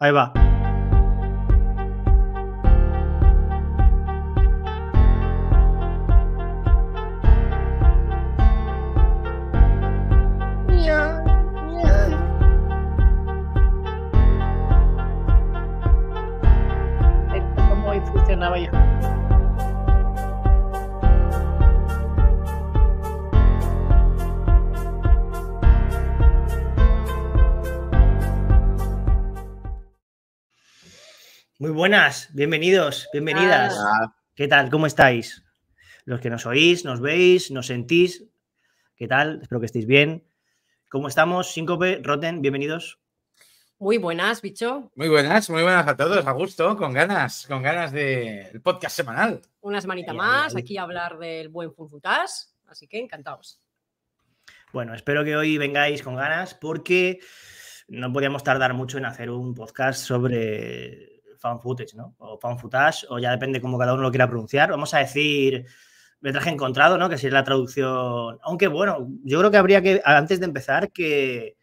会話。buenas, bienvenidos, bienvenidas. ¿Qué tal? ¿Cómo estáis? Los que nos oís, nos veis, nos sentís, ¿qué tal? Espero que estéis bien. ¿Cómo estamos? Síncope, Roten, bienvenidos. Muy buenas, bicho. Muy buenas, muy buenas a todos, a gusto, con ganas, con ganas del podcast semanal. Una semanita más, aquí a hablar del buen Funfutas, así que encantados. Bueno, espero que hoy vengáis con ganas porque no podíamos tardar mucho en hacer un podcast sobre fan footage, ¿no? O fan footage, o ya depende cómo cada uno lo quiera pronunciar. Vamos a decir metraje encontrado, ¿no? Que si es la traducción. Aunque bueno, yo creo que habría que, antes de empezar, que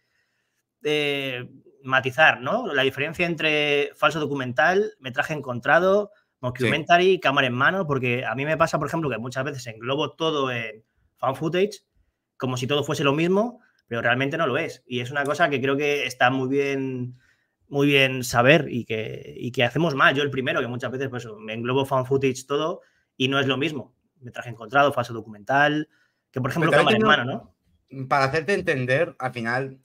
eh, matizar, ¿no? La diferencia entre falso documental, metraje encontrado, documentary, cámara en mano, porque a mí me pasa, por ejemplo, que muchas veces englobo todo en fan footage, como si todo fuese lo mismo, pero realmente no lo es. Y es una cosa que creo que está muy bien muy bien saber y que, que hacemos mal. Yo el primero, que muchas veces pues, me englobo fan footage todo y no es lo mismo. Me traje encontrado, falso documental, que por ejemplo cámara en mano, ¿no? Para hacerte entender, al final,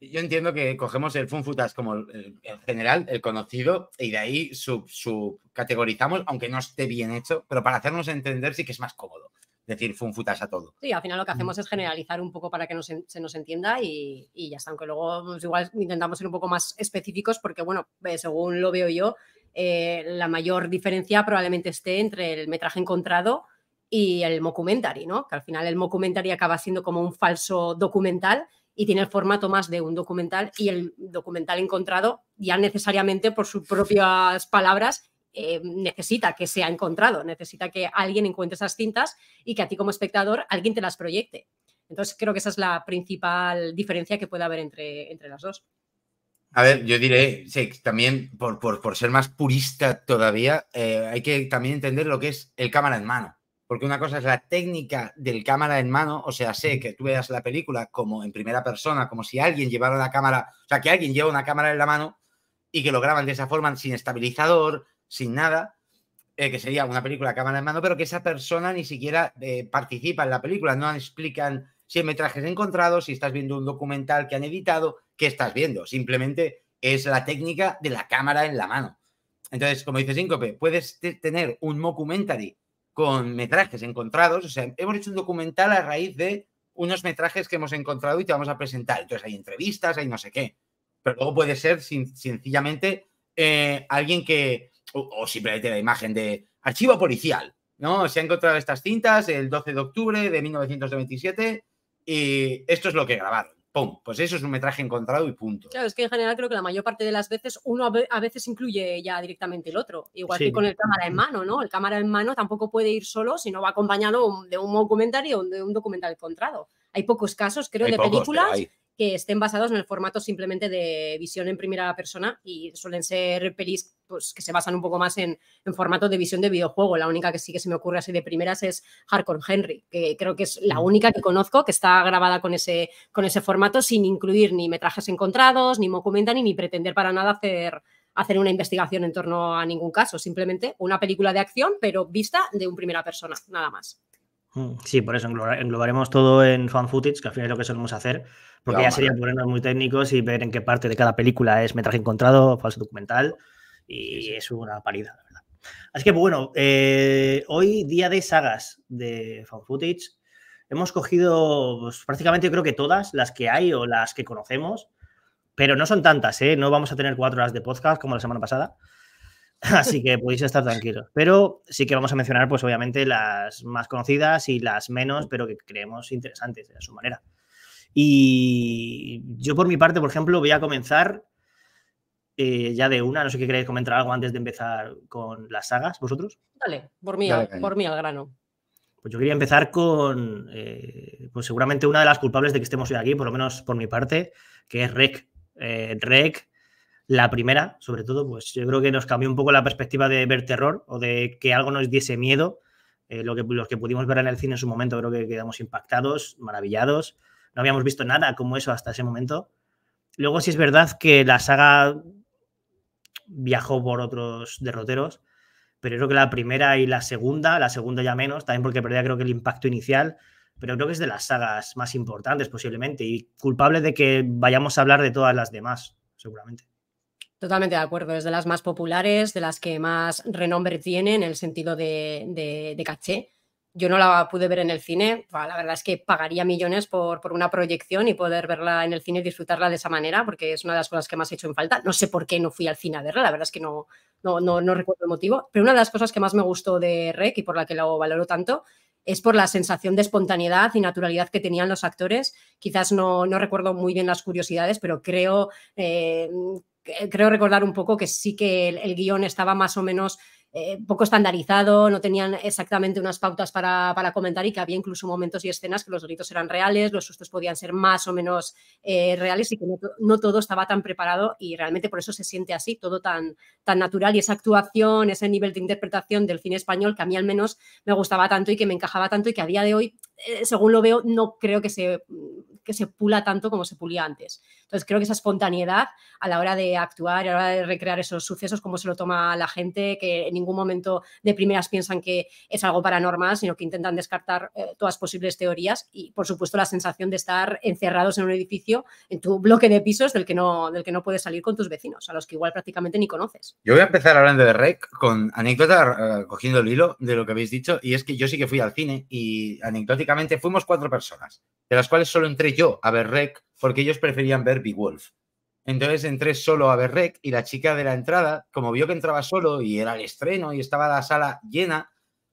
yo entiendo que cogemos el fun footage como el, general, el conocido, y de ahí subcategorizamos, sub aunque no esté bien hecho, pero para hacernos entender sí que es más cómodo decir funfutas a todo. Sí, al final lo que hacemos mm. es generalizar un poco para que se nos entienda y, ya está, aunque luego pues, igual intentamos ser un poco más específicos porque, bueno, eh, según lo veo yo, eh, la mayor diferencia probablemente esté entre el metraje encontrado y el mockumentary, ¿no? Que al final el mockumentary acaba siendo como un falso documental y tiene el formato más de un documental y el documental encontrado ya necesariamente por sus propias palabras eh, necesita que sea encontrado, necesita que alguien encuentre esas cintas y que a ti como espectador alguien te las proyecte. Entonces creo que esa es la principal diferencia que puede haber entre, entre las dos. A ver, yo diré, sí, también por, por, ser más purista todavía, eh, hay que también entender lo que es el cámara en mano. Porque una cosa es la técnica del cámara en mano, o sea, sé que tú veas la película como en primera persona, como si alguien llevara la cámara, o sea, que alguien lleva una cámara en la mano y que lo graban de esa forma sin estabilizador, sin nada, eh, que sería una película cámara en mano, pero que esa persona ni siquiera eh, participa en la película, no explican si hay metrajes encontrados, si estás viendo un documental que han editado, qué estás viendo. Simplemente es la técnica de la cámara en la mano. Entonces, como dice Síncope, puedes tener un mockumentary con metrajes encontrados. O sea, hemos hecho un documental a raíz de unos metrajes que hemos encontrado y te vamos a presentar. Entonces, hay entrevistas, hay no sé qué. Pero luego puede ser sencillamente eh, alguien que, o, simplemente la imagen de archivo policial, ¿no? Se han encontrado estas cintas el 12 de octubre de 1927 y esto es lo que grabaron. ¡Pum! Pues eso es un metraje encontrado y punto. Claro, es que en general creo que la mayor parte de las veces uno a veces incluye ya directamente el otro, igual que con el cámara en mano, ¿no? El cámara en mano tampoco puede ir solo si no va acompañado de un documentario o de un documental encontrado. Hay pocos casos, creo, de películas que estén basados en el formato simplemente de visión en primera persona y suelen ser pelis pues, que se basan un poco más en, en, formato de visión de videojuego. La única que sí que se me ocurre así de primeras es Hardcore Henry, que creo que es la mm. única que conozco que está grabada con ese, con ese formato sin incluir ni metrajes encontrados, ni documentan ni pretender para nada hacer, hacer una investigación en torno a ningún caso. Simplemente una película de acción, pero vista de un primera persona, nada más. Mm. Sí, por eso englobaremos todo en fan footage, que al final es lo que solemos hacer, porque ya sería ponernos muy técnicos y ver en qué parte de cada película es metraje encontrado, falso documental, y es una parida, la verdad. Así que bueno, eh, hoy día de sagas de fan footage, hemos cogido pues, prácticamente creo que todas las que hay o las que conocemos, pero no son tantas, ¿eh? No vamos a tener cuatro horas de podcast como la semana pasada. Así que podéis pues, estar tranquilos. Pero sí que vamos a mencionar, pues obviamente, las más conocidas y las menos, pero que creemos interesantes de su manera. Y yo, por mi parte, por ejemplo, voy a comenzar eh, ya de una. No sé qué queréis comentar algo antes de empezar con las sagas, vosotros. Dale, por mí, al grano. Pues yo quería empezar con, eh, pues seguramente una de las culpables de que estemos hoy aquí, por lo menos por mi parte, que es Rec. Eh, Rec la primera, sobre todo, pues yo creo que nos cambió un poco la perspectiva de ver terror o de que algo nos diese miedo. Eh, lo que, los que pudimos ver en el cine en su momento creo que quedamos impactados, maravillados. No habíamos visto nada como eso hasta ese momento. Luego sí es verdad que la saga viajó por otros derroteros, pero creo que la primera y la segunda, la segunda ya menos, también porque perdía creo que el impacto inicial, pero creo que es de las sagas más importantes posiblemente y culpable de que vayamos a hablar de todas las demás, seguramente. Totalmente de acuerdo, es de las más populares, de las que más renombre tiene en el sentido de, de, caché. Yo no la pude ver en el cine, la verdad es que pagaría millones por, por, una proyección y poder verla en el cine y disfrutarla de esa manera, porque es una de las cosas que más he hecho en falta. No sé por qué no fui al cine a verla, la verdad es que no, no, no, recuerdo el motivo, pero una de las cosas que más me gustó de Rec y por la que lo valoro tanto es por la sensación de espontaneidad y naturalidad que tenían los actores. Quizás no, no recuerdo muy bien las curiosidades, pero creo eh, eh, creo recordar un poco que sí que el, guión estaba más o menos eh, poco estandarizado, no tenían exactamente unas pautas para, comentar y que había incluso momentos y escenas que los gritos eran reales, los sustos podían ser más o menos eh, reales y que no, todo estaba tan preparado y realmente por eso se siente así, todo tan, tan natural y esa actuación, ese nivel de interpretación del cine español que a mí al menos me gustaba tanto y que me encajaba tanto y que a día de hoy, según lo veo, no creo que se, que se pula tanto como se pulía antes. Entonces, creo que esa espontaneidad a la hora de actuar, a la hora de recrear esos sucesos, cómo se lo toma la gente, que en ningún momento de primeras piensan que es algo paranormal, sino que intentan descartar eh, todas posibles teorías y, por supuesto, la sensación de estar encerrados en un edificio, en tu bloque de pisos del que no, del que no puedes salir con tus vecinos, a los que igual prácticamente ni conoces. Yo voy a empezar hablando de REC con anécdota, eh, cogiendo el hilo de lo que habéis dicho, y es que yo sí que fui al cine y anecdóticamente fuimos cuatro personas, de las cuales solo entré yo a ver REC porque ellos preferían ver Big B-Wolf. Entonces entré solo a ver Rec y la chica de la entrada, como vio que entraba solo y era el estreno y estaba la sala llena,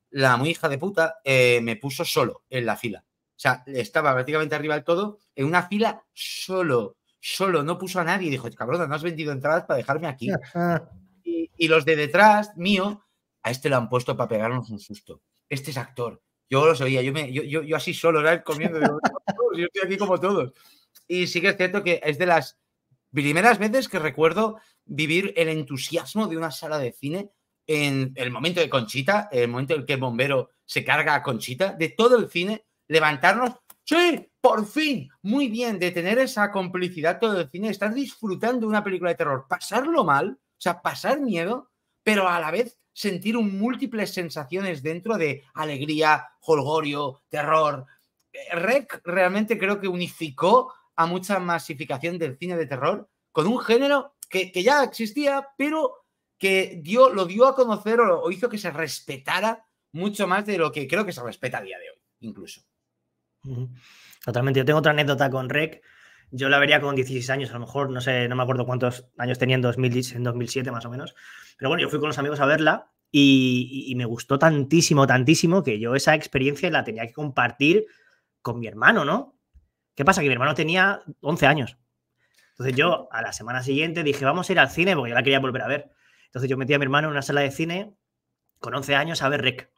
la muy hija de puta eh, me puso solo en la fila. O sea, estaba prácticamente arriba del todo, en una fila solo, solo, no puso a nadie. Y dijo, cabrón, no has vendido entradas para dejarme aquí. y, los de detrás mío, a este lo han puesto para pegarnos un susto. Este es actor. Yo lo sabía, yo, me, yo, así solo, era el comiendo. yo estoy aquí como todos. Y sí que es cierto que es de las primeras veces que recuerdo vivir el entusiasmo de una sala de cine en el momento de Conchita, el momento en el que el bombero se carga a Conchita, de todo el cine, levantarnos, sí, por fin, muy bien, de tener esa complicidad todo el cine, estar disfrutando una película de terror, pasarlo mal, o sea, pasar miedo, pero a la vez sentir un múltiples sensaciones dentro de alegría, jolgorio, terror. Eh, Rec realmente creo que unificó mucha masificación del cine de terror con un género que, ya existía, pero que dio, lo dio a conocer o, hizo que se respetara mucho más de lo que creo que se respeta a día de hoy, incluso. Totalmente. Yo tengo otra anécdota con Rec. Yo la vería con 16 años, a lo mejor, no sé, no me acuerdo cuántos años tenía en, en 2007 más o menos. Pero bueno, yo fui con los amigos a verla y, me gustó tantísimo, tantísimo que yo esa experiencia la tenía que compartir con mi hermano, ¿no? ¿Qué pasa? Que mi hermano tenía 11 años. Entonces yo a la semana siguiente dije, vamos a ir al cine porque yo la quería volver a ver. Entonces yo metí a mi hermano en una sala de cine con 11 años a ver Rec.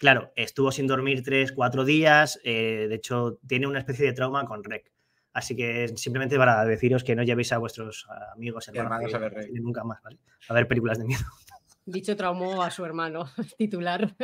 Claro, estuvo sin dormir 3, 4 días. Eh, de hecho, tiene una especie de trauma con Rec. Así que simplemente para deciros que no llevéis a vuestros amigos, hermanos, hermanos a ver Rec. nunca más, A ver películas de miedo. Dicho traumó a su hermano titular.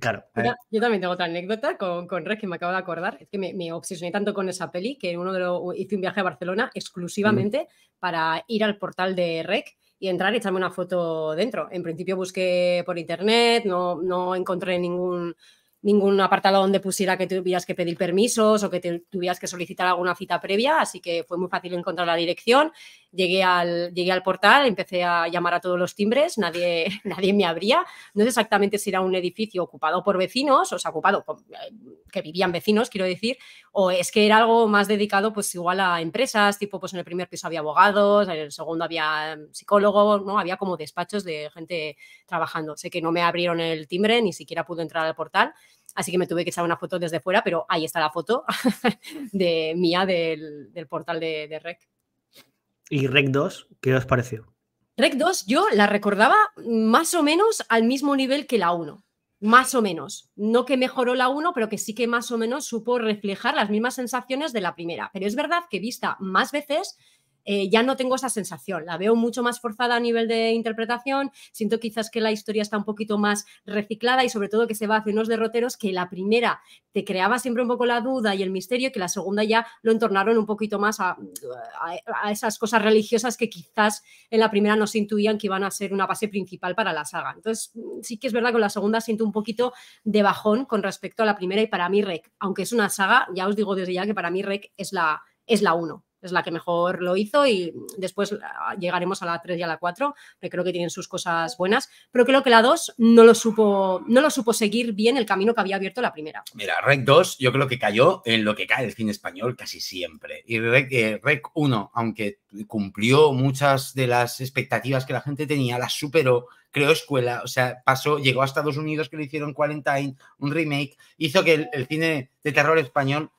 Claro. Eh. Yo, también tengo otra anécdota con, REC que me acabo de acordar. Es que me, obsesioné tanto con esa peli que uno de los hice un viaje a Barcelona exclusivamente para ir al portal de Rec y entrar y echarme una foto dentro. En principio busqué por internet, no, encontré ningún, ningún apartado donde pusiera que tuvieras que pedir permisos o que tuvieras que solicitar alguna cita previa, así que fue muy fácil encontrar la dirección. Llegué al, llegué al portal, empecé a llamar a todos los timbres, nadie, nadie me abría. No sé exactamente si era un edificio ocupado por vecinos, o sea, ocupado, eh, que vivían vecinos, quiero decir, o es que era algo más dedicado pues igual a empresas, tipo pues en el primer piso había abogados, en el segundo había mm, psicólogos, ¿no? Había como despachos de gente trabajando. Sé que no me abrieron el timbre, ni siquiera pude entrar al portal, así que me tuve que echar una foto desde fuera, pero ahí está la foto de mía del, del portal de, de REC. ¿Y Rec 2? ¿Qué os pareció? Rec 2 yo la recordaba más o menos al mismo nivel que la 1. Más o menos. No que mejoró la 1, pero que sí que más o menos supo reflejar las mismas sensaciones de la primera. Pero es verdad que vista más veces, eh, ya no tengo esa sensación. La veo mucho más forzada a nivel de interpretación. Siento quizás que la historia está un poquito más reciclada y sobre todo que se va hacia unos derroteros que la primera te creaba siempre un poco la duda y el misterio, que la segunda ya lo entornaron un poquito más a, esas cosas religiosas que quizás en la primera no se intuían que iban a ser una base principal para la saga. Entonces, sí que es verdad que la segunda siento un poquito de bajón con respecto a la primera y para mí Rec, aunque es una saga, ya os digo desde ya que para mí Rec es la, es la uno es la que mejor lo hizo y después ah, llegaremos a la 3 y a la 4, que creo que tienen sus cosas buenas, pero creo que la 2 no lo supo no lo supo seguir bien el camino que había abierto la primera. Mira, Rec 2 yo creo que cayó en lo que cae el cine español casi siempre y Rec, eh, Rec 1, aunque cumplió muchas de las expectativas que la gente tenía, las superó creó escuela, o sea, pasó, llegó a Estados Unidos que le hicieron Quarantine, un remake, hizo que el cine de terror español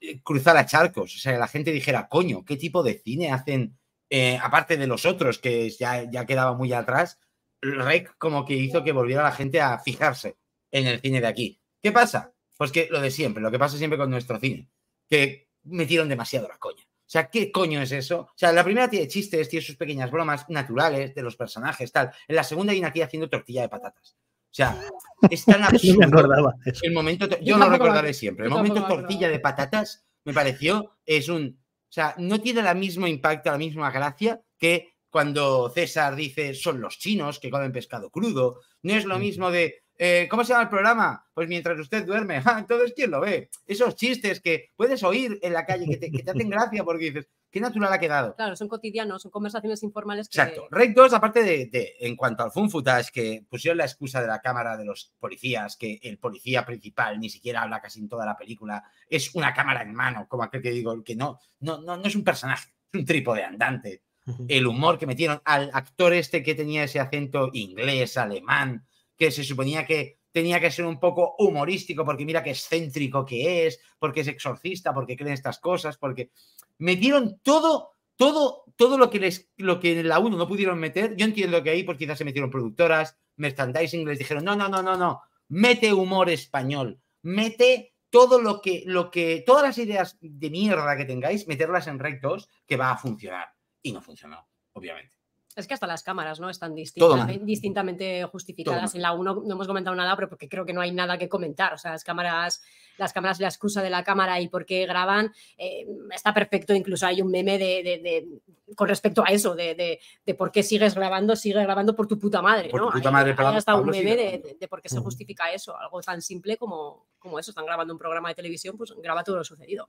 eh, cruzar a charcos. O sea, la gente dijera, coño, ¿qué tipo de cine hacen? Eh, aparte de los otros, que ya, ya quedaba muy atrás, Rec como que hizo que volviera la gente a fijarse en el cine de aquí. ¿Qué pasa? Pues que lo de siempre, lo que pasa siempre con nuestro cine, que metieron demasiado la coña. O sea, ¿qué coño es eso? O sea, la primera tiene chistes, tiene sus pequeñas bromas naturales de los personajes, tal. En la segunda viene aquí haciendo tortilla de patatas. O sea, es tan absurdo. me momento, yo lo recordaré siempre. El momento tortilla de patatas me pareció es un. O sea, no tiene el mismo impacto, la misma gracia que cuando César dice son los chinos que comen pescado crudo. No es lo mismo de eh, ¿Cómo se llama el programa? Pues mientras usted duerme. entonces, ¿quién lo ve? Esos chistes que puedes oír en la calle que te hacen gracia porque dices, Qué natural ha quedado. Claro, son cotidianos, son conversaciones informales. Exacto. rey 2, aparte de, en cuanto al fun es que pusieron la excusa de la cámara de los policías, que el policía principal ni siquiera habla casi en toda la película, es una cámara en mano, como aquel que digo, que no, no, no, no es un personaje, es un trípode andante. El humor que metieron al actor este que tenía ese acento inglés, alemán, que se suponía que tenía que ser un poco humorístico, porque mira qué excéntrico que es, porque es exorcista, porque cree en estas cosas, porque metieron todo, todo, todo lo que les, lo que en la 1 no pudieron meter. Yo entiendo que ahí, porque quizás se metieron productoras, merchandising, les dijeron, no, no, no, no, no, mete humor español, mete todo lo que, lo que, todas las ideas de mierda que tengáis, meterlas en rectos, que va a funcionar. Y no funcionó, obviamente. Es que hasta las cámaras no están distintamente justificadas. En la 1 no hemos comentado nada, pero porque creo que no hay nada que comentar. O sea, las cámaras, las cámaras, la excusa de la cámara y por qué graban eh, está perfecto. Incluso hay un meme de, de, con respecto a eso, de, de, por qué sigues grabando, sigue grabando por tu puta madre. Por Tu puta madre, hay, hasta un meme de, por qué se mm. justifica eso. Algo tan simple como, como eso. Están grabando un programa de televisión, pues graba todo lo sucedido.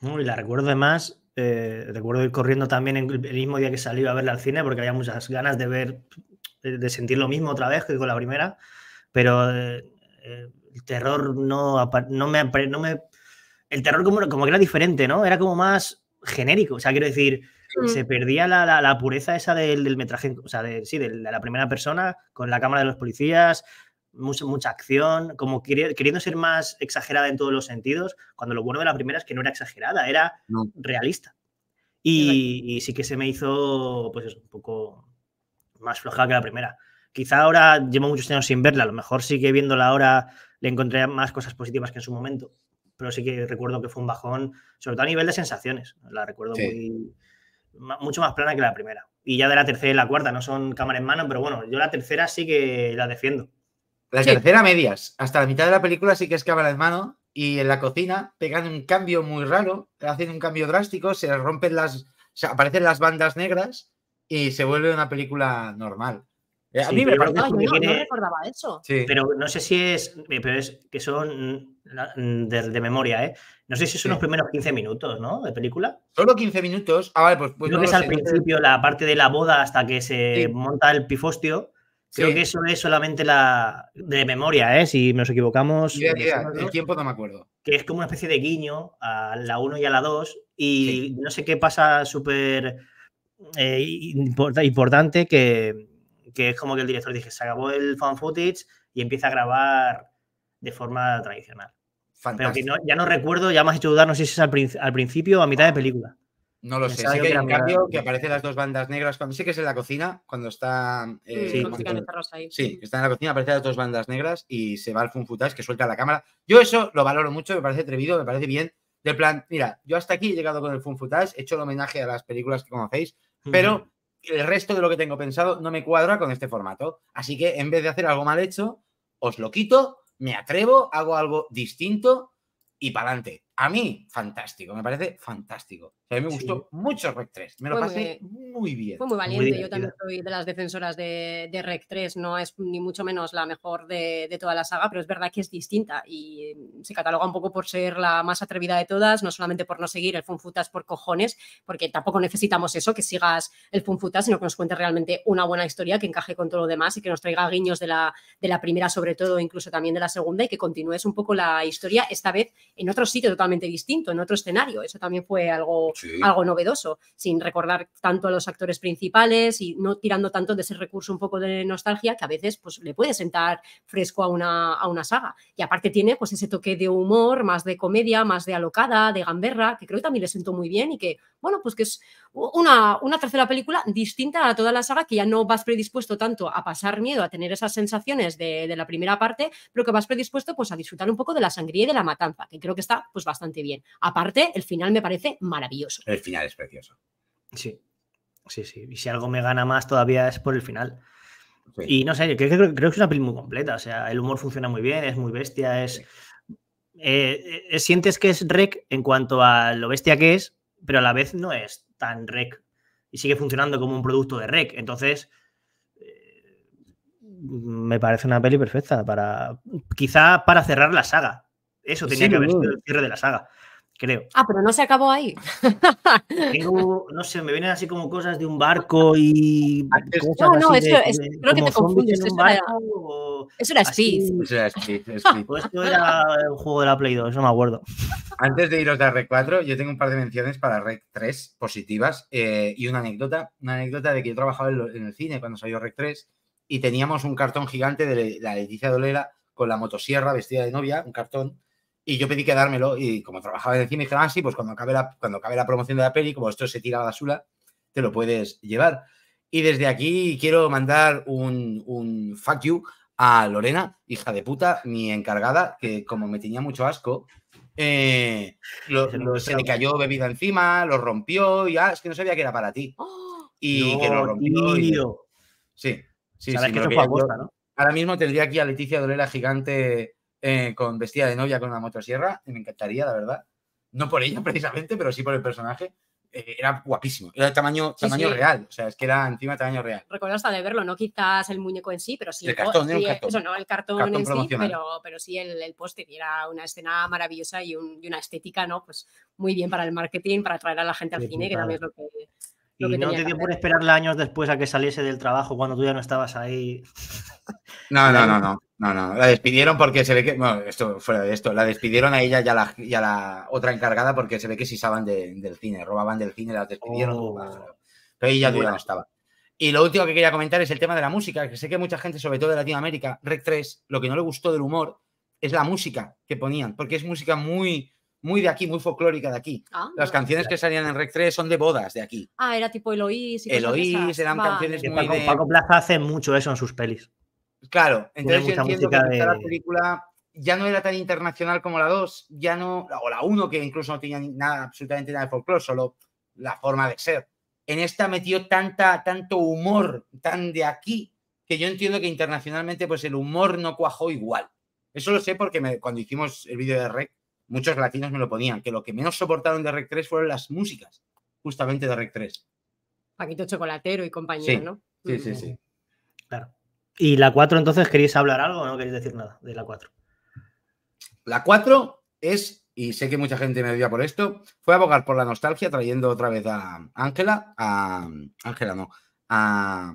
muy y la recuerdo además eh, recuerdo ir corriendo también el mismo día que salí a verla al cine porque había muchas ganas de ver, eh, de sentir lo mismo otra vez que con la primera, pero eh, el terror no, no, me, me... El terror como, como que era diferente, ¿no? Era como más genérico, o sea, quiero decir, mm. se perdía la, pureza esa del, del metraje, o sea, de, sí, de la primera persona con la cámara de los policías, mucha, mucha acción, como queriendo ser más exagerada en todos los sentidos, cuando lo bueno de la primera es que no era exagerada, era realista. Y, sí que se me hizo, pues un poco más floja que la primera. Quizá ahora llevo muchos años sin verla, a lo mejor sí que viéndola ahora le encontré más cosas positivas que en su momento, pero sí que recuerdo que fue un bajón, sobre todo a nivel de sensaciones. La recuerdo mucho más plana que la primera. Y ya de la tercera y la cuarta, no son cámara en mano, pero bueno, yo la tercera sí que la defiendo. La tercera medias. Hasta la mitad de la película sí que es cámara de mano y en la cocina pegan un cambio muy raro, hacen un cambio drástico, se rompen las, aparecen las bandas negras y se vuelve una película normal. Eh, a mí me parece que recordaba eso. Pero no sé si es, eh, pero es que son mm, mm, de, memoria, ¿eh? No sé si son los primeros 15 minutos, ¿no? De película. Solo 15 minutos. Ah, vale, pues. pues es al principio, la parte de la boda hasta que se monta el pifostio. Creo que eso es solamente la de memoria, ¿eh? si nos equivocamos. el tiempo no me acuerdo. Que es como una especie de guiño a la 1 y a la 2 y no sé qué pasa súper eh, importante que, es como que el director dice, se acabó el fan footage y empieza a grabar de forma tradicional. Fantástico. Pero que ya no recuerdo, ya me has hecho dudar, no sé si es al, al principio o a mitad de película. No lo sé. que hay cambio que aparecen las dos bandas negras. Cuando, sí que es en la cocina, cuando está. Eh, sí, está en la cocina, aparecen las dos bandas negras y se va al funfutage que suelta la cámara. Yo eso lo valoro mucho, me parece atrevido, me parece bien. De plan, mira, yo hasta aquí he llegado con el funfutage, he hecho el homenaje a las películas que conocéis, pero el resto de lo que tengo pensado no me cuadra con este formato. Así que en vez de hacer algo mal hecho, os lo quito, me atrevo, hago algo distinto y para adelante a mí, fantástico, me parece fantástico. a mí me gustó mucho REC 3, me lo pasé muy, bien. Fue muy valiente, yo también soy de las defensoras de, REC 3, no es ni mucho menos la mejor de, toda la saga, pero es verdad que es distinta y mm, se cataloga un poco por ser la más atrevida de todas, no solamente por no seguir el Funfutas por cojones, porque tampoco necesitamos eso, que sigas el Funfutas, sino que nos cuentes realmente una buena historia que encaje con todo lo demás y que nos traiga guiños de la, de la primera sobre todo, incluso también de la segunda y que continúes un poco la historia, esta vez en otro sitio distinto, en otro escenario. Eso también fue algo, algo novedoso, sin recordar tanto a los actores principales y no tirando tanto de ese recurso un poco de nostalgia que a veces pues, le puede sentar fresco a una, a una saga. Y aparte tiene pues, ese toque de humor, más de comedia, más de alocada, de gamberra, que creo que también le sentó muy bien y que bueno, pues que es una, tercera película distinta a toda la saga, que ya no vas predispuesto tanto a pasar miedo, a tener esas sensaciones de, la primera parte, pero que vas predispuesto pues a disfrutar un poco de la sangría y de la matanza, que creo que está pues bastante bien. Aparte, el final me parece maravilloso. El final es precioso. Sí, sí, sí. Y si algo me gana más todavía es por el final. Y no sé, creo, creo, que es una peli muy completa. O sea, el humor funciona muy bien, es muy bestia, es. Eh, eh, sientes que es rec en cuanto a lo bestia que es, pero a la vez no es tan rec y sigue funcionando como un producto de rec. Entonces, eh, me parece una peli perfecta para, quizá para cerrar la saga. Eso tenía que haber sido el cierre de la saga creo. Ah, pero no se acabó ahí. no sé, me vienen así como cosas de un barco y. Ah, no, no, es, creo que te confundes. Eso, era, eso, era, así, era pues esto era un juego de la Play 2, no me acuerdo. Antes de iros a Red 4, yo tengo un par de menciones para Red 3 positivas eh, y una anécdota. Una anécdota de que yo trabajaba en, el cine cuando salió rec 3 y teníamos un cartón gigante de la Leticia Dolera con la motosierra vestida de novia, un cartón y yo pedí quedármelo y como trabajaba en y cine, dije, ah, sí, pues cuando acabe, la, cuando acabe la promoción de la peli, como esto se tira a la basura, te lo puedes llevar. Y desde aquí quiero mandar un, un fuck you a Lorena, hija de puta, mi encargada, que como me tenía mucho asco, eh, se le cayó bebida encima, lo rompió y ah, es que no sabía que era para ti. ¡Oh! Y que lo rompió. sí, sí, sí, que Ahora mismo tendría aquí a Leticia Dolera gigante eh, con vestida de novia con una motosierra, me encantaría, la verdad. No por ella precisamente, pero sí por el personaje. Eh, era guapísimo, era tamaño, tamaño real, o sea, es que era encima tamaño real. Recuerdo hasta de verlo, no quizás el muñeco en sí, pero sí. El cartón, no, el cartón, en sí, pero, pero sí el, el póster, era una escena maravillosa y, y, una estética, ¿no? Pues muy bien para el marketing, para atraer a la gente al cine, que también es lo que, no te dio por esperar años después a que saliese del trabajo cuando tú ya no estabas ahí. No, no, no, no, no, no. La despidieron porque se ve que, bueno, esto fuera de esto, la despidieron a ella y a la, otra encargada porque se ve que se saban del cine, robaban del cine, la despidieron. Oh. Pero ella ya no estaba. Y lo último que quería comentar es el tema de la música, que sé que mucha gente, sobre todo de Latinoamérica, Rec 3, lo que no le gustó del humor es la música que ponían, porque es música muy muy de aquí, muy folclórica de aquí. Ah, Las canciones que salían en Rec 3 son de bodas de aquí. Ah, era tipo Eloís. Y Eloís, eran canciones muy Paco, de... Paco Plaza hace mucho eso en sus pelis. Claro, entonces entiendo que la película ya no era tan internacional como la 2, ya no, o la 1 que incluso no tenía nada, absolutamente nada de folclore, solo la forma de ser. En esta metió tanta, tanto humor, tan de aquí, que yo entiendo que internacionalmente pues el humor no cuajó igual. Eso lo sé porque cuando hicimos el vídeo de Rec, muchos latinos me lo ponían, que lo que menos soportaron de Rec 3 fueron las músicas, justamente de Rec 3. Paquito Chocolatero y compañero, ¿no? Sí, sí, sí. Claro. ¿Y la 4 entonces queréis hablar algo o no queréis decir nada de la 4? La 4 es, y sé que mucha gente me odia por esto, fue abogar por la nostalgia trayendo otra vez a Ángela, a Ángela no, a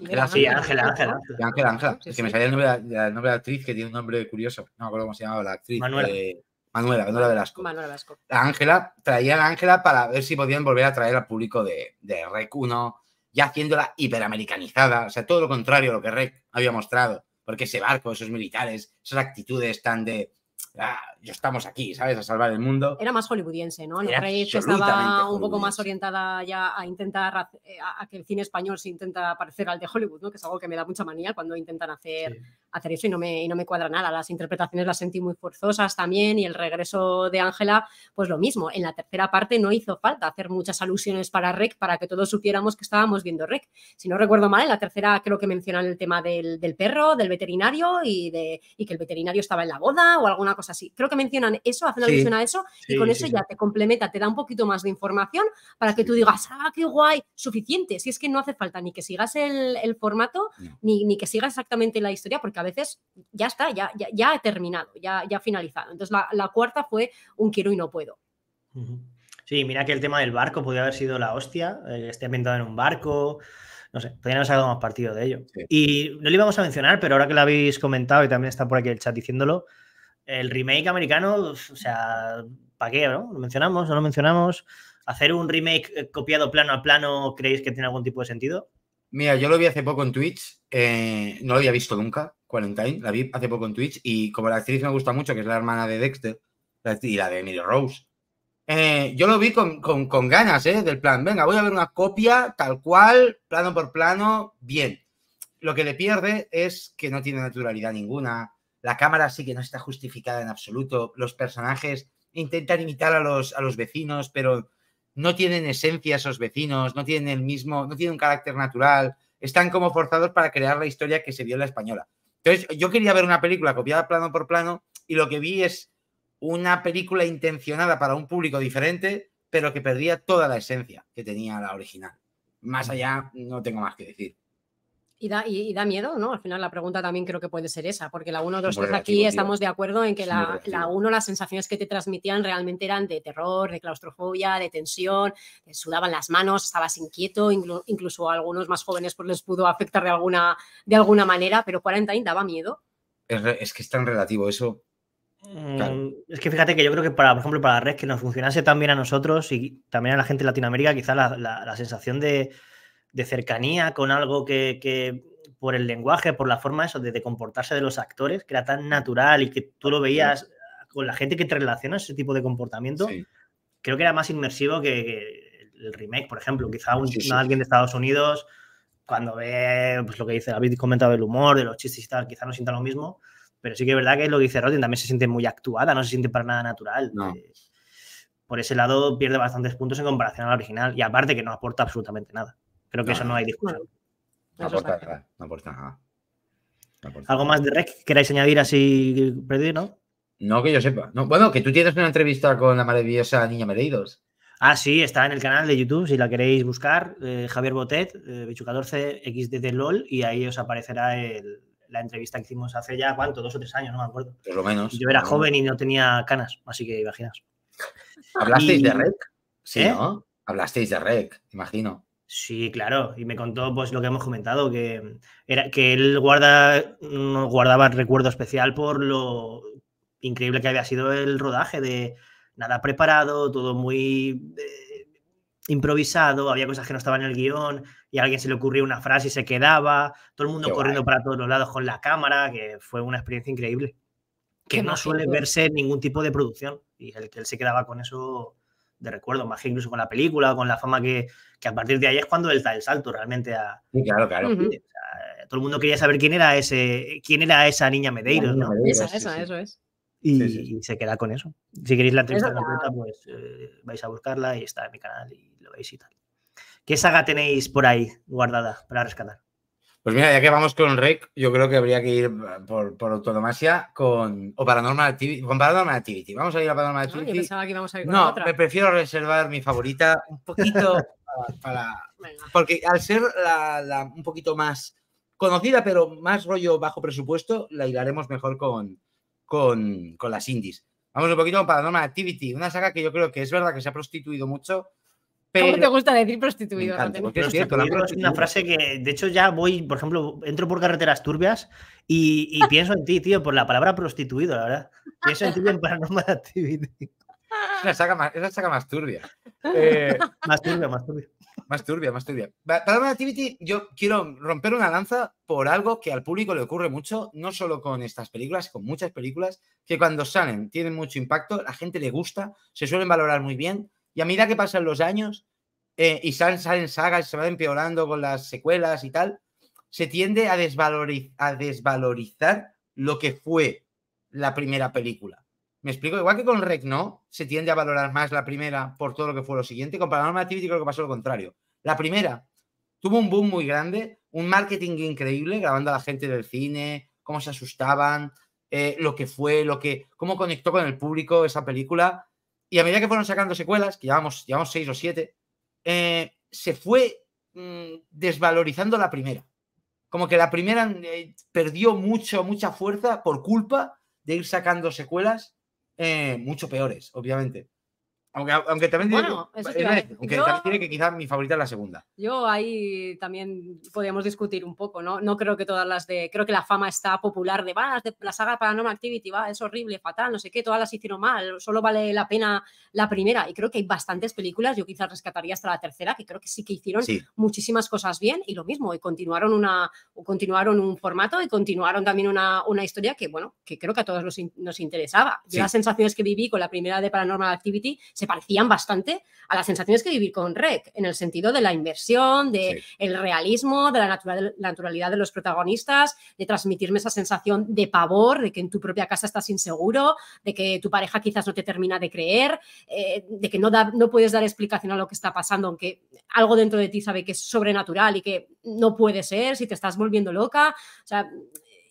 Ángela, sí, Ángela, Ángela. Ángela, Ángela. Es que me salía el nombre, de, nombre la actriz que tiene un nombre curioso. No me acuerdo cómo se llamaba la actriz. Manuela. Eh, Manuela, Manuela Velasco. Manuela Velasco. La Ángela, traía a Ángela para ver si podían volver a traer al público de, de Rec 1, ya haciéndola hiperamericanizada. O sea, todo lo contrario a lo que Rec había mostrado. Porque ese barco, esos militares, esas actitudes tan de. Ah, yo estamos aquí, ¿sabes? A salvar el mundo. Era más hollywoodiense, ¿no? la Era estaba un poco más orientada ya a intentar eh, a, que el cine español se intenta parecer al de Hollywood, ¿no? Que es algo que me da mucha manía cuando intentan hacer, hacer eso y no, me, no me cuadra nada. Las interpretaciones las sentí muy forzosas también y el regreso de Ángela, pues lo mismo. En la tercera parte no hizo falta hacer muchas alusiones para Rec para que todos supiéramos que estábamos viendo Rec. Si no recuerdo mal, en la tercera creo que mencionan el tema del, perro, del veterinario y, de, que el veterinario estaba en la boda o alguna cosa así. Creo mencionan eso, hacen alusión a eso, y con eso ya te complementa, te da un poquito más de información para que tú digas, ah, qué guay, suficiente. Si es que no hace falta ni que sigas el, formato, ni, que sigas exactamente la historia, porque a veces ya está, ya, ya, he terminado, ya, ya finalizado. Entonces la, cuarta fue un quiero y no puedo. Sí, mira que el tema del barco podría haber sido la hostia, eh, esté ambientado en un barco no sé, podrían haber sacado más partido de ello. Y no lo íbamos a mencionar, pero ahora que lo habéis comentado y también está por aquí el chat diciéndolo, el remake americano, o sea, ¿para qué, no? ¿Lo mencionamos? ¿No lo mencionamos? ¿Hacer un remake eh, copiado plano a plano creéis que tiene algún tipo de sentido? Mira, yo lo vi hace poco en Twitch, eh, no lo había visto nunca, Quarantine, la vi hace poco en Twitch y como la actriz me gusta mucho, que es la hermana de Dexter y la de Emilio Rose, eh, yo lo vi con, con, ganas, ¿eh? Del plan, venga, voy a ver una copia tal cual, plano por plano, bien. Lo que le pierde es que no tiene naturalidad ninguna, la cámara sí que no está justificada en absoluto. Los personajes intentan imitar a los, a los vecinos, pero no tienen esencia esos vecinos, no tienen el mismo, no tienen un carácter natural. Están como forzados para crear la historia que se vio en la española. Entonces, yo quería ver una película copiada plano por plano y lo que vi es una película intencionada para un público diferente, pero que perdía toda la esencia que tenía la original. Más allá, no tengo más que decir. Y da, miedo, ¿no? Al final la pregunta también creo que puede ser esa, porque la 1, 2, aquí estamos de acuerdo en que la, la 1, las sensaciones que te transmitían realmente eran de terror, de claustrofobia, de tensión, te sudaban las manos, estabas inquieto, incluso a algunos más jóvenes pues les pudo afectar de alguna, de alguna manera, pero 40 daba miedo. Es, que es tan relativo eso. Mm, es que fíjate que yo creo que, para, por ejemplo, para la red que nos funcionase también a nosotros y también a la gente de Latinoamérica, quizás la sensación de, de cercanía con algo que, por el lenguaje, por la forma eso, de, comportarse de los actores, que era tan natural y que tú lo veías con la gente que te relaciona ese tipo de comportamiento, creo que era más inmersivo que, el remake, por ejemplo. Quizá un, alguien de Estados Unidos, cuando ve pues, lo que dice, habéis comentado del humor, de los chistes y tal, quizá no sienta lo mismo, pero sí que es verdad que lo que dice Rodin también se siente muy actuada, no se siente para nada natural. Eh, por ese lado pierde bastantes puntos en comparación al original y aparte que no aporta absolutamente nada. Creo que eso no hay discusión. No, aporta nada, no ¿Algo más de Rec queráis añadir así perdido, no? No que yo sepa. bueno, que tú tienes una entrevista con la maravillosa Niña Mereidos. Ah, sí, está en el canal de YouTube, si la queréis buscar, eh, Javier Botet, eh, bichu 14 LOL, y ahí os aparecerá la entrevista que hicimos hace ya, ¿cuánto? Dos o tres años, no me acuerdo. Por lo menos. Yo era joven y no tenía canas, así que imaginas. ¿Hablasteis de Rec? Sí, ¿Eh? ¿no? Hablasteis de Rec, imagino. Sí, claro. Y me contó pues lo que hemos comentado, que era que él guarda, guardaba recuerdo especial por lo increíble que había sido el rodaje de nada preparado, todo muy eh, improvisado, había cosas que no estaban en el guión, y a alguien se le ocurrió una frase y se quedaba, todo el mundo corriendo para todos los lados con la cámara, que fue una experiencia increíble. Que no suele verse en ningún tipo de producción. Y el que él se quedaba con eso de recuerdo, más que incluso con la película, con la fama que, que a partir de ahí es cuando él da el salto realmente a. claro, claro. Eh, todo el mundo quería saber quién era ese, quién era esa niña Medeiros, ¿no? esa, esa, eso es. Y, se queda con eso. Si queréis la entrevista completa, pues eh, vais a buscarla y está en mi canal y lo veis y tal. ¿Qué saga tenéis por ahí guardada para rescatar? Pues mira, ya que vamos con REC, yo creo que habría que ir eh, por, por con. o Paranormal Activity. Vamos a ir a Paranormal ah, Activity. no, me prefiero reservar mi favorita un poquito para. porque al ser la, un poquito más conocida, pero más rollo bajo presupuesto, la hilaremos mejor con, con, con las indies. Vamos un poquito con Paranormal Activity, una saga que yo creo que es verdad que se ha prostituido mucho ¿Cómo te gusta decir prostituido? es, cierto, es una frase que, de hecho, ya voy, por ejemplo, entro por carreteras turbias y, pienso en ti, tío, por la palabra prostituido, la verdad. Pienso en ti en Paranormal Activity. Esa saca más, esa eh, más turbia. más turbia, más turbia. Más turbia, más turbia. Paranormal Activity, yo quiero romper una lanza por algo que al público le ocurre mucho, no solo con estas películas, con muchas películas, que cuando salen tienen mucho impacto, la gente le gusta, se suelen valorar muy bien, y a medida que pasan los años eh, y salen, salen sagas y se van empeorando con las secuelas y tal, se tiende a, desvalorizar lo que fue la primera película. Me explico, igual que con Rec, ¿no? Se tiende a valorar más la primera por todo lo que fue lo siguiente. Con Paranormal Activity creo que pasó lo contrario. La primera tuvo un boom muy grande, un marketing increíble, grabando a la gente del cine, cómo se asustaban, eh, lo que fue, lo que, cómo conectó con el público esa película. Y a medida que fueron sacando secuelas, que llevamos, llevamos seis o siete, eh, se fue mm, desvalorizando la primera. Como que la primera eh, perdió mucho, mucha fuerza por culpa de ir sacando secuelas eh, mucho peores, obviamente. Aunque, aunque también, bueno, eh, tiene, que, aunque quizás mi favorita es la segunda. Yo ahí también podríamos discutir un poco, ¿no? No creo que todas las de. Creo que la fama está popular de, va, de la saga Paranormal Activity, va, es horrible, fatal, no sé qué, todas las hicieron mal, solo vale la pena la primera. Y creo que hay bastantes películas, yo quizás rescataría hasta la tercera, que creo que sí que hicieron muchísimas cosas bien y lo mismo, y continuaron, una, continuaron un formato y continuaron también una, una historia que, bueno, que creo que a todos nos, interesaba. las sensaciones que viví con la primera de Paranormal Activity se parecían bastante a las sensaciones que vivir con Rec, en el sentido de la inversión, del de el realismo, de la, naturalidad de los protagonistas, de transmitirme esa sensación de pavor, de que en tu propia casa estás inseguro, de que tu pareja quizás no te termina de creer, eh, de que no, no puedes dar explicación a lo que está pasando, aunque algo dentro de ti sabe que es sobrenatural y que no puede ser, si te estás volviendo loca.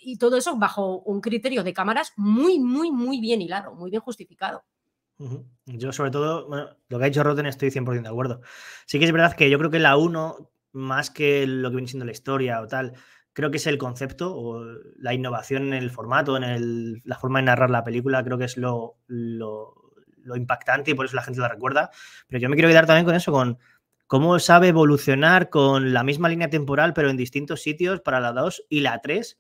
y todo eso bajo un criterio de cámaras muy, muy, muy bien hilado, muy bien justificado. Yo sobre todo, bueno, lo que ha dicho Rotten estoy 100% de acuerdo. Sí que es verdad que yo creo que la 1, más que lo que viene siendo la historia o tal, creo que es el concepto o la innovación en el formato, en el, la forma de narrar la película, creo que es lo, lo, impactante y por eso la gente la recuerda. Pero yo me quiero quedar también con eso, con cómo sabe evolucionar con la misma línea temporal pero en distintos sitios para la 2 y la 3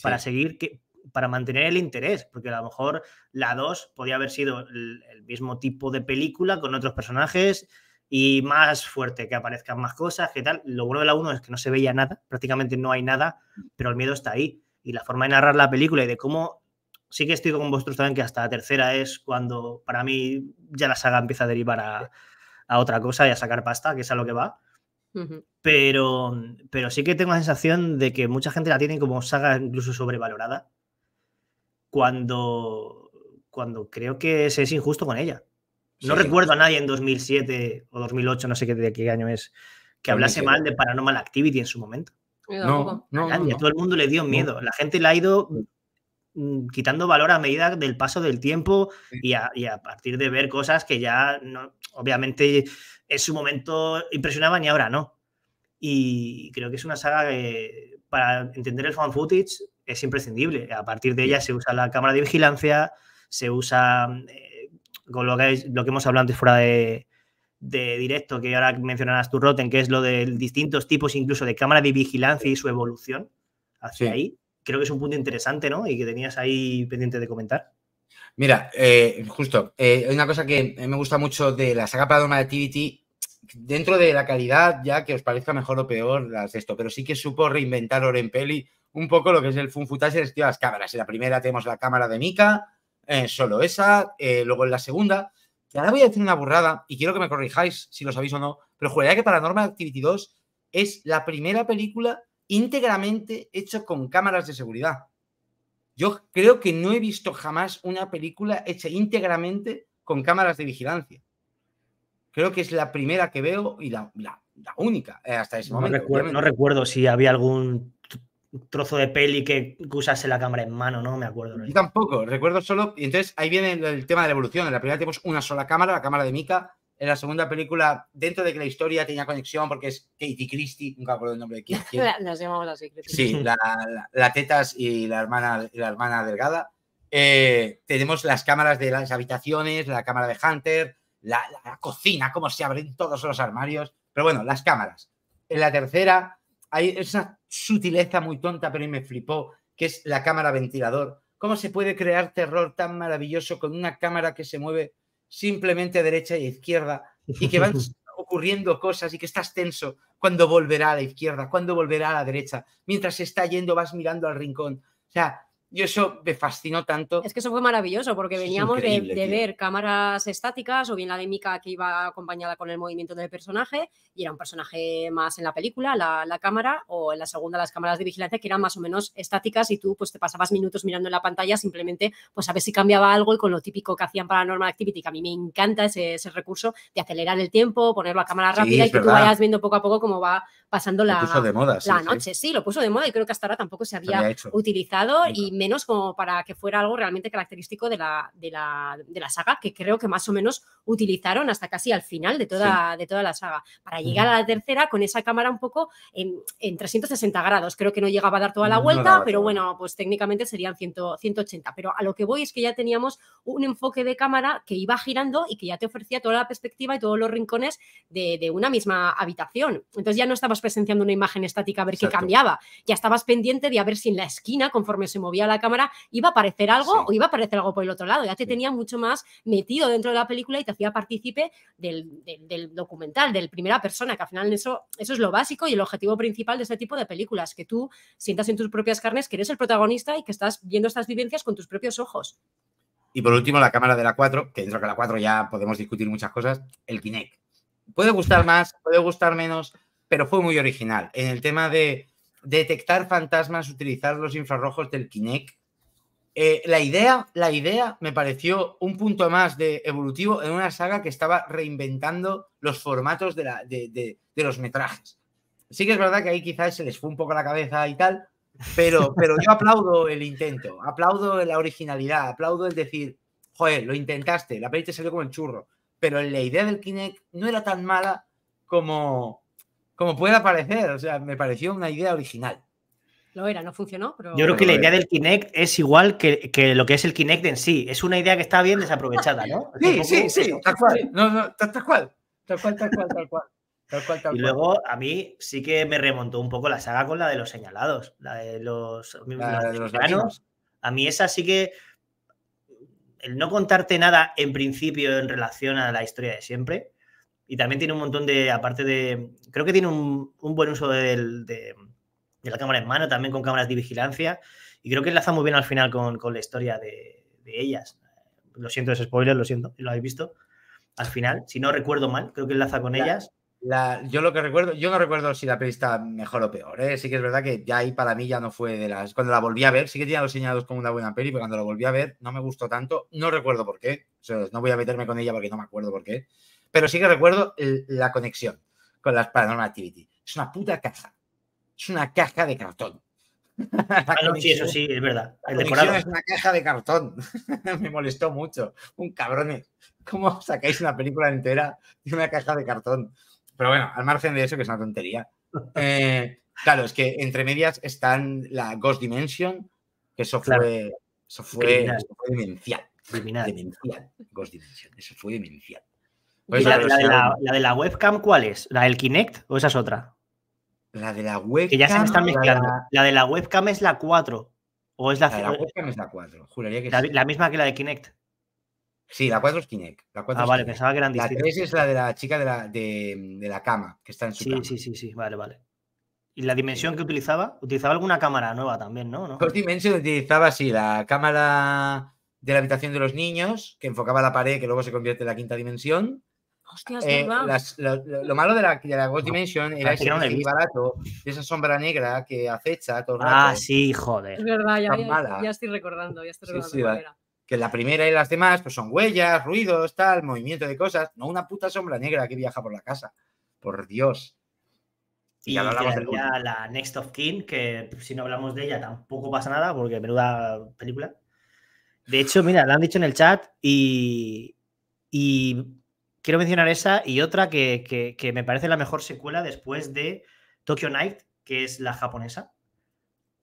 para seguir que, para mantener el interés, porque a lo mejor la 2 podía haber sido el, mismo tipo de película con otros personajes y más fuerte, que aparezcan más cosas, que tal. Lo bueno de la 1 es que no se veía nada, prácticamente no hay nada, pero el miedo está ahí. Y la forma de narrar la película y de cómo... Sí que estoy con vosotros también que hasta la tercera es cuando para mí ya la saga empieza a derivar a, otra cosa y a sacar pasta, que es a lo que va. Pero, pero sí que tengo la sensación de que mucha gente la tiene como saga incluso sobrevalorada cuando, cuando creo que se es injusto con ella. No recuerdo a nadie en 2007 o 2008, no sé qué, de qué año es, que hablase mal de Paranormal Activity en su momento. No, no, todo el mundo le dio miedo. La gente le ha ido mm, quitando valor a medida del paso del tiempo y a, partir de ver cosas que ya obviamente en su momento impresionaban y ahora no. Y creo que es una saga que para entender el fan footage es imprescindible. A partir de ella se usa la cámara de vigilancia, se usa eh, con lo que, lo que hemos hablado antes fuera de, directo, que ahora mencionarás tú, Roten, que es lo de distintos tipos incluso de cámara de vigilancia y su evolución hacia ahí. Creo que es un punto interesante, ¿no? Y que tenías ahí pendiente de comentar. Mira, eh, justo, eh, hay una cosa que me gusta mucho de la saga Paranormal Activity, dentro de la calidad, ya que os parezca mejor o peor las esto, pero sí que supo reinventar Oren Peli un poco lo que es el fun footage las cámaras. En la primera tenemos la cámara de Mika, eh, solo esa, eh, luego en la segunda, Y ahora voy a decir una burrada y quiero que me corrijáis si lo sabéis o no, pero juraría que Paranormal Activity 2 es la primera película íntegramente hecha con cámaras de seguridad. Yo creo que no he visto jamás una película hecha íntegramente con cámaras de vigilancia. Creo que es la primera que veo y la, única eh, hasta ese momento. no recuerdo si había algún trozo de peli que usase la cámara en mano, no me acuerdo. ¿no? tampoco, recuerdo solo. Y entonces ahí viene el, tema de la evolución. En la primera tenemos una sola cámara, la cámara de Mika. En la segunda película, dentro de que la historia tenía conexión, porque es Katie Christie, nunca acuerdo el nombre de quién. Nos llamamos así, Christie. Sí, la, Tetas y la hermana, la hermana delgada. Eh, tenemos las cámaras de las habitaciones, la cámara de Hunter, la, cocina, cómo se abren todos los armarios. Pero bueno, las cámaras. En la tercera, hay, esa sutileza muy tonta, pero me flipó, que es la cámara ventilador. ¿Cómo se puede crear terror tan maravilloso con una cámara que se mueve simplemente a derecha y a izquierda y que van ocurriendo cosas y que estás tenso cuando volverá a la izquierda, cuando volverá a la derecha? Mientras está yendo vas mirando al rincón. O sea, y eso me fascinó tanto. Es que eso fue maravilloso porque veníamos de, ver cámaras estáticas o bien la de Mika que iba acompañada con el movimiento del personaje y era un personaje más en la película, la, la, cámara, o en la segunda las cámaras de vigilancia que eran más o menos estáticas y tú pues te pasabas minutos mirando en la pantalla simplemente pues a ver si cambiaba algo y con lo típico que hacían para Normal Activity, que a mí me encanta ese, ese recurso de acelerar el tiempo, ponerlo a cámara rápida y que tú vayas viendo poco a poco cómo va pasando la, la noche. Sí. lo puso de moda y creo que hasta ahora tampoco se había, se había utilizado y me menos como para que fuera algo realmente característico de la, de la, saga, que creo que más o menos utilizaron hasta casi al final de toda, de toda la saga, para llegar a la tercera con esa cámara un poco en, 360 grados. Creo que no llegaba a dar toda la vuelta, pero bueno, pues técnicamente serían 180. Pero a lo que voy es que ya teníamos un enfoque de cámara que iba girando y que ya te ofrecía toda la perspectiva y todos los rincones de, una misma habitación. Entonces ya no estabas presenciando una imagen estática a ver qué cambiaba, ya estabas pendiente de a ver si en la esquina, conforme se movía la la cámara, iba a aparecer algo o iba a aparecer algo por el otro lado. Ya te tenía mucho más metido dentro de la película y te hacía partícipe del, del, documental, del primera persona, que al final eso, eso es lo básico y el objetivo principal de este tipo de películas, que tú sientas en tus propias carnes que eres el protagonista y que estás viendo estas vivencias con tus propios ojos. Y por último, la cámara de la 4, que dentro de la 4 ya podemos discutir muchas cosas, el Kinect. Puede gustar más, puede gustar menos, pero fue muy original. En el tema de detectar fantasmas, utilizar los infrarrojos del Kinect. Eh, la, idea, la idea me pareció un punto más de evolutivo en una saga que estaba reinventando los formatos de, los metrajes. Sí que es verdad que ahí quizás se les fue un poco la cabeza y tal, pero, pero yo aplaudo el intento, aplaudo la originalidad, aplaudo el decir, joder, lo intentaste, la peli te salió como el churro, pero la idea del Kinect no era tan mala como, como pueda parecer. O sea, me pareció una idea original. Lo era, no funcionó, pero... Yo creo que la idea del Kinect es igual que, lo que es el Kinect en sí. Es una idea que está bien desaprovechada, ¿no? Sí, sí, sí, tal cual. No, tal, cual. Tal cual, tal cual, tal cual. Tal cual, y luego a mí sí que me remontó un poco la saga con la de los señalados, la de los, la A mí esa sí que el no contarte nada en principio en relación a la historia de siempre, y también tiene un montón de, aparte de, creo que tiene un, un buen uso de, la cámara en mano, también con cámaras de vigilancia. Y creo que enlaza muy bien al final con, con la historia de, ellas. Lo siento, es spoiler, lo siento, lo habéis visto. Al final, si no recuerdo mal, creo que enlaza con ellas. yo lo que recuerdo, yo no recuerdo si la peli está mejor o peor. ¿eh? Sí que es verdad que ya ahí para mí ya no fue de las. Cuando la volví a ver, sí que tenía los señalados como una buena peli, pero cuando la volví a ver no me gustó tanto. No recuerdo por qué. no voy a meterme con ella porque no me acuerdo por qué. Pero sí que recuerdo la conexión con las Paranormal Activity. Es una puta caja. Es una caja de cartón. Ah, sí, eso sí, es verdad. Es una caja de cartón. Me molestó mucho. Un cabrón. ¿Cómo sacáis una película entera de una caja de cartón? Pero bueno, al margen de eso, que es una tontería. Eh, claro, es que entre medias están la Ghost Dimension, que eso fue, eso fue, fue demencial. Ghost Dimension. Eso fue demencial la, de la, webcam cuál es? ¿La del Kinect o esa es otra? La de la webcam. Que ya se mezclando. La, de la webcam es la 4. ¿O es la, de la webcam es la 4. Juraría que la, misma que la de Kinect. Sí, la 4 es Kinect. La ah, vale, pensaba que eran La 3 es la de la chica de la, de, la cama, que está en su sí, Sí, sí, sí, vale, vale. ¿Y la dimensión eh, que utilizaba? Utilizaba alguna cámara nueva también, ¿no? ¿No? Dimension utilizaba, sí, la cámara de la habitación de los niños, que enfocaba la pared, que luego se convierte en la quinta dimensión. Eh, lo malo de la, de Ghost Dimension era ese barato esa sombra negra que acecha todo Ah, sí, joder. Es verdad, ya, ya, ya estoy recordando, ya estoy recordando Que la primera y las demás pues son huellas, ruidos, tal, movimiento de cosas. No una puta sombra negra que viaja por la casa. Por Dios. Y, hablamos la Next of King, que si no hablamos de ella tampoco pasa nada, porque menuda película. De hecho, mira, la han dicho en el chat y, y quiero mencionar esa y otra que, me parece la mejor secuela después de Tokyo Night, que es la japonesa.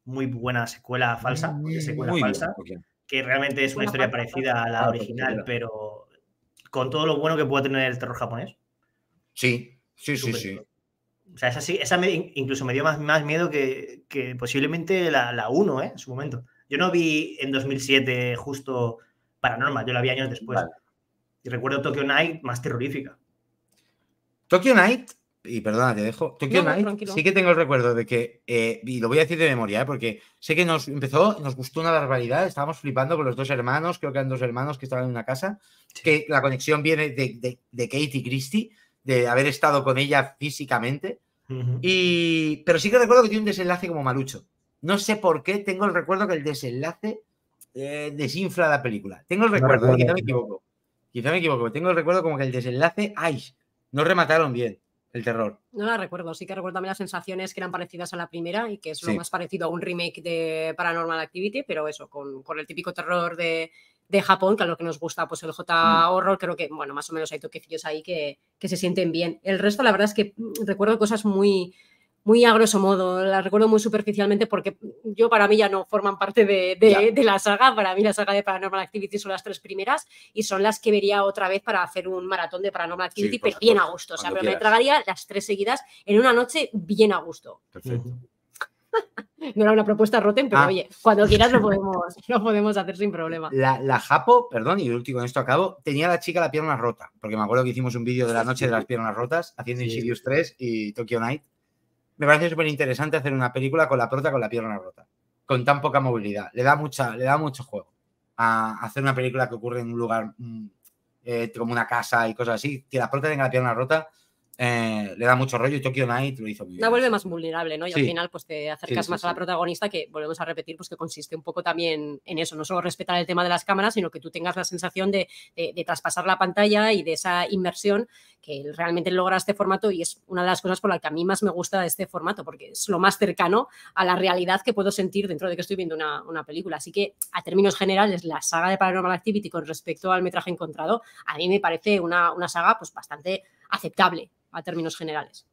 Muy buena secuela falsa, mm, secuela que realmente es una historia parecida a la original, pero con todo lo bueno que puede tener el terror japonés. Sí, sí, sí, sí. O sea, esa, sí, esa incluso me dio más, miedo que, posiblemente la 1, ¿eh? En su momento. Yo no vi en 2007 justo Paranormal, yo la vi años después. Y recuerdo Tokyo Night más terrorífica. Tokyo Night, y perdona, te dejo. Tokyo Night, sí que tengo el recuerdo de que, eh, y lo voy a decir de memoria, eh, porque sé que nos empezó, nos gustó una barbaridad, estábamos flipando con los dos hermanos, creo que eran dos hermanos que estaban en una casa, que la conexión viene de, de, Katie Christie, de haber estado con ella físicamente. y, pero sí que recuerdo que tiene un desenlace como malucho. No sé por qué, tengo el recuerdo que el desenlace eh, desinfla la película. Tengo el recuerdo, porque que no me equivoco. Quizá me equivoco, tengo el recuerdo como que el desenlace, ¡ay! No remataron bien el terror. No la recuerdo, sí que recuerdo también las sensaciones que eran parecidas a la primera y que es lo más parecido a un remake de Paranormal Activity, pero eso, con, el típico terror de, Japón, que a lo que nos gusta, pues el J mm. horror, creo que, bueno, más o menos hay toquecillos ahí que, que se sienten bien. El resto, la verdad es que mm, recuerdo cosas muy, muy a grosso modo, la recuerdo muy superficialmente porque yo para mí ya no forman parte de, la saga, para mí la saga de Paranormal Activity son las tres primeras y son las que vería otra vez para hacer un maratón de Paranormal Activity, pero bien a gusto, o sea, me tragaría las tres seguidas en una noche bien a gusto. Perfecto. no era una propuesta Rotten, pero ah. oye, cuando quieras lo podemos, lo podemos hacer sin problema. La, Japo, perdón, y último en esto acabo, tenía la chica la pierna rota, porque me acuerdo que hicimos un vídeo de la noche de las piernas rotas haciendo Insidious 3 y Tokyo Night me parece súper interesante hacer una película con la prota con la pierna rota, con tan poca movilidad. Le da, mucha, le da mucho juego a hacer una película que ocurre en un lugar mm, eh, como una casa y cosas así, que la prota tenga la pierna rota eh, le da mucho rollo y Tokyo Night lo hizo muy bien. La vuelve más vulnerable, ¿no? Y al final, pues te acercas más a la protagonista, que volvemos a repetir, pues que consiste un poco también en eso, no solo respetar el tema de las cámaras, sino que tú tengas la sensación de, traspasar la pantalla y de esa inmersión que realmente logra este formato y es una de las cosas por la que a mí más me gusta este formato, porque es lo más cercano a la realidad que puedo sentir dentro de que estoy viendo una, película. Así que, a términos generales, la saga de Paranormal Activity con respecto al metraje encontrado, a mí me parece una, saga pues bastante aceptable a términos generales.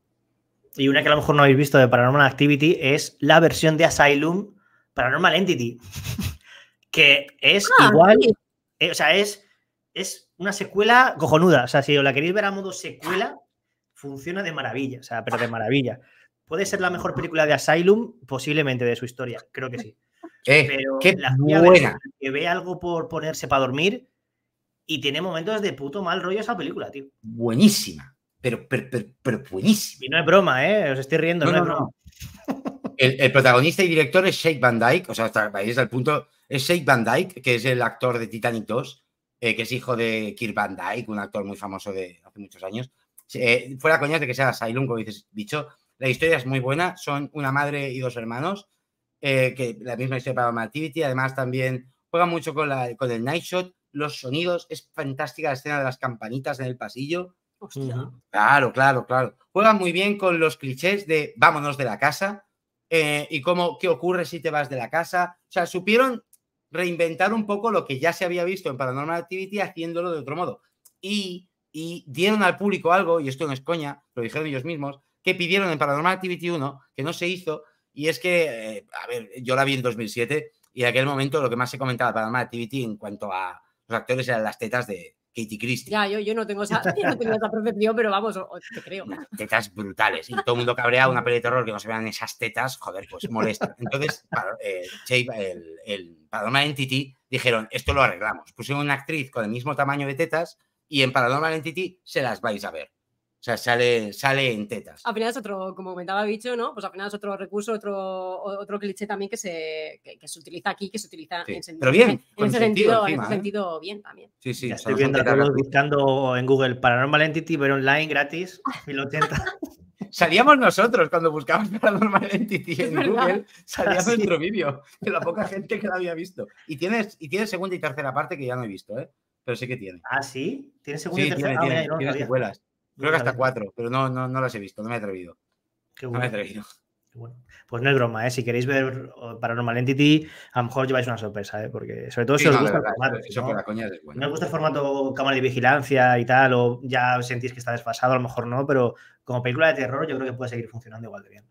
Y una que a lo mejor no habéis visto de Paranormal Activity es la versión de Asylum Paranormal Entity, que es ah, igual, eh, o sea, es, es una secuela cojonuda, o sea, si os la queréis ver a modo secuela, funciona de maravilla, o sea, pero de maravilla. ¿Puede ser la mejor película de Asylum? Posiblemente de su historia, creo que sí. Eh, pero la buena. que ve algo por ponerse para dormir y tiene momentos de puto mal rollo esa película, tío. Buenísima pero, buenísimo. Y no es broma, ¿eh? Os estoy riendo, no, es broma. El, protagonista y director es Shake Van Dyke, o sea, hasta ahí el punto. Es Shake Van Dyke, que es el actor de Titanic 2, eh, que es hijo de Kirk Van Dyke, un actor muy famoso de hace muchos años. Eh, fuera coñas de que sea Asylum, como dices, bicho. La historia es muy buena. Son una madre y dos hermanos. Eh, que la misma historia para Mativity. Además, también juega mucho con, la, con el Night Los sonidos. Es fantástica la escena de las campanitas en el pasillo. Claro, claro, claro. juegan muy bien con los clichés de vámonos de la casa eh, y cómo, qué ocurre si te vas de la casa. O sea, supieron reinventar un poco lo que ya se había visto en Paranormal Activity haciéndolo de otro modo. Y, dieron al público algo, y esto no es coña, lo dijeron ellos mismos, que pidieron en Paranormal Activity 1, que no se hizo, y es que, eh, a ver, yo la vi en 2007 y en aquel momento lo que más se comentaba de Paranormal Activity en cuanto a los actores eran las tetas de, Katie Christie. Ya, yo, yo no tengo esa, profesión, no tengo pero vamos, te creo. Tetas brutales. ¿eh? Y todo el mundo cabreado, una peli de terror que no se vean esas tetas, joder, pues molesta. Entonces, eh, el, Paranormal Entity, dijeron, esto lo arreglamos. Puse una actriz con el mismo tamaño de tetas y en Paranormal Entity se las vais a ver. O sea, sale, sale en tetas. Al final es otro, como comentaba Bicho, ¿no? Pues al final es otro recurso, otro, otro cliché también que se, que, se utiliza aquí, que se utiliza en, Pero bien, en, ese sentido, en ese ¿eh? sentido bien también. Sí, sí. estoy viendo buscando en Google Paranormal Entity, pero online gratis, 1080. Salíamos nosotros cuando buscábamos Paranormal Entity en Google, salíamos en nuestro vídeo, que la poca gente que la había visto. Y tienes, y tienes segunda y tercera parte que ya no he visto, ¿eh? Pero sí que tiene. Ah, sí, tiene segunda y tercera parte. tiene, ah, no Creo que hasta cuatro, pero no, no, no las he visto, no me he atrevido. No me he atrevido. Pues no es broma, ¿eh? si queréis ver Paranormal Entity, a lo mejor lleváis una sorpresa, ¿eh? porque sobre todo si os gusta el formato. Eso os gusta el formato cámara de vigilancia y tal, o ya sentís que está desfasado, a lo mejor no, pero como película de terror yo creo que puede seguir funcionando igual de bien.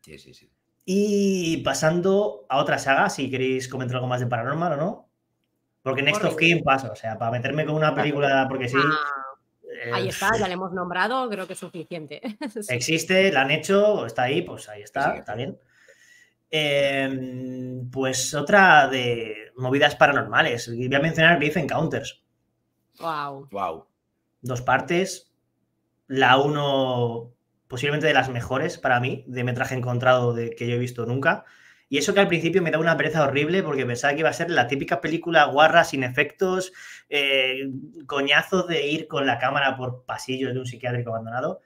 Sí, sí, sí. Y pasando a otra saga, si queréis comentar algo más de Paranormal o no. Porque Next of King pasa, o sea, para meterme con una película, porque sí, ah. Ahí eh, está, ya le hemos nombrado, creo que es suficiente. Existe, la han hecho, está ahí, pues ahí está, está bien. Em, pues otra de movidas paranormales. Voy a mencionar Brief Encounters. Wow. Dos partes. La uno, posiblemente de las mejores para mí, de metraje encontrado de, que yo he visto nunca. Y eso que al principio me da una pereza horrible porque pensaba que iba a ser la típica película guarra sin efectos, eh, coñazos de ir con la cámara por pasillos de un psiquiátrico abandonado.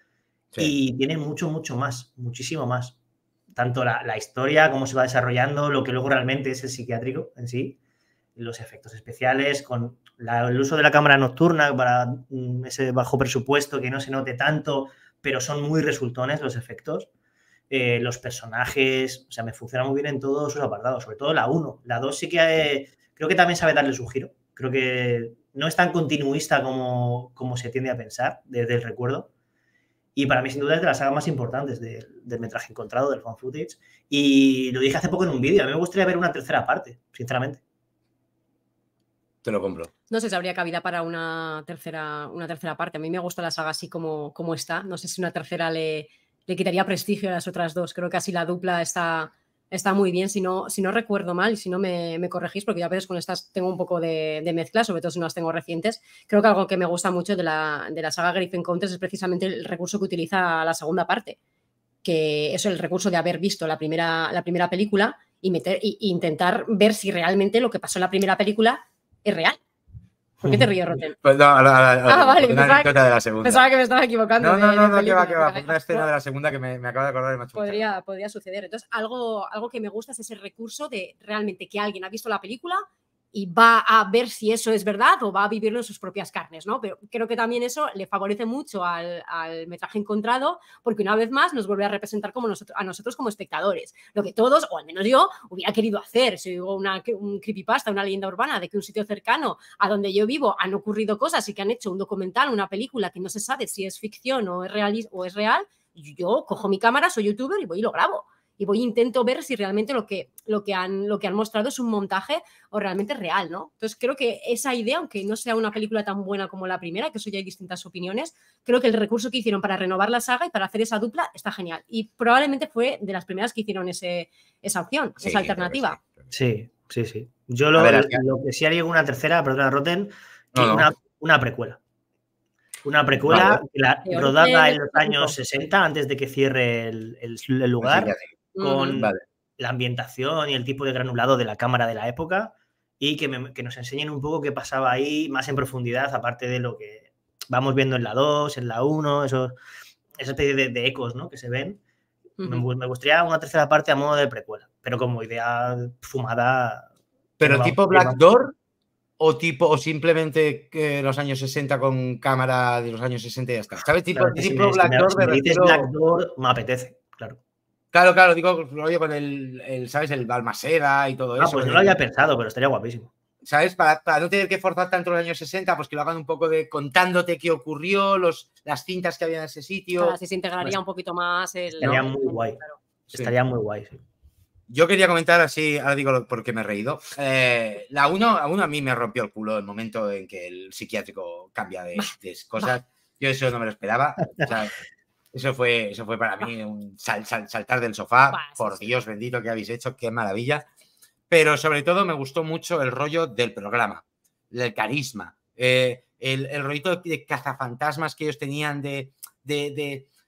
Y tiene mucho, mucho más, muchísimo más. Tanto la, historia, cómo se va desarrollando, lo que luego realmente es el psiquiátrico en sí, los efectos especiales, con el uso de la cámara nocturna para mm, ese bajo presupuesto que no se note tanto, pero son muy resultones los efectos. Eh, los personajes, o sea, me funciona muy bien en todos sus apartados, sobre todo la 1. La 2 sí que eh, creo que también sabe darle su giro. Creo que no es tan continuista como, como se tiende a pensar desde el recuerdo. Y para mí, sin duda, es de las sagas más importantes del metraje encontrado, del fan footage. Y lo dije hace poco en un vídeo. A mí me gustaría ver una tercera parte, sinceramente. Te lo compro. No sé si habría cabida para una tercera, una tercera parte. A mí me gusta la saga así como, como está. No sé si una tercera le, le quitaría prestigio a las otras dos. Creo que así la dupla está, está muy bien. Si no, si no recuerdo mal, si no me, corregís, porque ya a con estas tengo un poco de, mezcla, sobre todo si no las tengo recientes. Creo que algo que me gusta mucho de la, de la saga Griffin Counters es precisamente el recurso que utiliza la segunda parte, que es el recurso de haber visto la primera, la primera película y meter, y intentar ver si realmente lo que pasó en la primera película es real ¿Por qué te ríes, Rotel? Pues no, no, no, ah, vale, pensaba, que, de la segunda. pensaba que me estaba equivocando. No, no, no, no, que va, que va. Una escena de la segunda que me, me acabo de acordar de Machu Podría, podría suceder. Entonces, algo, algo que me gusta es ese recurso de realmente que alguien ha visto la película, y va a ver si eso es verdad o va a vivirlo en sus propias carnes, ¿no? Pero creo que también eso le favorece mucho al, al metraje encontrado, porque una vez más nos vuelve a representar como nosotros, a nosotros como espectadores, lo que todos, o al menos yo, hubiera querido hacer. Si digo una, un creepypasta, una leyenda urbana de que un sitio cercano a donde yo vivo han ocurrido cosas y que han hecho un documental, una película que no se sabe si es ficción o es real, o es real yo cojo mi cámara, soy youtuber y voy y lo grabo y voy intento ver si realmente lo que, lo que, han, lo que han mostrado es un montaje o realmente real, ¿no? Entonces creo que esa idea, aunque no sea una película tan buena como la primera, que eso ya hay distintas opiniones, creo que el recurso que hicieron para renovar la saga y para hacer esa dupla está genial. Y probablemente fue de las primeras que hicieron ese, esa opción, esa alternativa. Sí, sí, sí. Yo lo, que sí haría una tercera, perdona, Roten, que Una, una precuela. Una precuela rodada en los años 60, antes de que cierre el, lugar con la ambientación y el tipo de granulado de la cámara de la época y que, nos enseñen un poco qué pasaba ahí más en profundidad, aparte de lo que vamos viendo en la 2, en la 1, esos, esa especie de, ecos ¿no? que se ven. me, gustaría una tercera parte a modo de precuela, pero como idea fumada. ¿Pero tipo Black Door? o tipo o simplemente los años 60 con cámara de los años 60 y ya está. ¿Sabes? Tipo, Black Door me apetece, claro. Claro, claro, digo con el, el, ¿sabes? El Balmaceda y todo ah, eso. pues no lo había pensado, pero estaría guapísimo. ¿Sabes? Para, no tener que forzar tanto los años 60, pues que lo hagan un poco de contándote qué ocurrió, los, las cintas que había en ese sitio. Claro, así se integraría pues un poquito más el. Estaría muy guay. Estaría muy guay, sí. Yo quería comentar así, ahora digo porque me he reído. Eh, la uno, a uno a mí me rompió el culo el momento en que el psiquiátrico cambia de, de cosas. Yo eso no me lo esperaba. O sea, eso fue, eso fue para mí ah. un saltar del sofá. Por Dios bendito que habéis hecho, qué maravilla. Pero sobre todo me gustó mucho el rollo del programa, el carisma, eh, el, el rollito de cazafantasmas que ellos tenían de,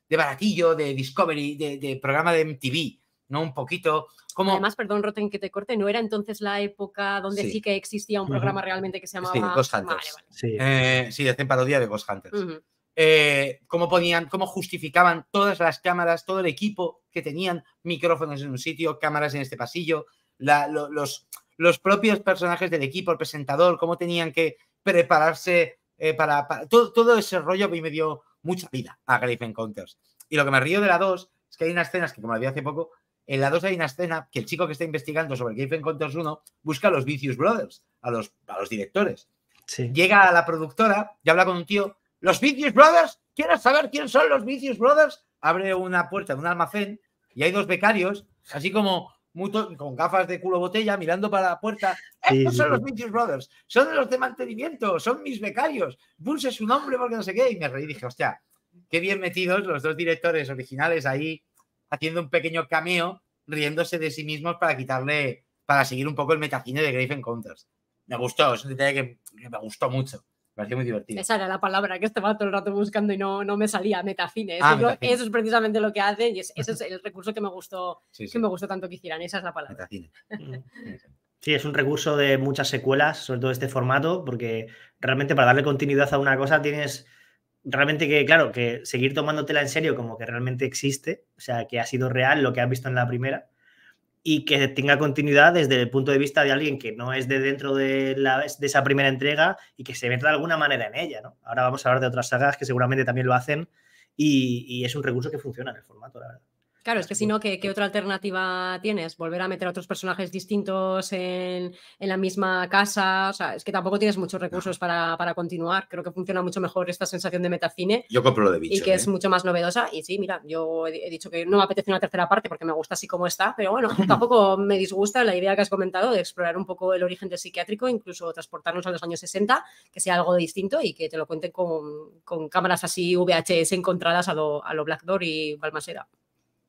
baratillo, de Discovery, de, programa de MTV, ¿no? Un poquito. Como... Además, perdón, Roten, que te corte, no era entonces la época donde sí, que existía un programa realmente que se llamaba. Sí, Ghost Hunters. Sí. Eh, hacen parodia de Ghost Hunters. Eh, cómo ponían, justificaban todas las cámaras, todo el equipo que tenían, micrófonos en un sitio, cámaras en este pasillo, los, los propios personajes del equipo, el presentador, cómo tenían que prepararse eh, para, todo, ese rollo me dio mucha vida a Grave Encounters. Y lo que me río de la 2 es que hay unas escenas que, como la vi hace poco, en la 2 hay una escena que el chico que está investigando sobre Grave Encounters 1 busca a los Vicious Brothers, a los, a los directores. Llega a la productora y habla con un tío ¿Los Vicious Brothers? ¿Quieres saber quién son los Vicious Brothers? Abre una puerta de un almacén y hay dos becarios, así como mucho, con gafas de culo botella, mirando para la puerta. Estos son los Vicious Brothers, son los de mantenimiento, son mis becarios. Pulse su nombre porque no sé qué. Y me reí y dije, hostia, qué bien metidos los dos directores originales ahí haciendo un pequeño cameo, riéndose de sí mismos para quitarle, para seguir un poco el metacine de Grave Encounters. Me gustó, es un que me gustó mucho pareció muy divertido. Esa era la palabra que estaba todo el rato buscando y no, no me salía, metafines. Ah, eso, es precisamente lo que hacen y ese es el recurso que me gustó, que me gustó tanto que hicieran. Esa es la palabra. Sí, es un recurso de muchas secuelas, sobre todo este formato, porque realmente para darle continuidad a una cosa tienes realmente que, claro, que seguir tomándotela en serio como que realmente existe, o sea, que ha sido real lo que has visto en la primera y que tenga continuidad desde el punto de vista de alguien que no es de dentro de, la, de esa primera entrega y que se meta de alguna manera en ella. ¿no? Ahora vamos a hablar de otras sagas que seguramente también lo hacen y, y es un recurso que funciona en el formato, la verdad. Claro, es que si no, ¿qué, pues otra alternativa tienes? ¿Volver a meter a otros personajes distintos en, la misma casa? O sea, es que tampoco tienes muchos recursos para, continuar. Creo que funciona mucho mejor esta sensación de metacine. Yo compro lo de bicho. Y que es ¿eh? mucho más novedosa. Y sí, mira, yo he, dicho que no me apetece una tercera parte porque me gusta así como está, pero bueno, tampoco me disgusta la idea que has comentado de explorar un poco el origen del psiquiátrico, incluso transportarnos a los años 60, que sea algo distinto y que te lo cuenten con, cámaras así VHS encontradas a lo, a lo Black Door y Balmasera.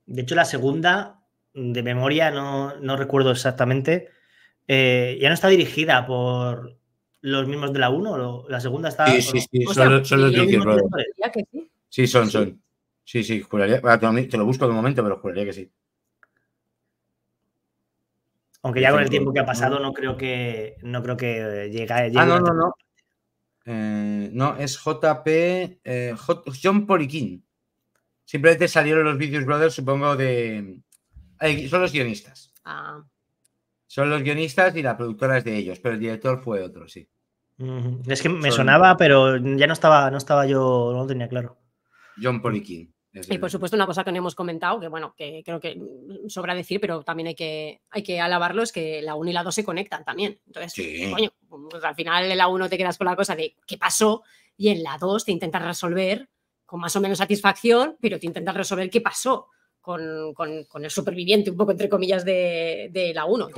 De hecho, la segunda, de memoria, no, no recuerdo exactamente, eh, ya no está dirigida por los mismos de la 1, la segunda está... Sí, sí, sí, son, los sí? sí, son, son. Sí, sí, juraría. Ah, te lo busco de momento, pero juraría que sí. Aunque ya con el tiempo que ha pasado no creo que no creo que eh, llegue, Ah, no, no, no. Eh, no, es JP John Poliquín. Simplemente salieron los Vicious Brothers, supongo, de. Son los guionistas. Ah. Son los guionistas y la productora es de ellos, pero el director fue otro, sí. Es que me sonaba, pero ya no estaba, no estaba yo, no lo tenía claro. John Poliquín. Y por supuesto, una cosa que no hemos comentado, que bueno, que creo que sobra decir, pero también hay que, hay que alabarlo, es que la 1 y la 2 se conectan también. Entonces, coño, pues, al final en la 1 te quedas con la cosa de qué pasó y en la 2 te intentas resolver con más o menos satisfacción, pero te intentas resolver qué pasó con, el superviviente, un poco entre comillas, de, la 1.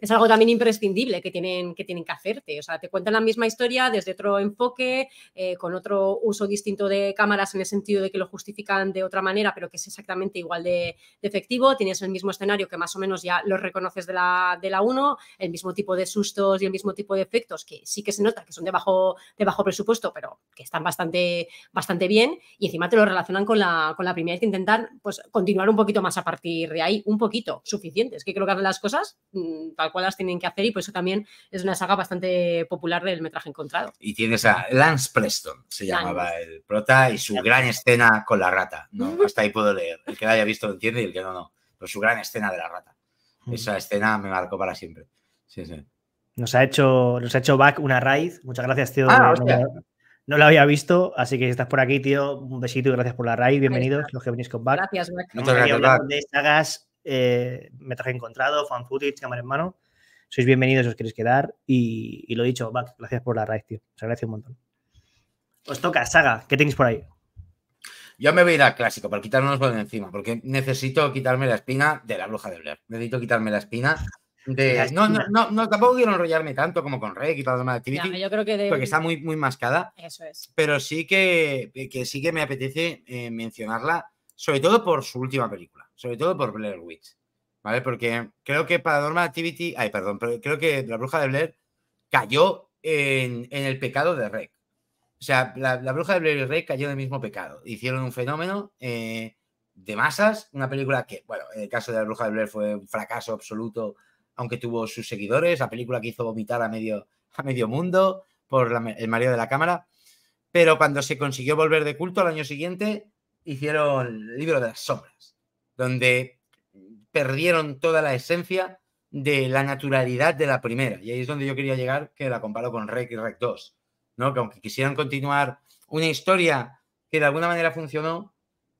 es algo también imprescindible que tienen, que tienen que hacerte. O sea, te cuentan la misma historia desde otro enfoque, eh, con otro uso distinto de cámaras en el sentido de que lo justifican de otra manera, pero que es exactamente igual de, efectivo. Tienes el mismo escenario que más o menos ya lo reconoces de la, de la 1, el mismo tipo de sustos y el mismo tipo de efectos que sí que se nota que son de bajo, de bajo presupuesto, pero que están bastante, bastante bien. Y encima te lo relacionan con la, con la primera vez que intentan pues, continuar un poquito más a partir de ahí, un poquito, suficiente. Es que creo que las cosas mm, tal cual las tienen que hacer y por eso también es una saga bastante popular del metraje encontrado. Y tienes a Lance Preston, se llamaba el prota, y su gran escena con la rata, ¿no? Hasta ahí puedo leer. El que la haya visto lo entiende y el que no, no. Pero su gran escena de la rata. Mm. Esa escena me marcó para siempre. Sí, sí. Nos ha hecho, nos ha hecho back una raíz. Muchas gracias, tío. Ah, no la había visto, así que si estás por aquí, tío, un besito y gracias por la RAI. Bienvenidos los que venís con Back. Gracias, Muchas gracias, Back. De sagas, eh, encontrado, fan footage, cámara en mano. Sois bienvenidos os queréis quedar. Y, lo dicho, Back, gracias por la RAI, tío. Os agradezco un montón. Os toca, saga, ¿qué tenéis por ahí? Yo me voy a ir al clásico para quitarnos por encima, porque necesito quitarme la espina de la bruja de Blair. Necesito quitarme la espina no, no, tampoco quiero enrollarme tanto como con Rey y toda activity. Porque está muy, muy mascada. Eso es. Pero sí que, sí que me apetece eh, mencionarla, sobre todo por su última película, sobre todo por Blair Witch. ¿Vale? Porque creo que Paranormal Activity. Ay, perdón, pero creo que la bruja de Blair cayó en, el pecado de Rey. O sea, la, bruja de Blair y Rey cayó en el mismo pecado. Hicieron un fenómeno. Eh, de masas, una película que, bueno, en el caso de la bruja de Blair fue un fracaso absoluto aunque tuvo sus seguidores, la película que hizo vomitar a medio, a medio mundo por el mareo de la cámara. Pero cuando se consiguió volver de culto al año siguiente, hicieron el libro de las sombras, donde perdieron toda la esencia de la naturalidad de la primera. Y ahí es donde yo quería llegar, que la comparo con Rec y Rec 2, ¿no? que aunque quisieran continuar una historia que de alguna manera funcionó,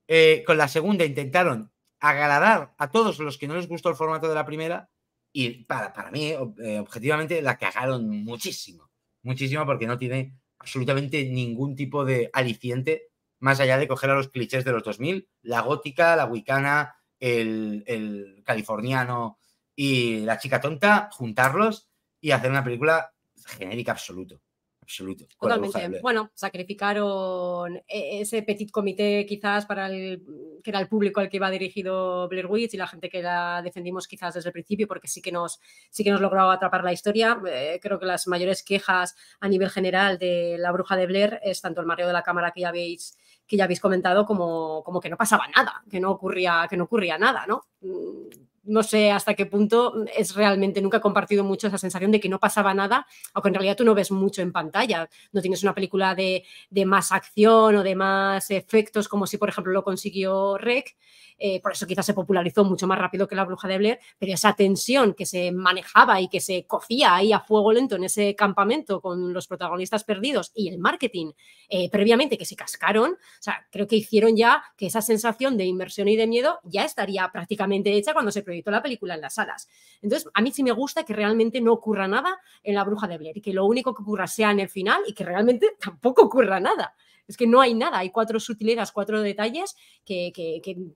eh, con la segunda intentaron agradar a todos los que no les gustó el formato de la primera y para, mí, eh, objetivamente, la cagaron muchísimo. Muchísimo porque no tiene absolutamente ningún tipo de aliciente más allá de coger a los clichés de los 2000, la gótica, la wicana, el, el californiano y la chica tonta, juntarlos y hacer una película genérica absoluto absoluto. Totalmente. Bueno, sacrificaron e-, ese petit comité quizás para el que era el público al que iba dirigido Blair Witch y la gente que la defendimos quizás desde el principio porque sí que nos sí que nos logró atrapar la historia. Eh, creo que las mayores quejas a nivel general de la bruja de Blair es tanto el mareo de la cámara que ya habéis que ya habéis comentado como, como que no pasaba nada, que no ocurría que no ocurría nada, ¿no? Mm, no sé hasta qué punto es realmente, nunca he compartido mucho esa sensación de que no pasaba nada, aunque en realidad tú no ves mucho en pantalla, no tienes una película de, más acción o de más efectos, como si por ejemplo lo consiguió Rec, eh, por eso quizás se popularizó mucho más rápido que la bruja de Blair, pero esa tensión que se manejaba y que se cocía ahí a fuego lento en ese campamento con los protagonistas perdidos y el marketing eh, previamente que se cascaron, o sea, creo que hicieron ya que esa sensación de inmersión y de miedo ya estaría prácticamente hecha cuando se proyectó toda la película en las salas. Entonces, a mí sí me gusta que realmente no ocurra nada en La Bruja de Blair y que lo único que ocurra sea en el final y que realmente tampoco ocurra nada. Es que no hay nada, hay cuatro sutilezas cuatro detalles que,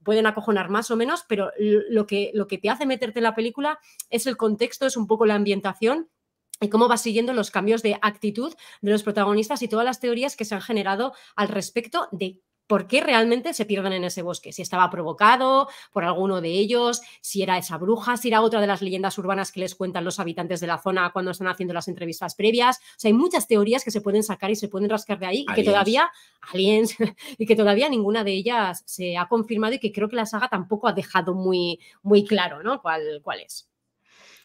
pueden acojonar más o menos, pero lo que, lo que te hace meterte en la película es el contexto, es un poco la ambientación y cómo va siguiendo los cambios de actitud de los protagonistas y todas las teorías que se han generado al respecto de por qué realmente se pierden en ese bosque, si estaba provocado por alguno de ellos, si era esa bruja, si era otra de las leyendas urbanas que les cuentan los habitantes de la zona cuando están haciendo las entrevistas previas. O sea, hay muchas teorías que se pueden sacar y se pueden rascar de ahí y que todavía, aliens, y que todavía ninguna de ellas se ha confirmado y que creo que la saga tampoco ha dejado muy, muy claro, ¿no? ¿Cuál, cuál es?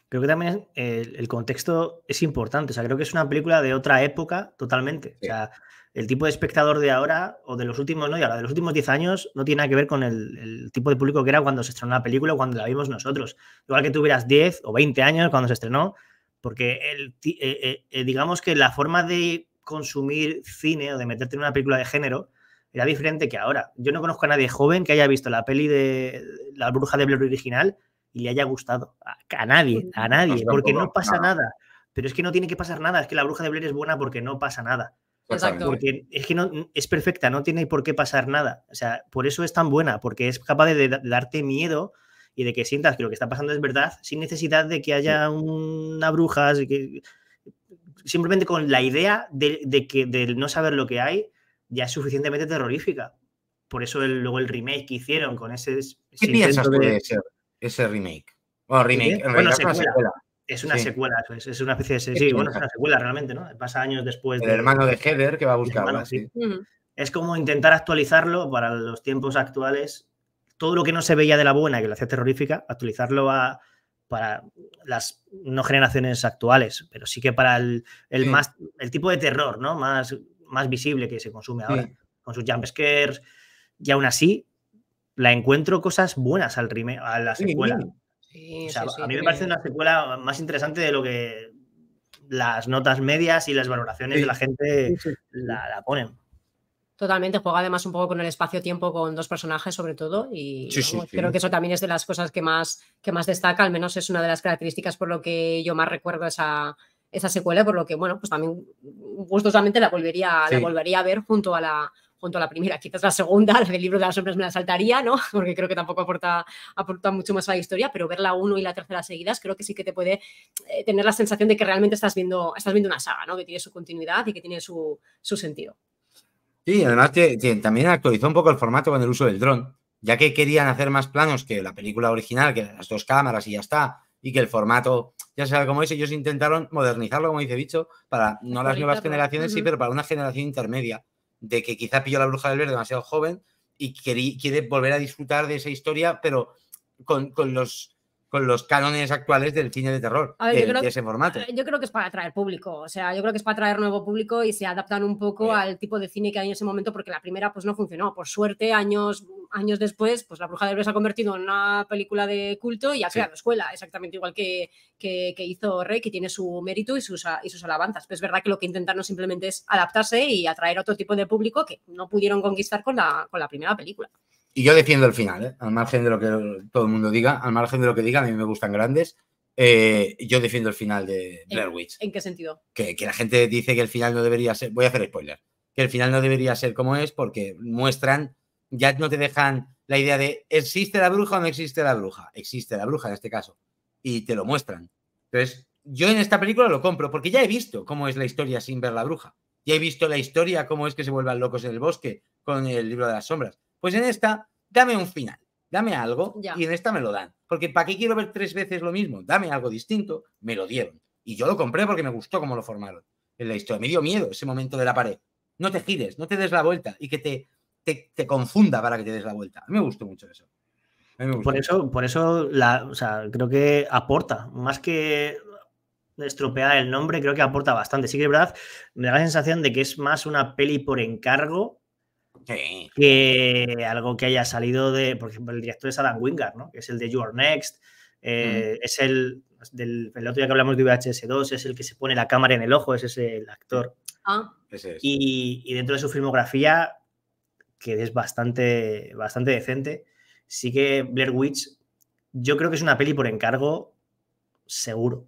creo que también eh, el, contexto es importante. O sea, creo que es una película de otra época totalmente. O sea, el tipo de espectador de ahora o de los últimos, no, y ahora de los últimos 10 años no tiene nada que ver con el, tipo de público que era cuando se estrenó la película o cuando la vimos nosotros. Igual que tuvieras 10 o 20 años cuando se estrenó, porque el, eh, eh, digamos que la forma de consumir cine o de meterte en una película de género era diferente que ahora. Yo no conozco a nadie joven que haya visto la peli de La Bruja de Blair original y le haya gustado. A, nadie, a nadie, porque no pasa nada. Pero es que no tiene que pasar nada. Es que la bruja de Blair es buena porque no pasa nada. Exacto. es que no, es perfecta, no tiene por qué pasar nada. O sea, por eso es tan buena, porque es capaz de, darte miedo y de que sientas que lo que está pasando es verdad, sin necesidad de que haya una bruja, simplemente con la idea de, que no saber lo que hay ya es suficientemente terrorífica. Por eso luego el remake que hicieron con ese... ¿Qué ese remake. Bueno, remake, ¿eh? Es una secuela. Es una especie de. Sí, bueno, es una secuela realmente, ¿no? Pasa años después. el hermano de Heather que va a buscarlo... Mm. Es como intentar actualizarlo para los tiempos actuales. Todo lo que no se veía de la buena, que lo hacía terrorífica, actualizarlo a, para las no generaciones actuales, pero sí que para el, el más el tipo de terror, ¿no? Más, más visible que se consume ahora, con sus scares... Y aún así, la encuentro cosas buenas al rime, a la secuela. a mí me parece una secuela más interesante de lo que las notas medias y las valoraciones de la gente la, ponen. Totalmente, juega además un poco con el espacio-tiempo con dos personajes sobre todo y creo que eso también es de las cosas que más, que más destaca, al menos es una de las características por lo que yo más recuerdo esa, esa secuela, por lo que bueno, pues también gustosamente la volvería, la volvería a ver junto a la, la primera, quizás la segunda, la del libro de las sombras me la saltaría, ¿no? Porque creo que tampoco aporta, mucho más a la historia, pero ver la uno y la tercera seguidas creo que sí que te puede eh, tener la sensación de que realmente estás viendo, estás viendo una saga, ¿no? Que tiene su continuidad y que tiene su, sentido. Sí, además también actualizó un poco el formato con el uso del dron, ya que querían hacer más planos que la película original, que las dos cámaras y ya está, y que el formato ya sea cómo es, ellos intentaron modernizarlo, como dice dicho, para no las nuevas generaciones, sí, pero para una generación intermedia, de que quizá pilló la bruja del verde demasiado joven y quiere volver a disfrutar de esa historia, pero con, con los los cánones actuales del cine de terror, de, ese formato. Yo creo que es para atraer público, o sea, yo creo que es para atraer nuevo público y se adaptan un poco al tipo de cine que hay en ese momento porque la primera pues no funcionó. Por suerte, años, años después, pues La Bruja del Bes ha convertido en una película de culto y ha creado la escuela, exactamente igual que, que, hizo Rey, que tiene su mérito y sus, sus alabanzas. Pero es verdad que lo que intentaron simplemente es adaptarse y atraer otro tipo de público que no pudieron conquistar con la, con la primera película y yo defiendo el final, ¿eh? al margen de lo que todo el mundo diga, al margen de lo que diga, a mí me gustan grandes. Eh, yo defiendo el final de Blair Witch. ¿En qué sentido? Que, que, la gente dice que el final no debería ser, voy a hacer spoiler, que el final no debería ser como es porque muestran, ya no te dejan la idea de existe la bruja o no existe la bruja, existe la bruja en este caso, y te lo muestran. Entonces, yo en esta película lo compro porque ya he visto cómo es la historia sin ver la bruja, ya he visto la historia, cómo es que se vuelvan locos en el bosque con el libro de las sombras. Pues en esta, dame un final, dame algo y en esta me lo dan. Porque ¿para qué quiero ver tres veces lo mismo? Dame algo distinto, me lo dieron. Y yo lo compré porque me gustó cómo lo formaron en la historia. Me dio miedo ese momento de la pared. No te gires, no te des la vuelta y que te, te, confunda para que te des la vuelta. A mí me gustó mucho eso. por eso, por eso la, creo que aporta, más que estropear el nombre, creo que aporta bastante. Sí que es verdad, me da la sensación de que es más una peli por encargo que algo que haya salido de, por ejemplo, el director es Adam Wingard, ¿no? Que es el de Your Next, eh, mm. es el del el otro día que hablamos de VHS2, es el que se pone la cámara en el ojo, ah. ese es el actor. y, dentro de su filmografía, que es bastante, bastante decente, sí que Blair Witch, yo creo que es una peli por encargo seguro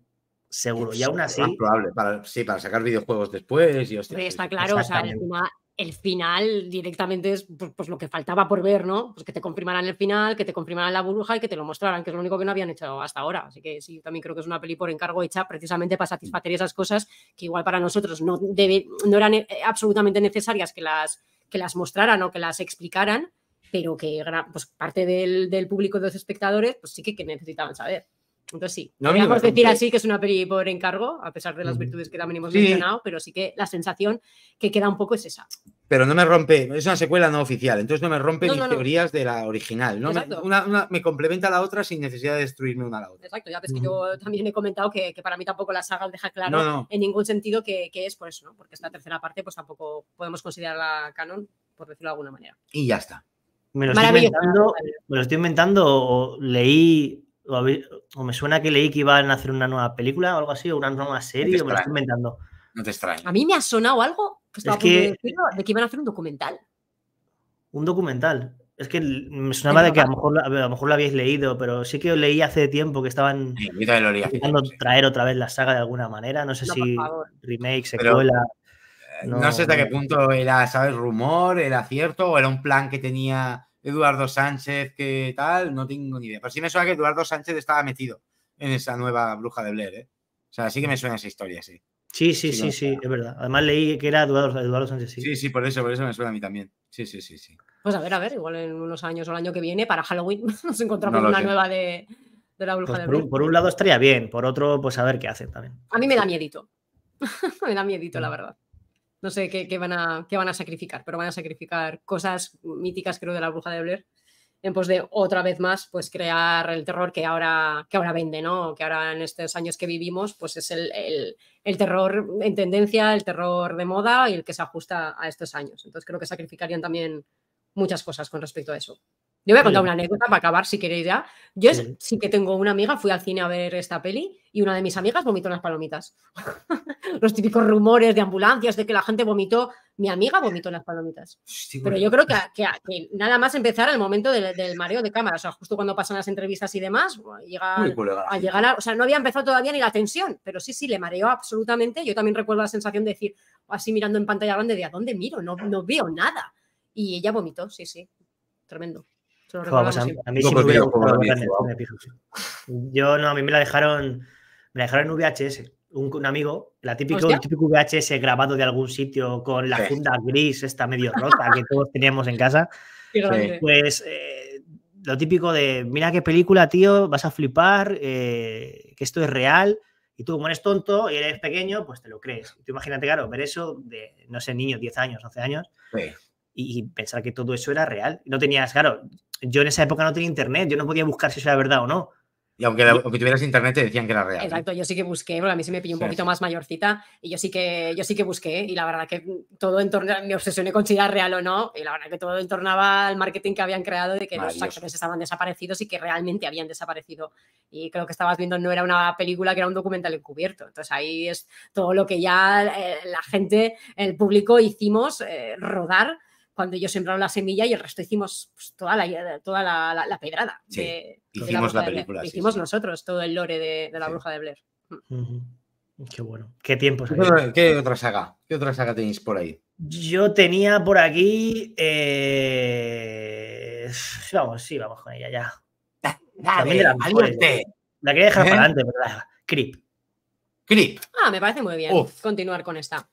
seguro. Y aún así. Más probable, sí, para sacar videojuegos después. Y, está claro, o sea, encima el final directamente es pues, pues, lo que faltaba por ver, ¿no? Pues que te confirmaran el final, que te confirmaran la burbuja y que te lo mostraran, que es lo único que no habían hecho hasta ahora. Así que sí, también creo que es una peli por encargo hecha precisamente para satisfacer esas cosas que igual para nosotros no, debe, no eran eh, absolutamente necesarias que las, que las mostraran o que las explicaran, pero que pues, parte del, del público de los espectadores pues sí que, que necesitaban saber. Entonces sí, no podríamos decir así que es una peli por encargo, a pesar de las virtudes que también hemos mencionado, pero sí que la sensación que queda un poco es esa. Pero no me rompe, es una secuela no oficial, entonces no me rompe mis teorías de la original. ¿no? Me, una, me complementa la otra sin necesidad de destruirme una a la otra. Exacto, ya ves que yo también he comentado que, para mí tampoco la saga deja claro en ningún sentido que, es por eso, ¿no? Porque esta tercera parte pues tampoco podemos considerarla canon, por decirlo de alguna manera. Y ya está. Me lo, estoy inventando, me lo estoy inventando, o leí o, me suena que leí que iban a hacer una nueva película o algo así, o una nueva serie, o me lo estoy inventando. No te extraña. A mí me ha sonado algo que estaba es de, que iban a hacer un documental. Un documental. Es que me sonaba de que a lo, mejor, lo mejor habéis leído, pero sí que leí hace tiempo que estaban intentando traer otra vez la saga de alguna manera. No sé si remake, secuela. Eh, no, no, sé hasta qué punto era, ¿sabes? Rumor, era cierto o era un plan que tenía Eduardo Sánchez, qué tal, no tengo ni idea. Pero sí me suena que Eduardo Sánchez estaba metido en esa nueva bruja de Blair, ¿eh? O sea, sí que me suena esa historia, sí. Sí, sí, sí, sí, es verdad. Además leí que era Eduardo, Sánchez. Sí. sí, por eso, por eso me suena a mí también. Sí, sí, sí, sí. Pues a ver, a ver, igual en unos años o el año que viene, para Halloween, nos encontramos una nueva de, la bruja pues de Blair por un lado estaría bien, por otro, pues a ver qué hace también. A mí me da miedito. me da miedito, la verdad. No sé qué, van a, qué van a sacrificar, pero van a sacrificar cosas míticas, creo, de la bruja de Blair, en pos de otra vez más, pues crear el terror que ahora, que ahora vende, ¿no? Que ahora en estos años que vivimos, pues es el, el, el terror en tendencia, el terror de moda y el que se ajusta a estos años. Entonces creo que sacrificarían también muchas cosas con respecto a eso. Yo voy a contar una anécdota para acabar, si queréis ya. Yo sí. que tengo una amiga, fui al cine a ver esta peli y una de mis amigas vomitó unas palomitas. Los típicos rumores de ambulancias, de que la gente vomitó. Mi amiga vomitó las palomitas. Pero yo creo que, nada más empezar el momento del, mareo de cámara. O sea, justo cuando pasan las entrevistas y demás, llega... a llegar O sea, no había empezado todavía ni la tensión, pero sí, sí, le mareó absolutamente. Yo también recuerdo la sensación de decir, así mirando en pantalla grande, de a dónde miro, no, no veo nada. Y ella vomitó, sí, sí. Tremendo. Yo no, a mí me la dejaron, me dejaron en VHS. Un, amigo, la típico, el típico VHS grabado de algún sitio con la funda gris, esta medio rota que todos teníamos en casa. Pues eh, lo típico de, mira qué película, tío, vas a flipar, eh, que esto es real. Y tú, como eres tonto y eres pequeño, pues te lo crees. Tú imagínate, claro, ver eso de, no sé, niño, 10 años, 11 años, y, y, pensar que todo eso era real. No tenías, claro, yo en esa época no tenía internet, yo no podía buscar si eso era verdad o no. Y aunque, tuvieras internet te decían que era real. Exacto, yo sí que busqué, a mí se me pilló un poquito más mayorcita y yo sí que yo sí que busqué y la verdad que todo en torno, me obsesioné con si era real o no y la verdad que todo entornaba torno al marketing que habían creado de que los actores estaban desaparecidos y que realmente habían desaparecido y creo que estabas viendo no era una película que era un documental encubierto, entonces ahí es todo lo que ya eh, la gente, el público hicimos eh, rodar cuando yo sembraron la semilla y el resto hicimos pues, toda, la, toda la, pedrada. hicimos la, película. hicimos nosotros todo el lore de, la bruja de Blair. Mm. Qué bueno. Qué tiempos. ¿Qué otra saga? ¿Qué otra saga tenéis por ahí? Yo tenía por aquí. Eh, vamos, sí, vamos con ella ya. la, quería dejar ¿Eh? para adelante, ¿verdad? Creep. Creep. Ah, me parece muy bien. Continuar con esta.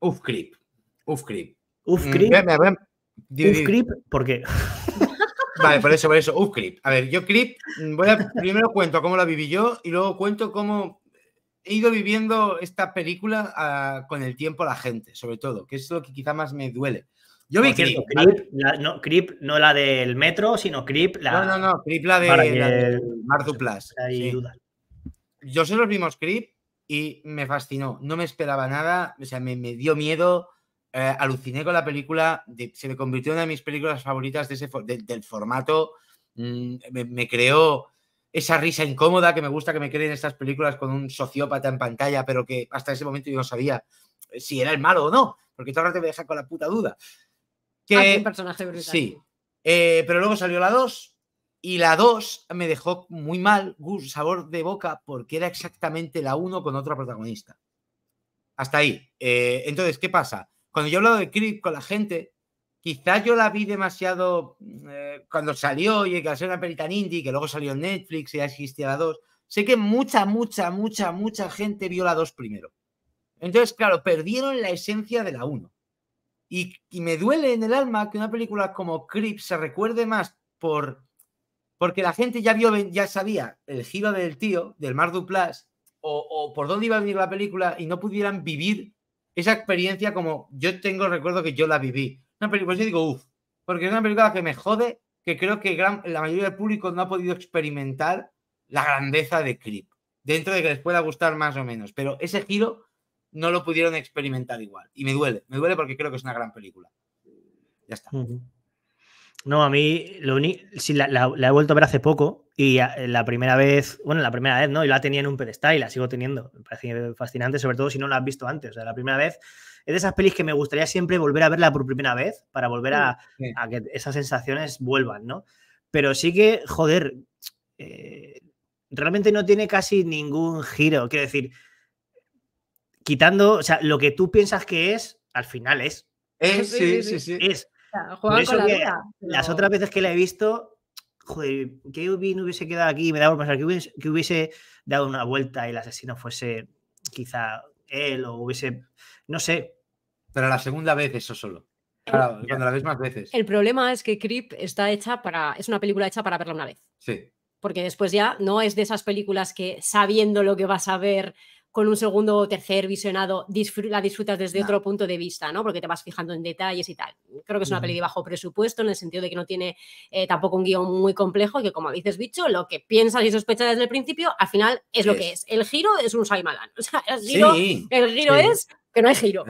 Uf, Creep. Uf, Creep. Uf, mm, creep. uf, creep, ¿por qué? Vale, por eso, por eso. Uf, clip. A ver, yo clip, mm, voy a, primero cuento cómo la viví yo y luego cuento cómo he ido viviendo esta película ah, con el tiempo la gente, sobre todo, que es lo que quizá más me duele. Yo vi Crip no, la del metro, sino Crip la... No, no, no, Creep la de, la Mar Yo solo vimos Creep y me fascinó. No me esperaba nada, o sea, me dio miedo eh, aluciné con la película, se me convirtió en una de mis películas favoritas de ese, del formato. Mm, me, creó esa risa incómoda que me gusta que me creen estas películas con un sociópata en pantalla, pero que hasta ese momento yo no sabía eh, si era el malo o no, porque todo el rato me deja con la puta duda. personaje Sí. Eh, pero luego salió la 2 y la 2 me dejó muy mal, sabor de boca, porque era exactamente la 1 con otra protagonista. Hasta ahí. entonces, ¿qué pasa? cuando yo he hablado de Creep con la gente, quizás yo la vi demasiado mm, eh, cuando salió y que ser una pelita indie, que luego salió en Netflix y ya existía la 2. Sé que mucha, mucha, mucha, mucha gente vio la 2 primero. Entonces, claro, perdieron la esencia de la 1. Y, me duele en el alma que una película como Creep se recuerde más por. Porque la gente ya vio, ya sabía el giro del tío, del Mar Duplas, o, o por dónde iba a venir la película, y no pudieran vivir esa experiencia como yo tengo recuerdo que yo la viví. Una película, pues yo digo, uff, porque es una película que me jode, que creo que la mayoría del público no ha podido experimentar la grandeza de Creep, dentro de que les pueda gustar más o menos, pero ese giro no lo pudieron experimentar igual. Y me duele, me duele porque creo que es una gran película. Ya está. No, a mí lo sí, la, he vuelto a ver hace poco y eh, la primera vez, bueno, la primera vez, ¿no? y la tenía en un pedestal y la sigo teniendo. Me parece fascinante, sobre todo si no la has visto antes. O sea, la primera vez es de esas pelis que me gustaría siempre volver a verla por primera vez para volver a, que esas sensaciones vuelvan, ¿no? Pero sí que, joder, eh, realmente no tiene casi ningún giro. Quiero decir, quitando, o sea, lo que tú piensas que es, al final es. Es, sí, sí, sí. Es, las otras veces que la he visto, joder, que Ubin hubiese quedado aquí, me por pensar que hubiese, que hubiese dado una vuelta y el asesino fuese quizá él o hubiese, no sé. Pero la segunda vez eso solo. Eh, claro, cuando la ves más veces. El problema es que Creep está hecha para. Es una película hecha para verla una vez. Sí. Porque después ya no es de esas películas que sabiendo lo que vas a ver con un segundo o tercer visionado la disfrutas desde otro punto de vista, ¿no? Porque te vas fijando en detalles y tal. Creo que es una peli de bajo presupuesto en el sentido de que no tiene eh, tampoco un guión muy complejo y que, como dices, dicho, lo que piensas y sospechas desde el principio, al final es lo que es. El giro es un sai O sea, el giro, el giro es que no hay giro. o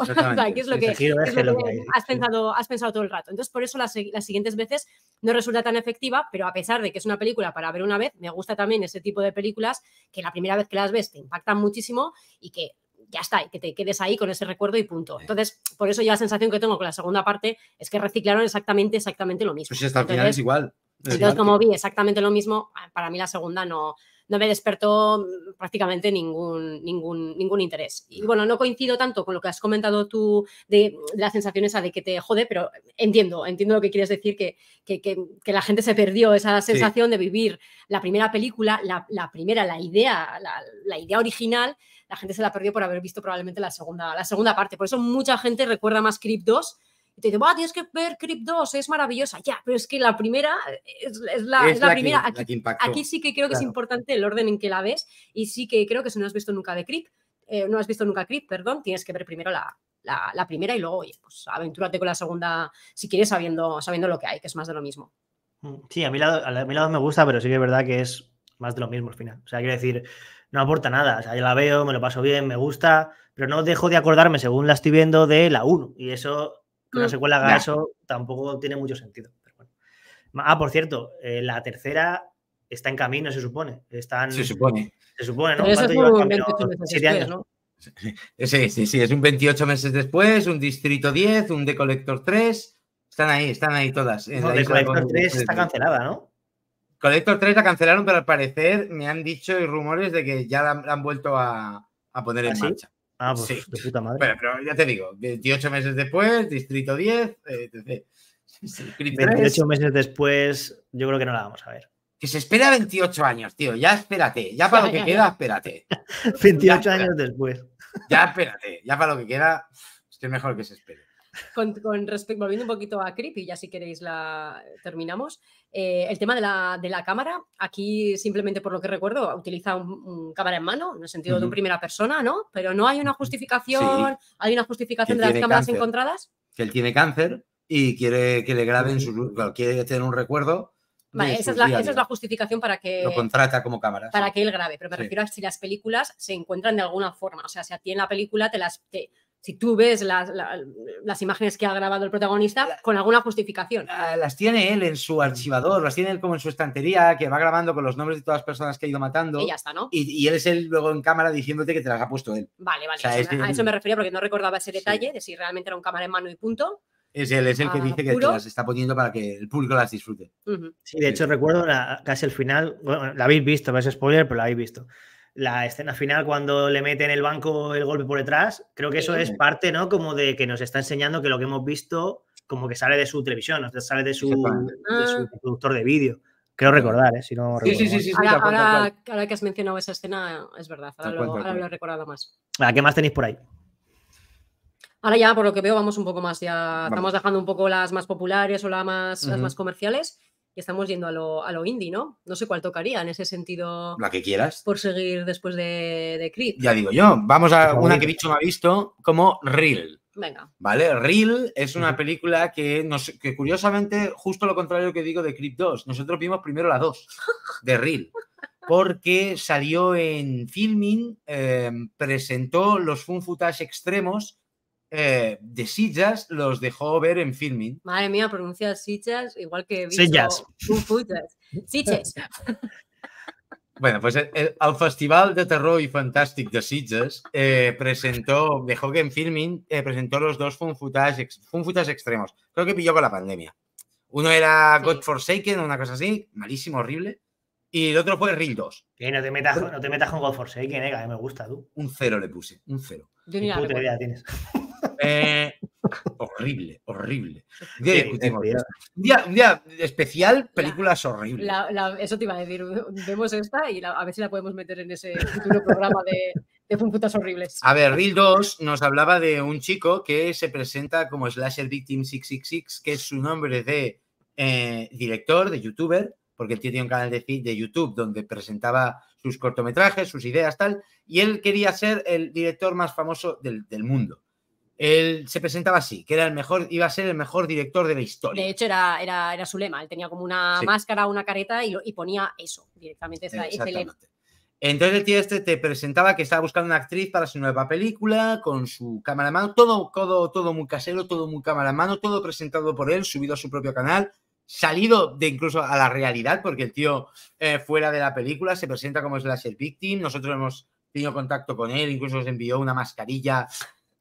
que es lo que, has, pensado, has pensado todo el rato. Entonces, por eso las, las, siguientes veces no resulta tan efectiva, pero a pesar de que es una película para ver una vez, me gusta también ese tipo de películas que la primera vez que las ves te impactan muchísimo y que ya está, y que te quedes ahí con ese recuerdo y punto. Entonces, por eso ya la sensación que tengo con la segunda parte es que reciclaron exactamente, exactamente lo mismo. Pues hasta el final es igual. Entonces, como vi exactamente lo mismo, para mí la segunda no, no me despertó mm, prácticamente ningún, ningún, ningún interés. Y bueno, no coincido tanto con lo que has comentado tú de, la sensación esa de que te jode, pero entiendo, entiendo lo que quieres decir, que, la gente se perdió esa sensación de vivir la primera película, la, primera, la idea, la, idea original, la gente se la perdió por haber visto probablemente la segunda, la segunda parte. Por eso mucha gente recuerda más Crypt 2 y te dicen, tienes que ver Crip 2, es maravillosa, ya, pero es que la primera eh, es, la, es, la, primera. aquí, sí que creo que es importante el orden en que la ves y sí que creo que si no has visto nunca de Crip, eh, no has visto nunca perdón, tienes que ver primero la, primera y luego, pues aventúrate con la segunda si quieres sabiendo, sabiendo lo que hay, que es más de lo mismo. Mm, sí, a mi lado, a mi lado me gusta, pero sí que es verdad que es más de lo mismo al final. O sea, quiero decir, no aporta nada. O sea, yo la veo, me lo paso bien, me gusta, pero no dejo de acordarme según la estoy viendo de la 1. Y eso que mm, sé cuál haga eso tampoco tiene mucho sentido. Ah, por cierto, eh, la tercera está en camino, se supone. Están, se supone. Se supone, ¿no? Sí, sí, sí, es un 28 meses después, un Distrito 10, un The Collector 3. Están ahí, están ahí todas. No, The Collector 3 está cancelada, ¿no? Collector 3 la cancelaron, pero al parecer me han dicho y rumores de que ya la, han vuelto a, a poner ¿Ah, en marcha. Ah, pues de puta madre. pero ya te digo, 28 meses después, Distrito 10, etc. 28 meses después, yo creo que no la vamos a ver. Que se espera 28 años, tío, ya espérate, ya para lo que queda, espérate. 28 años después. Ya espérate, ya para lo que queda, estoy mejor que se espere con, respecto, volviendo un poquito a Creepy, ya si queréis la terminamos. Eh, el tema de la, de la, cámara, aquí simplemente por lo que recuerdo, utiliza un, un cámara en mano, en el sentido de una primera persona, ¿no? Pero no hay una justificación, hay una justificación de las cámaras encontradas. Que él tiene cáncer y quiere que le graben su, quiere tener un recuerdo esa, es la, es, la, justificación para que. Lo contrata como cámara. Para que él grabe. Pero me refiero a si las películas se encuentran de alguna forma. O sea, si a ti en la película te las. Te, si tú ves las, las, imágenes que ha grabado el protagonista, con alguna justificación. Las tiene él en su archivador, las tiene él como en su estantería, que va grabando con los nombres de todas las personas que ha ido matando. Y ya está, ¿no? Y, él es él luego en cámara diciéndote que te las ha puesto él. Vale, vale. a eso me refería porque no recordaba ese detalle de si realmente era un cámara en mano y punto. Es él, es el que ah, dice que te las está poniendo para que el público las disfrute. Sí, de hecho recuerdo casi el final, bueno, la habéis visto, no es spoiler, pero la habéis visto la escena final cuando le mete en el banco el golpe por detrás, creo que eso es parte, ¿no? Como de que nos está enseñando que lo que hemos visto como que sale de su televisión, sale de su, de su ah. productor de vídeo. Creo recordar, ¿eh? Si no sí, sí, sí, sí, ahora, que has mencionado esa escena, es verdad, ahora, lo, he recordado más. Ah, ¿Qué más tenéis por ahí? Ahora ya, por lo que veo, vamos un poco más, ya estamos dejando un poco las más populares o más, las más comerciales y estamos yendo a lo, indie, ¿no? No sé cuál tocaría en ese sentido. La que quieras. Por seguir después de, de Ya digo yo, vamos a pues una que dicho no ha visto como Real. Venga. ¿Vale? Real es una película que, nos, que curiosamente, justo lo contrario que digo de creep 2, nosotros vimos primero la 2 de Real. Porque salió en filming, eh, presentó los fun extremos eh, de sillas los dejó ver en filming. Madre mía, pronuncia sillas igual que... Sillas. Sillas. Bueno, pues el, Festival de Terror y Fantastic de Sitges eh, presentó, dejó que en filming, eh, presentó los dos funfutas extremos. Creo que pilló con la pandemia. Uno era God Forsaken una cosa así, malísimo, horrible. Y el otro fue Real 2. no te metas, no te metas con Godforsaken, eh, que me gusta, tú. Un cero le puse, un cero. Yo ni tienes. Eh, horrible, horrible. Un día, especial, películas horribles. eso te iba a decir. Vemos esta y a ver si la podemos meter en ese futuro programa de, de horribles. A ver, Real 2 nos hablaba de un chico que se presenta como Slasher Victim 666, que es su nombre de eh, director, de youtuber, porque el tío tiene un canal de, YouTube donde presentaba sus cortometrajes, sus ideas, tal, y él quería ser el director más famoso del mundo él se presentaba así, que era el mejor, iba a ser el mejor director de la historia. De hecho, era, era, su lema, él tenía como una máscara, una careta y, ponía eso directamente, ese, Entonces el tío este te presentaba que estaba buscando una actriz para su nueva película, con su cámara en mano, todo, todo, muy casero, todo muy cámara en mano, todo presentado por él, subido a su propio canal, salido de incluso a la realidad, porque el tío eh, fuera de la película se presenta como slasher victim, nosotros hemos tenido contacto con él, incluso nos envió una mascarilla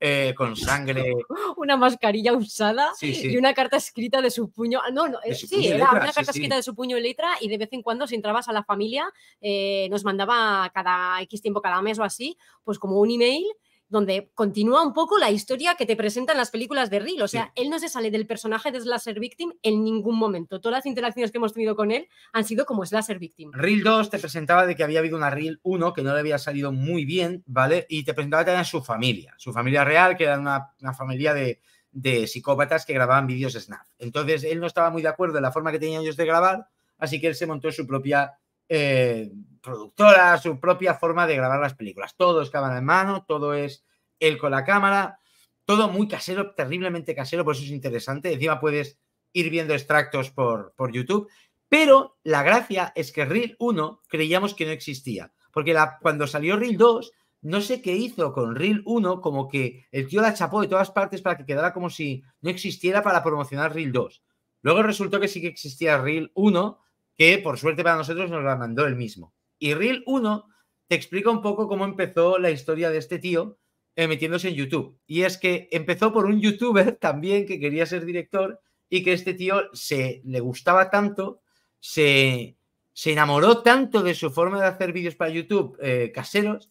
eh, con sangre. Una mascarilla usada y una carta escrita de su puño. Ah, no, no, eh, sí, una carta escrita de su puño y letra y de vez en cuando si entrabas a la familia eh, nos mandaba cada X tiempo, cada mes o así, pues como un email donde continúa un poco la historia que te presentan las películas de Reel. O sea, él no se sale del personaje de Slasher Victim en ningún momento. Todas las interacciones que hemos tenido con él han sido como Slasher Victim. Reel 2 te presentaba de que había habido una Reel 1 que no le había salido muy bien, ¿vale? Y te presentaba también su familia, su familia real, que era una, familia de, de psicópatas que grababan vídeos Snap. Entonces, él no estaba muy de acuerdo en la forma que tenían ellos de grabar, así que él se montó su propia eh, productora, su propia forma de grabar las películas. Todo es cámara en mano, todo es él con la cámara, todo muy casero, terriblemente casero, por eso es interesante. Encima puedes ir viendo extractos por, por YouTube, pero la gracia es que Reel 1 creíamos que no existía, porque la, cuando salió Reel 2, no sé qué hizo con Reel 1, como que el tío la chapó de todas partes para que quedara como si no existiera para promocionar Reel 2. Luego resultó que sí que existía Reel 1, que por suerte para nosotros nos la mandó él mismo. Y Reel 1 te explica un poco cómo empezó la historia de este tío eh, metiéndose en YouTube. Y es que empezó por un youtuber también que quería ser director y que este tío se le gustaba tanto, se, enamoró tanto de su forma de hacer vídeos para YouTube eh, caseros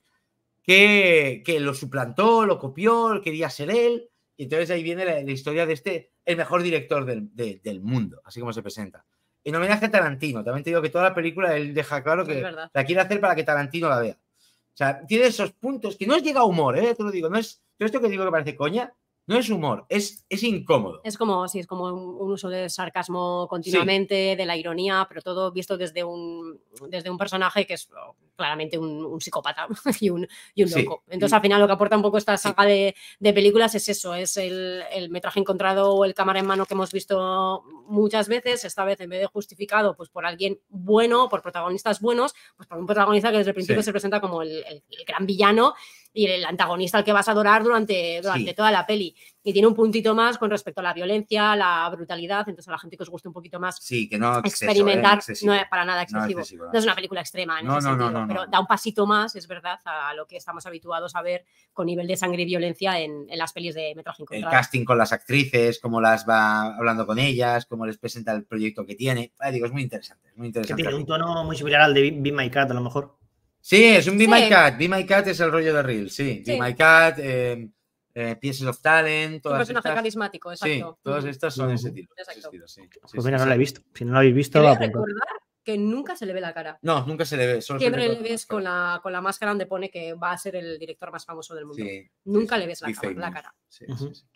que, que, lo suplantó, lo copió, quería ser él. Y entonces ahí viene la, historia de este, el mejor director del mundo, así como se presenta en homenaje a Tarantino. También te digo que toda la película él deja claro que la quiere hacer para que Tarantino la vea. O sea, tiene esos puntos que no es llega a humor, ¿eh? te lo digo. No es, todo esto que digo que parece coña, no es humor, es, es incómodo. Es como, sí, es como un, uso de sarcasmo continuamente, de la ironía, pero todo visto desde un, desde un personaje que es oh, claramente un, psicópata y un, y un loco. Entonces, al final, lo que aporta un poco esta saga de, de, películas es eso: es el, el, metraje encontrado o el cámara en mano que hemos visto muchas veces. Esta vez, en vez de justificado pues, por alguien bueno, por protagonistas buenos, pues por un protagonista que desde el principio se presenta como el gran villano y el antagonista al que vas a adorar durante, durante toda la peli. Y tiene un puntito más con respecto a la violencia, la brutalidad, entonces a la gente que os guste un poquito más sí, que no ¿eh? experimentar no es para nada excesivo. No, es una película extrema, en ese pero da un pasito más, es verdad, a lo que estamos habituados a ver con nivel de sangre y violencia en, las pelis de metraje El casting con las actrices, cómo las va hablando con ellas, cómo les presenta el proyecto que tiene. digo, es muy interesante, muy interesante. Que tiene un tono muy similar al de Be My Cat, a lo mejor. Sí, es un Be My Cat. Be My Cat es el rollo de Reel, sí. d Be My Cat, em, eh, Pieces of Talent. Todas un personaje carismático, exacto. Sí, todas estas son de ese mm. tipo. Exacto. sí. pues mira, no la he visto. Si no la habéis visto, va a recordar que nunca se le ve la cara. No, nunca se le ve. Siempre le ves con la, con la máscara donde pone que va a ser el director más famoso del mundo. nunca le ves la, cara.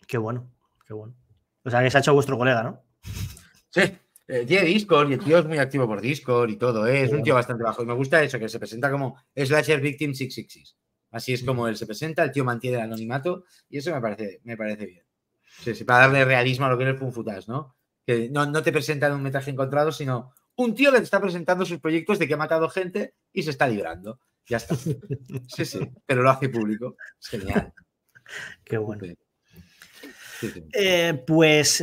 Qué bueno, qué bueno. O sea, que se ha hecho vuestro colega, ¿no? Sí. Eh, tiene Discord y el tío es muy activo por Discord y todo, ¿eh? es un tío bastante bajo. Y me gusta eso, que se presenta como Slasher Victim 666. Así es mm. como él se presenta, el tío mantiene el anonimato y eso me parece, me parece bien. Sí, sí, para darle realismo a lo que es el ¿no? Que no, te presentan un metraje encontrado, sino un tío que te está presentando sus proyectos de que ha matado gente y se está librando. Ya está. Sí, sí, pero lo hace público. Es genial. Qué bueno. Eh, pues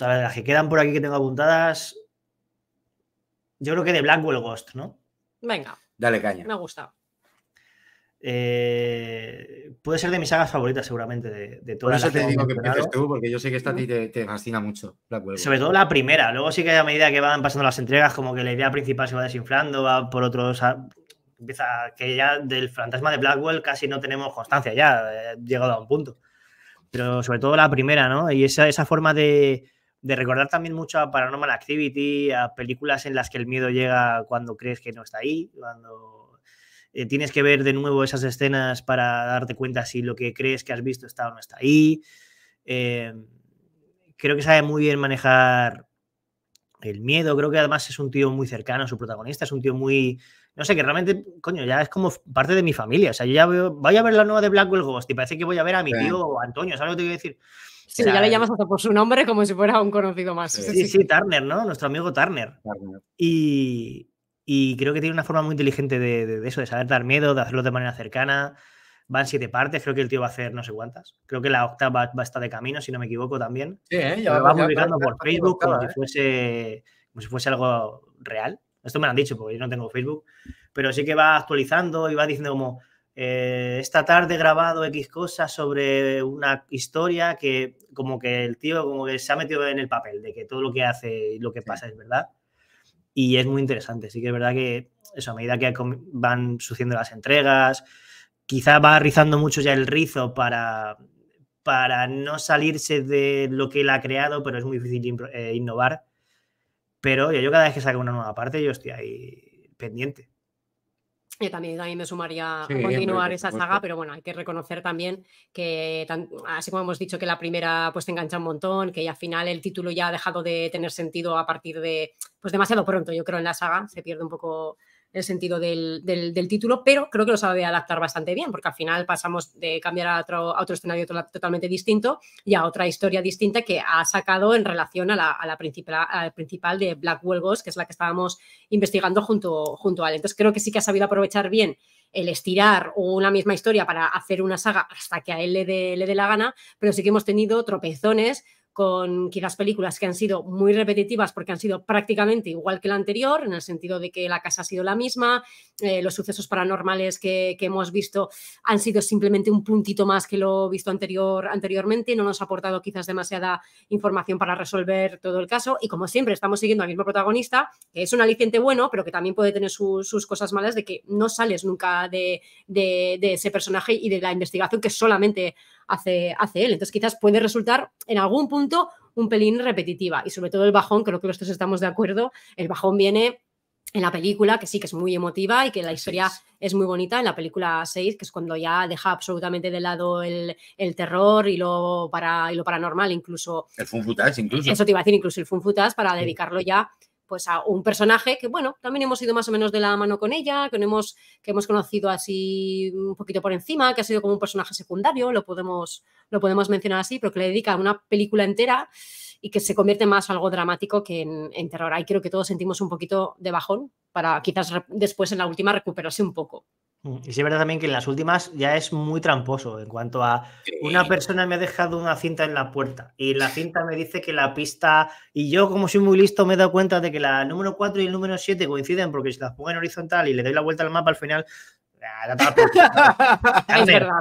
las que quedan por aquí que tengo apuntadas, yo creo que de Blackwell Ghost, ¿no? Venga. Dale caña. Me gusta. Eh, puede ser de mis sagas favoritas, seguramente, de, de todas. Por eso te digo que empieces tú, porque yo sé que esta a ti te, fascina mucho. Blackwell Sobre todo la primera. Luego sí que a medida que van pasando las entregas, como que la idea principal se va desinflando, va por otros. empieza que ya del fantasma de Blackwell casi no tenemos constancia, ya ha eh, llegado a un punto pero sobre todo la primera, ¿no? Y esa, esa forma de, de recordar también mucho a Paranormal Activity, a películas en las que el miedo llega cuando crees que no está ahí, cuando eh, tienes que ver de nuevo esas escenas para darte cuenta si lo que crees que has visto está o no está ahí. Em, creo que sabe muy bien manejar el miedo, creo que además es un tío muy cercano a su protagonista, es un tío muy no sé, que realmente, coño, ya es como parte de mi familia. O sea, yo ya veo, voy a ver la nueva de Blackwell Ghost y parece que voy a ver a mi tío Antonio, ¿sabes lo que te a decir? Sí, ya le llamas hasta por su nombre como si fuera un conocido más. Sí, sí, Turner, ¿no? Nuestro amigo Turner. Y, y, creo que tiene una forma muy inteligente de, eso, de saber dar miedo, de hacerlo de manera cercana. Van siete partes, creo que el tío va a hacer no sé cuántas. Creo que la octava va a estar de camino, si no me equivoco también. Sí, ¿eh? ya, va publicando por Facebook como, si ¿eh? fuese, como si fuese algo real. Esto me lo han dicho porque yo no tengo Facebook, pero sí que va actualizando y va diciendo como, eh, esta tarde he grabado X cosas sobre una historia que como que el tío como que se ha metido en el papel de que todo lo que hace y lo que pasa es verdad. Y es muy interesante. Sí que es verdad que eso, a medida que van sucediendo las entregas, quizá va rizando mucho ya el rizo para, para no salirse de lo que él ha creado, pero es muy difícil eh, innovar pero yo cada vez que saca una nueva parte, yo estoy ahí pendiente. Yo también, también me sumaría a continuar esa saga, pero bueno, hay que reconocer también que, así como hemos dicho que la primera pues te engancha un montón, que ya al final el título ya ha dejado de tener sentido a partir de, pues demasiado pronto, yo creo, en la saga, se pierde un poco el sentido del, título, pero creo que lo sabe adaptar bastante bien, porque al final pasamos de cambiar a otro, otro escenario totalmente distinto y a otra historia distinta que ha sacado en relación a la, principal, principal de Black Wolves, que es la que estábamos investigando junto, junto a él. Entonces creo que sí que ha sabido aprovechar bien el estirar una misma historia para hacer una saga hasta que a él le le dé la gana, pero sí que hemos tenido tropezones con quizás películas que han sido muy repetitivas porque han sido prácticamente igual que la anterior, en el sentido de que la casa ha sido la misma, eh, los sucesos paranormales que, hemos visto han sido simplemente un puntito más que lo visto anterior, anteriormente, no nos ha aportado quizás demasiada información para resolver todo el caso y como siempre estamos siguiendo al mismo protagonista, que es un aliciente bueno, pero que también puede tener sus cosas malas de que no sales nunca de, de ese personaje y de la investigación que solamente hace, hace él. Entonces quizás puede resultar en algún punto un pelín repetitiva y sobre todo el bajón, creo que los tres estamos de acuerdo, el bajón viene en la película, que sí que es muy emotiva y que la historia es muy bonita, en la película 6, que es cuando ya deja absolutamente de lado el, terror y lo, para, y lo paranormal, incluso. El funfutas, incluso. Eso te iba a decir, incluso el funfutas para dedicarlo ya pues a un personaje que, bueno, también hemos ido más o menos de la mano con ella, que hemos, que hemos conocido así mm, un poquito por encima, que ha sido como un personaje secundario, lo podemos, lo podemos mencionar así, pero que le dedica una película entera y que se convierte más algo dramático que en terror. Ahí creo que todos sentimos un poquito de bajón para quizás después en la última recuperarse un poco. Mm, y sí, es verdad también que en las últimas ya es muy tramposo en cuanto a una persona me ha dejado una cinta en la puerta y la cinta me dice que la pista y yo como soy muy listo me he dado cuenta de que la número 4 y el número 7 coinciden porque si las pongo en horizontal y le doy la vuelta al mapa al final... Ah, la, es verdad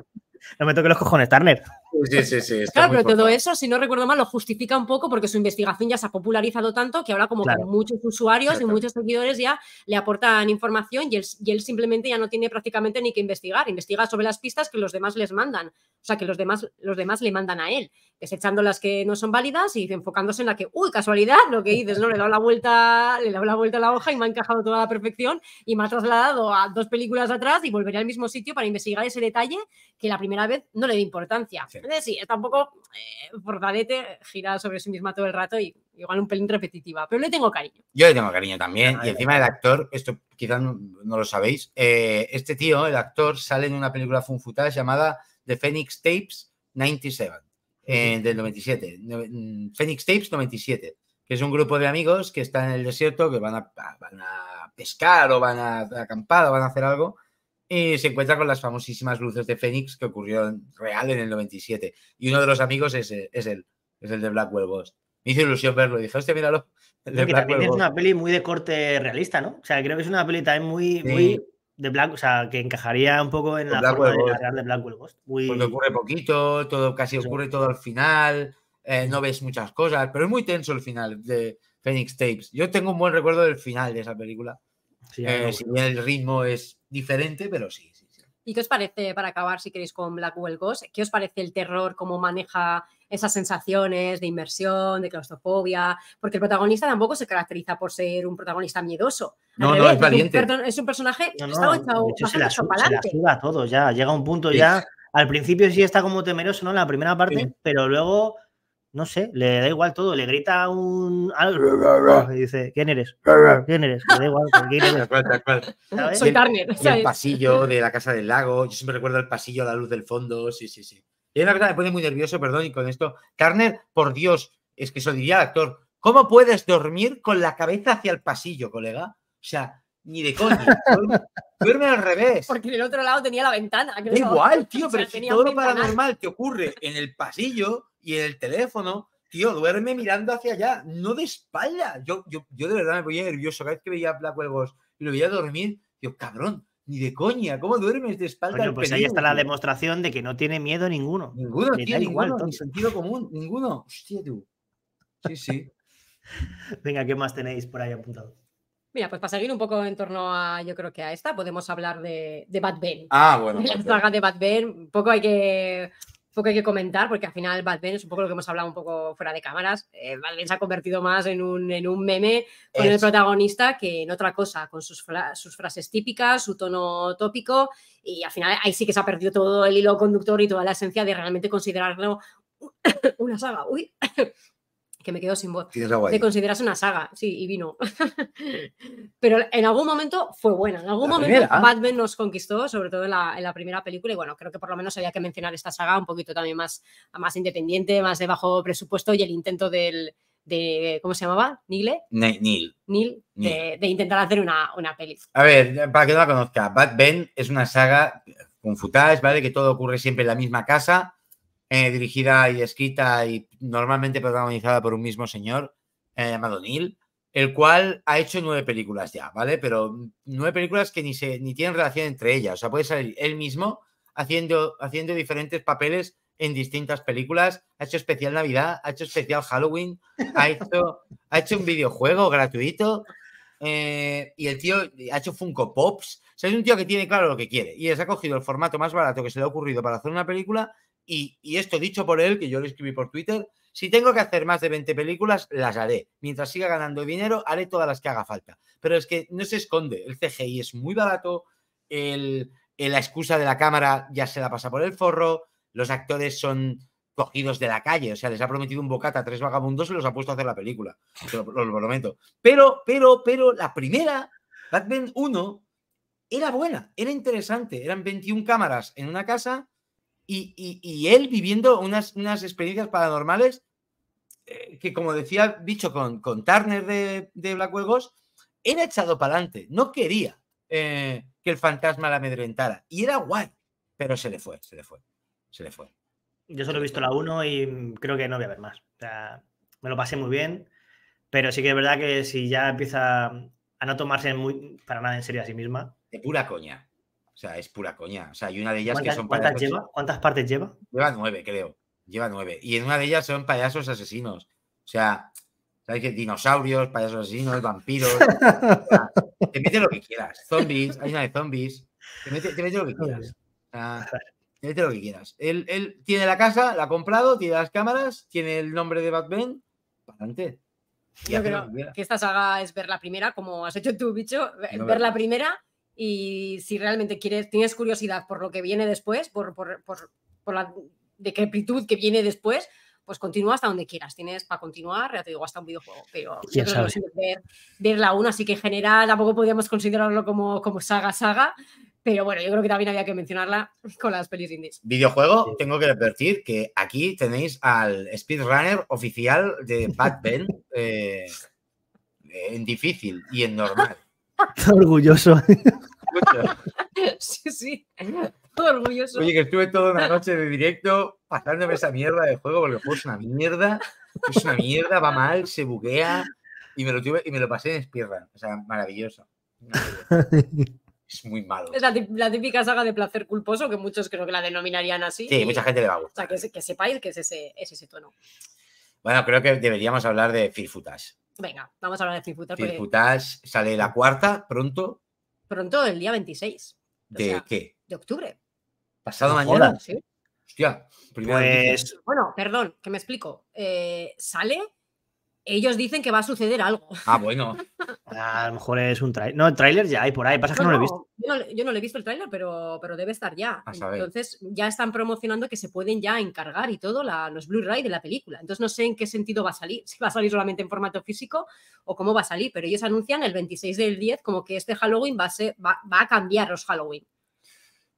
no me toque los cojones, Turner. Sí, sí, sí. Claro, pero todo eso, si no recuerdo mal, lo justifica un poco porque su investigación ya se ha popularizado tanto que ahora como que muchos usuarios y muchos seguidores ya le aportan información y él, simplemente ya no tiene prácticamente ni que investigar. Investiga sobre las pistas que los demás les mandan. O sea, que los demás, los demás le mandan a él desechando las que no son válidas y enfocándose en la que, uy, casualidad, lo que dices, ¿no? Le he dado la vuelta, le he la vuelta a la hoja y me ha encajado toda la perfección y me ha trasladado a dos películas atrás y volveré al mismo sitio para investigar ese detalle que la primera vez no le di importancia. Es Entonces, sí está un poco eh, gira sobre sí misma todo el rato y igual un pelín repetitiva, pero le tengo cariño. Yo le tengo cariño también y encima el actor, esto quizás no, lo sabéis, eh, este tío, el actor, sale en una película funfutada llamada The Phoenix Tapes 97 eh, del 97, mm, Phoenix Tapes 97, que es un grupo de amigos que están en el desierto, que van a, van a pescar o van a acampar o van a hacer algo, y se encuentran con las famosísimas luces de Phoenix que ocurrieron real en el 97. Y uno de los amigos es, es él, es el de Blackwell Boss. Me hizo ilusión verlo, dije, hostia, míralo. es una peli muy de corte realista, ¿no? O sea, creo que es una peli también muy de blanco o sea, que encajaría un poco en la forma de Blackwell Ghost. Muy... Pues ocurre poquito, todo casi ocurre todo al final, eh, no ves muchas cosas, pero es muy tenso el final de Phoenix Tapes. Yo tengo un buen recuerdo del final de esa película. Eh, si bien el ritmo es diferente, pero sí. ¿Y qué os parece, para acabar, si queréis, con Blackwell Ghost? ¿Qué os parece el terror, cómo maneja esas sensaciones de inmersión, de claustrofobia, porque el protagonista tampoco se caracteriza por ser un protagonista miedoso. No, no, es valiente. Es un, personaje no, no, está se, la todo ya, llega un punto ya, al principio sí está como temeroso, ¿no? La primera parte, pero luego no sé, le da igual todo, le grita un y dice, ¿quién eres? ¿Quién eres? Le da igual, ¿quién eres? Soy el pasillo de la casa del lago, yo siempre recuerdo el pasillo a la luz del fondo, sí, sí, sí. Y verdad me pone muy nervioso, perdón, y con esto, Carner, por Dios, es que eso diría el actor, ¿cómo puedes dormir con la cabeza hacia el pasillo, colega? O sea, ni de coña. duerme, al revés. Porque en el otro lado tenía la ventana. igual, tío, pero si todo lo paranormal que ocurre en el pasillo y en el teléfono, tío, duerme mirando hacia allá, no de espalda. Yo, yo, de verdad me ponía nervioso cada vez que veía a Blackwell Ghost y lo veía dormir. tío, cabrón, ni de coña, ¿cómo duermes de espalda? Bueno, pues ahí está la demostración de que no tiene miedo ninguno. Ninguno, tiene igual, sentido común, ninguno. Hostia, tú. Sí, sí. Venga, ¿qué más tenéis por ahí apuntado? Mira, pues para seguir un poco en torno a, yo creo que a esta, podemos hablar de, de Bad Ben. Ah, bueno. la pues saga de Bad Ben, un poco hay que que hay que comentar, porque al final Bad Ben es un poco lo que hemos hablado un poco fuera de cámaras. Eh, Bad se ha convertido más en un, en un meme con el protagonista que en otra cosa, con sus, sus frases típicas, su tono tópico, y al final ahí sí que se ha perdido todo el hilo conductor y toda la esencia de realmente considerarlo una saga. Uy que me quedo sin voz, Te consideras una saga, sí, y vino. Pero en algún momento fue buena, en algún momento Batman nos conquistó, sobre todo en la, primera película, y bueno, creo que por lo menos había que mencionar esta saga un poquito también más, más independiente, más de bajo presupuesto y el intento del, de, ¿cómo se llamaba? ¿Nile? Neil. Neil. De, intentar hacer una, peli. A ver, para que no la conozca, Batman es una saga con es ¿vale? Que todo ocurre siempre en la misma casa eh, dirigida y escrita y normalmente protagonizada por un mismo señor eh, llamado Neil, el cual ha hecho nueve películas ya, ¿vale? Pero nueve películas que ni, se, ni tienen relación entre ellas. O sea, puede salir él mismo haciendo, haciendo diferentes papeles en distintas películas. Ha hecho especial Navidad, ha hecho especial Halloween, ha hecho, ha hecho un videojuego gratuito. Eh, y el tío ha hecho Funko Pops. O sea, es un tío que tiene claro lo que quiere y les ha cogido el formato más barato que se le ha ocurrido para hacer una película y, esto dicho por él, que yo lo escribí por Twitter, si tengo que hacer más de 20 películas, las haré. Mientras siga ganando dinero, haré todas las que haga falta. Pero es que no se esconde, el CGI es muy barato, el, la excusa de la cámara ya se la pasa por el forro, los actores son cogidos de la calle, o sea, les ha prometido un bocata a tres vagabundos y los ha puesto a hacer la película, lo, lo prometo. Pero, pero, pero, la primera, Batman 1, era buena, era interesante, eran 21 cámaras en una casa y, él viviendo unas, experiencias paranormales eh, que, como decía dicho con, con Turner de, de Blackwell era echado para adelante, no quería eh, que el fantasma la amedrentara y era guay, pero se le fue, se le fue, se le fue. Yo solo he visto la 1 y mm, creo que no voy a ver más. O sea, me lo pasé muy bien, pero sí que es verdad que si ya empieza a no tomarse muy, para nada en serio a sí misma. De pura coña. O sea, es pura coña. O sea, hay una de ellas que son payasos. Lleva? ¿Cuántas partes lleva? Lleva nueve, creo. Lleva nueve. Y en una de ellas son payasos asesinos. O sea, ¿sabes qué? Dinosaurios, payasos asesinos, vampiros. te metes lo que quieras. Zombies, hay una de zombies. Te metes, lo que quieras. te metes lo que quieras. Él, tiene la casa, la ha comprado, tiene las cámaras, tiene el nombre de Batman. Bastante. Yo creo que, esta saga es ver la primera, como has hecho tú, bicho. ver la primera y si realmente quieres, tienes curiosidad por lo que viene después, por, por, por, la decrepitud que viene después, pues continúa hasta donde quieras. Tienes para continuar, ya te digo, hasta un videojuego. Pero no es ver, la una, así que en general tampoco podríamos considerarlo como, como saga saga. Pero bueno, yo creo que también había que mencionarla con las pelis indies. Videojuego, tengo que advertir que aquí tenéis al speedrunner oficial de Batman eh, en difícil y en normal orgulloso. sí, sí. Todo orgulloso. Oye, que estuve toda una noche de directo pasándome esa mierda de juego, porque el juego es una mierda. Es una mierda, va mal, se buguea. Y me lo, tuve, y me lo pasé en espierra. O sea, maravilloso. Es muy malo. Es la, típica saga de placer culposo que muchos creo que la denominarían así. Sí, mucha gente le va a gustar. O sea, que, sepáis que es ese tono. Bueno, creo que deberíamos hablar de Firfutas. Venga, vamos a hablar de diputados. Diputados sale la cuarta pronto. Pronto, el día 26. ¿De qué? De octubre. Pasado mañana. Sí. Hostia, pues Bueno, perdón, que me explico. Eh, sale ellos dicen que va a suceder algo. Ah, bueno. Ah, a lo mejor es un tráiler. No, el tráiler ya hay por ahí, pasa no, lo he visto. Yo no, he visto el tráiler, pero, pero debe estar ya. Entonces ya están promocionando que se pueden ya encargar y todo los Blu-ray de la película. Entonces no sé en qué sentido va a salir, si va a salir solamente en formato físico o cómo va a salir, pero ellos anuncian el 26 del 10 como que este Halloween va va a cambiar los Halloween.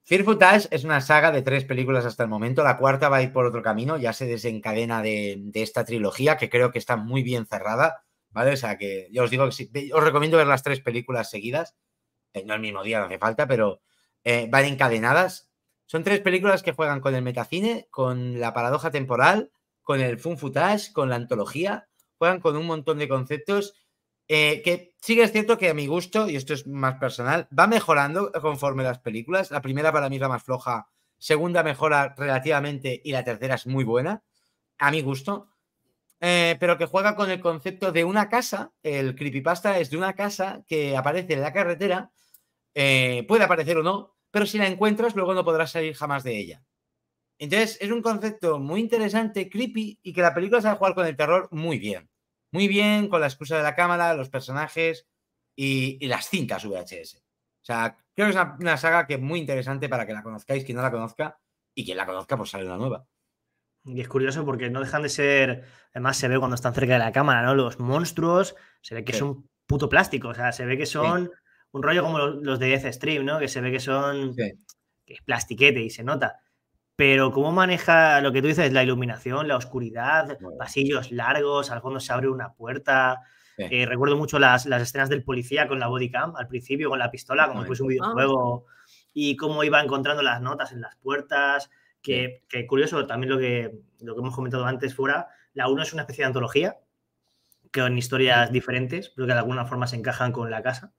Fearful Dash es una saga de tres películas hasta el momento. La cuarta va a ir por otro camino, ya se desencadena de, esta trilogía que creo que está muy bien cerrada, ¿vale? O sea que yo os digo que os recomiendo ver las tres películas seguidas, eh, no el mismo día, no hace falta, pero eh, van encadenadas. Son tres películas que juegan con el metacine, con la paradoja temporal, con el fun footage, con la antología, juegan con un montón de conceptos eh, que sí que es cierto que a mi gusto, y esto es más personal, va mejorando conforme las películas. La primera para mí es la más floja, segunda mejora relativamente y la tercera es muy buena, a mi gusto. Eh, pero que juega con el concepto de una casa, el creepypasta es de una casa que aparece en la carretera, eh, puede aparecer o no, pero si la encuentras luego no podrás salir jamás de ella. Entonces es un concepto muy interesante, creepy, y que la película sabe jugar con el terror muy bien muy bien con la excusa de la cámara, los personajes y, las cintas VHS. O sea, creo que es una, saga que es muy interesante para que la conozcáis, quien no la conozca, y quien la conozca, pues sale una nueva. Y es curioso porque no dejan de ser, además se ve cuando están cerca de la cámara, ¿no? Los monstruos, se ve que son puto plástico, o sea, se ve que son un rollo como los, de Death Stream, ¿no? Que se ve que son plastiquete y se nota pero cómo maneja lo que tú dices, la iluminación, la oscuridad, pasillos largos, al fondo se abre una puerta. Eh, recuerdo mucho las, escenas del policía con la bodycam al principio, con la pistola, como si un ah, videojuego, y cómo iba encontrando las notas en las puertas. Que, curioso, también lo que, lo que hemos comentado antes fuera, la uno es una especie de antología, que con historias diferentes, pero que de alguna forma se encajan con la casa.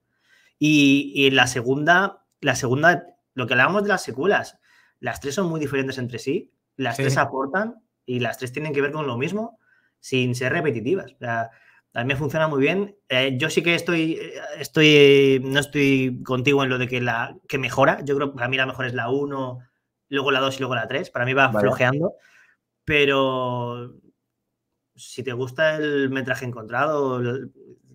Y, y la segunda, la segunda, lo que hablábamos de las secuelas, las tres son muy diferentes entre sí, las tres aportan y las tres tienen que ver con lo mismo sin ser repetitivas. O a mí me funciona muy bien. Eh, yo sí que estoy, eh, estoy, no estoy contigo en lo de que, la, que mejora. Yo creo que a mí la mejor es la 1, luego la 2 y luego la 3. Para mí va flojeando. Pero si te gusta el metraje encontrado,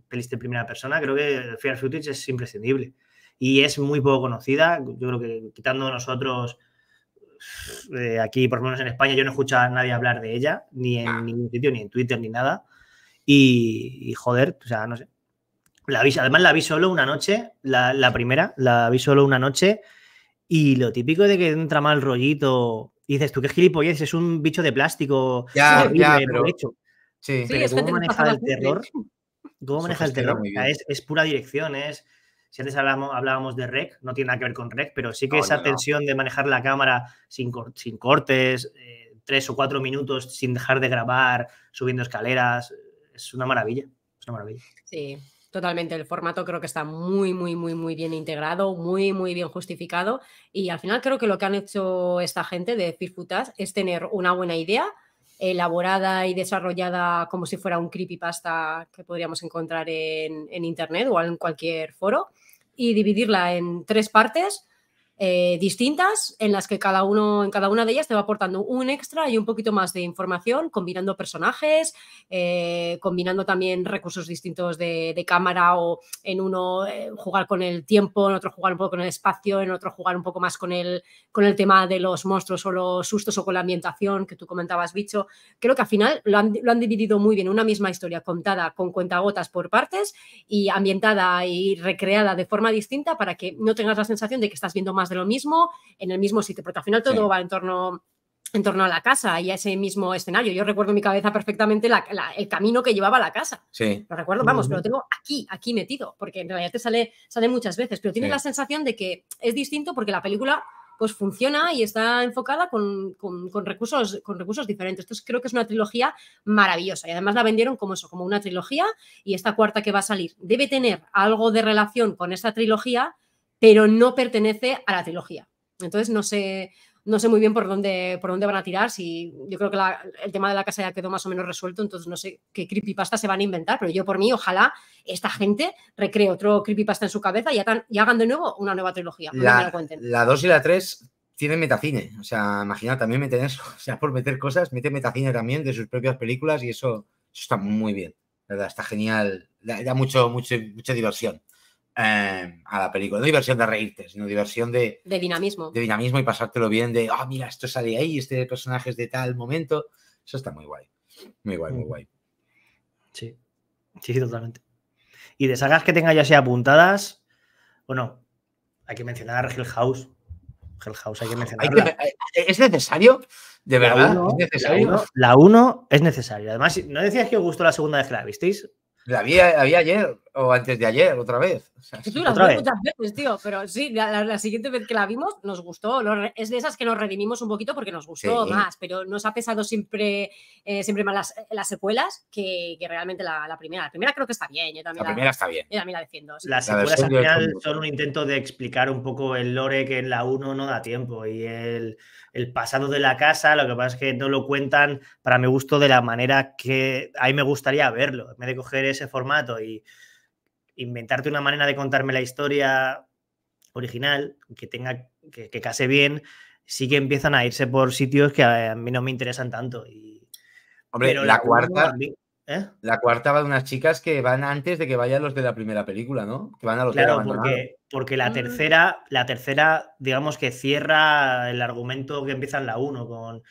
pelis de primera persona, creo que Fear Footage es imprescindible. Y es muy poco conocida. Yo creo que quitando nosotros eh, aquí, por lo menos en España, yo no escucha a nadie hablar de ella, ni en ah. ningún sitio, ni en Twitter, ni nada. Y, joder, o sea, no sé. La vi, además, la vi solo una noche, la, primera, la vi solo una noche. Y lo típico de que entra mal rollito y dices, tú qué gilipollas es un bicho de plástico. Ya, ya, pero... hecho. ¿cómo maneja el terror? ¿Cómo maneja el terror? Es, es pura dirección, es si antes hablábamos de rec, no tiene nada que ver con rec, pero sí que esa tensión de manejar la cámara sin, sin cortes, eh, tres o cuatro minutos sin dejar de grabar, subiendo escaleras, es una maravilla. Sí, Totalmente, el formato creo que está muy, muy, muy, muy bien integrado, muy, muy bien justificado. Y al final creo que lo que han hecho esta gente de Firfutas es tener una buena idea, elaborada y desarrollada como si fuera un creepypasta que podríamos encontrar en, en Internet o en cualquier foro y dividirla en tres partes eh, distintas en las que cada uno, en cada una de ellas te va aportando un extra y un poquito más de información, combinando personajes, eh, combinando también recursos distintos de, cámara o en uno eh, jugar con el tiempo, en otro jugar un poco con el espacio, en otro jugar un poco más con el, con el tema de los monstruos o los sustos o con la ambientación que tú comentabas, bicho. Creo que al final lo han, lo han dividido muy bien, una misma historia contada con cuentagotas por partes y ambientada y recreada de forma distinta para que no tengas la sensación de que estás viendo más de lo mismo en el mismo sitio, porque al final todo va en torno en torno a la casa y a ese mismo escenario. Yo recuerdo en mi cabeza perfectamente el camino que llevaba a la casa. Sí. Lo recuerdo, vamos, pero lo tengo aquí, aquí metido, porque en realidad te sale, sale muchas veces, pero tiene la sensación de que es distinto porque la película pues funciona y está enfocada con, recursos, con recursos diferentes. Entonces creo que es una trilogía maravillosa y además la vendieron como eso, como una trilogía y esta cuarta que va a salir debe tener algo de relación con esta trilogía, pero no pertenece a la trilogía. Entonces no sé, no sé muy bien por dónde, por dónde van a tirar. Si, yo creo que el tema de la casa ya quedó más o menos resuelto, entonces no sé qué creepypasta se van a inventar, pero yo por mí, ojalá esta gente recree otro creepypasta en su cabeza y, hagan, de nuevo una nueva trilogía. La, 2 y la 3 tienen metacine, o sea, imagina también meten eso, o sea, por meter cosas, meten metacine también de sus propias películas y eso, está muy bien, ¿verdad? Está genial, da, da mucho, mucho, mucha diversión. Em, a la película. No diversión de reírte, sino diversión de... dinamismo. De dinamismo y pasártelo bien, de, ah, mira, esto sale ahí, este personaje es de tal momento. Eso está muy guay. Muy guay, muy mm. guay. Sí, sí, totalmente. Y de sagas que tenga ya sea apuntadas, bueno, hay que mencionar Hell House. Hell House hay que mencionarla. Eh, eh, ¿Es necesario? ¿De la verdad? Uno, ¿Es necesario? La 1 es necesaria. Además, ¿no decías que os gustó la segunda vez que la visteis? La vi, ayer o antes de ayer, otra vez. tú otra muchas veces, tío, pero sí, la, siguiente vez que la vimos nos gustó. es de esas que nos redimimos un poquito porque nos gustó más, pero nos ha pesado siempre, eh, siempre más las, las secuelas que, que realmente la, primera. La primera creo que está bien. también la, primera está bien. la defiendo. Las secuelas al final son un intento de explicar un poco el lore que en la 1 no da tiempo y el, el pasado de la casa, lo que pasa es que no lo cuentan para mi gusto de la manera que a mí me gustaría verlo, en vez de coger ese formato y inventarte una manera de contarme la historia original, que tenga, que, case bien, sí que empiezan a irse por sitios que a mí no me interesan tanto. Y, Hombre, la cuarta, ¿Eh? La cuarta va de unas chicas que van antes de que vayan los de la primera película, ¿no? Que van a los Claro, porque, porque la mm. tercera, la tercera, digamos que cierra el argumento que empieza en la 1 con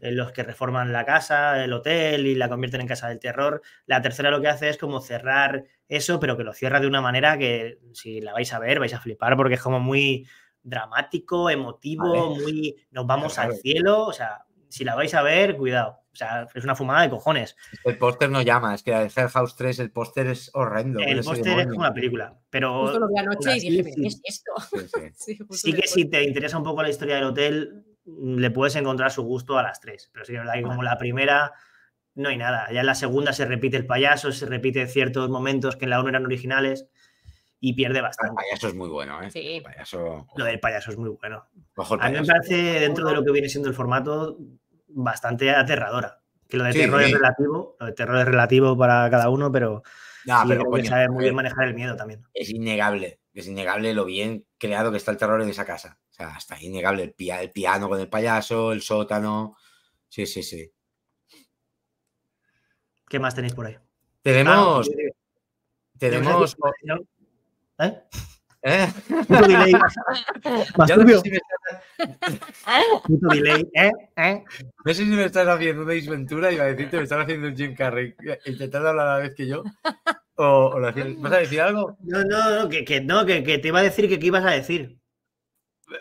eh, los que reforman la casa, el hotel y la convierten en casa del terror. La tercera lo que hace es como cerrar eso, pero que lo cierra de una manera que si la vais a ver, vais a flipar porque es como muy dramático, emotivo, muy nos vamos al cielo, o sea, si la vais a ver, cuidado. O sea, es una fumada de cojones. El póster no llama, es que de Hell House 3 el póster es horrendo. El póster es como una película, pero... lo vi anoche y dije, ¿qué es esto? Sí, que si te interesa un poco la historia del hotel, mm, le puedes encontrar su gusto a las tres, pero sí que es verdad que como la primera no hay nada. Ya en la segunda se repite el payaso, se repite ciertos momentos que en la 1 eran originales y pierde ah, bastante. El payaso es muy bueno, ¿eh? Sí. payaso... Lo del payaso es muy bueno. a mí me parece, dentro de lo que viene siendo el formato, bastante aterradora. Que lo de terror es relativo, lo de relativo para cada uno, pero, no, pero muy bien manejar el miedo también. Es innegable, es innegable lo bien creado que está el terror en esa casa. O sea, está innegable el, el piano con el payaso, el sótano. Sí, sí, sí. ¿Qué más tenéis por ahí? Tenemos. tenemos. ¿Eh? ¿Eh? Mucho delay. Yo no, sé si me estás... delay. ¿Eh? ¿Eh? no sé si me estás haciendo una y iba a decirte, me estás haciendo un Jim Carrey, intentando hablar a la vez que yo. O, o ¿Vas a decir algo? No, no, no, que, que no que, que, te iba a decir que qué ibas a decir.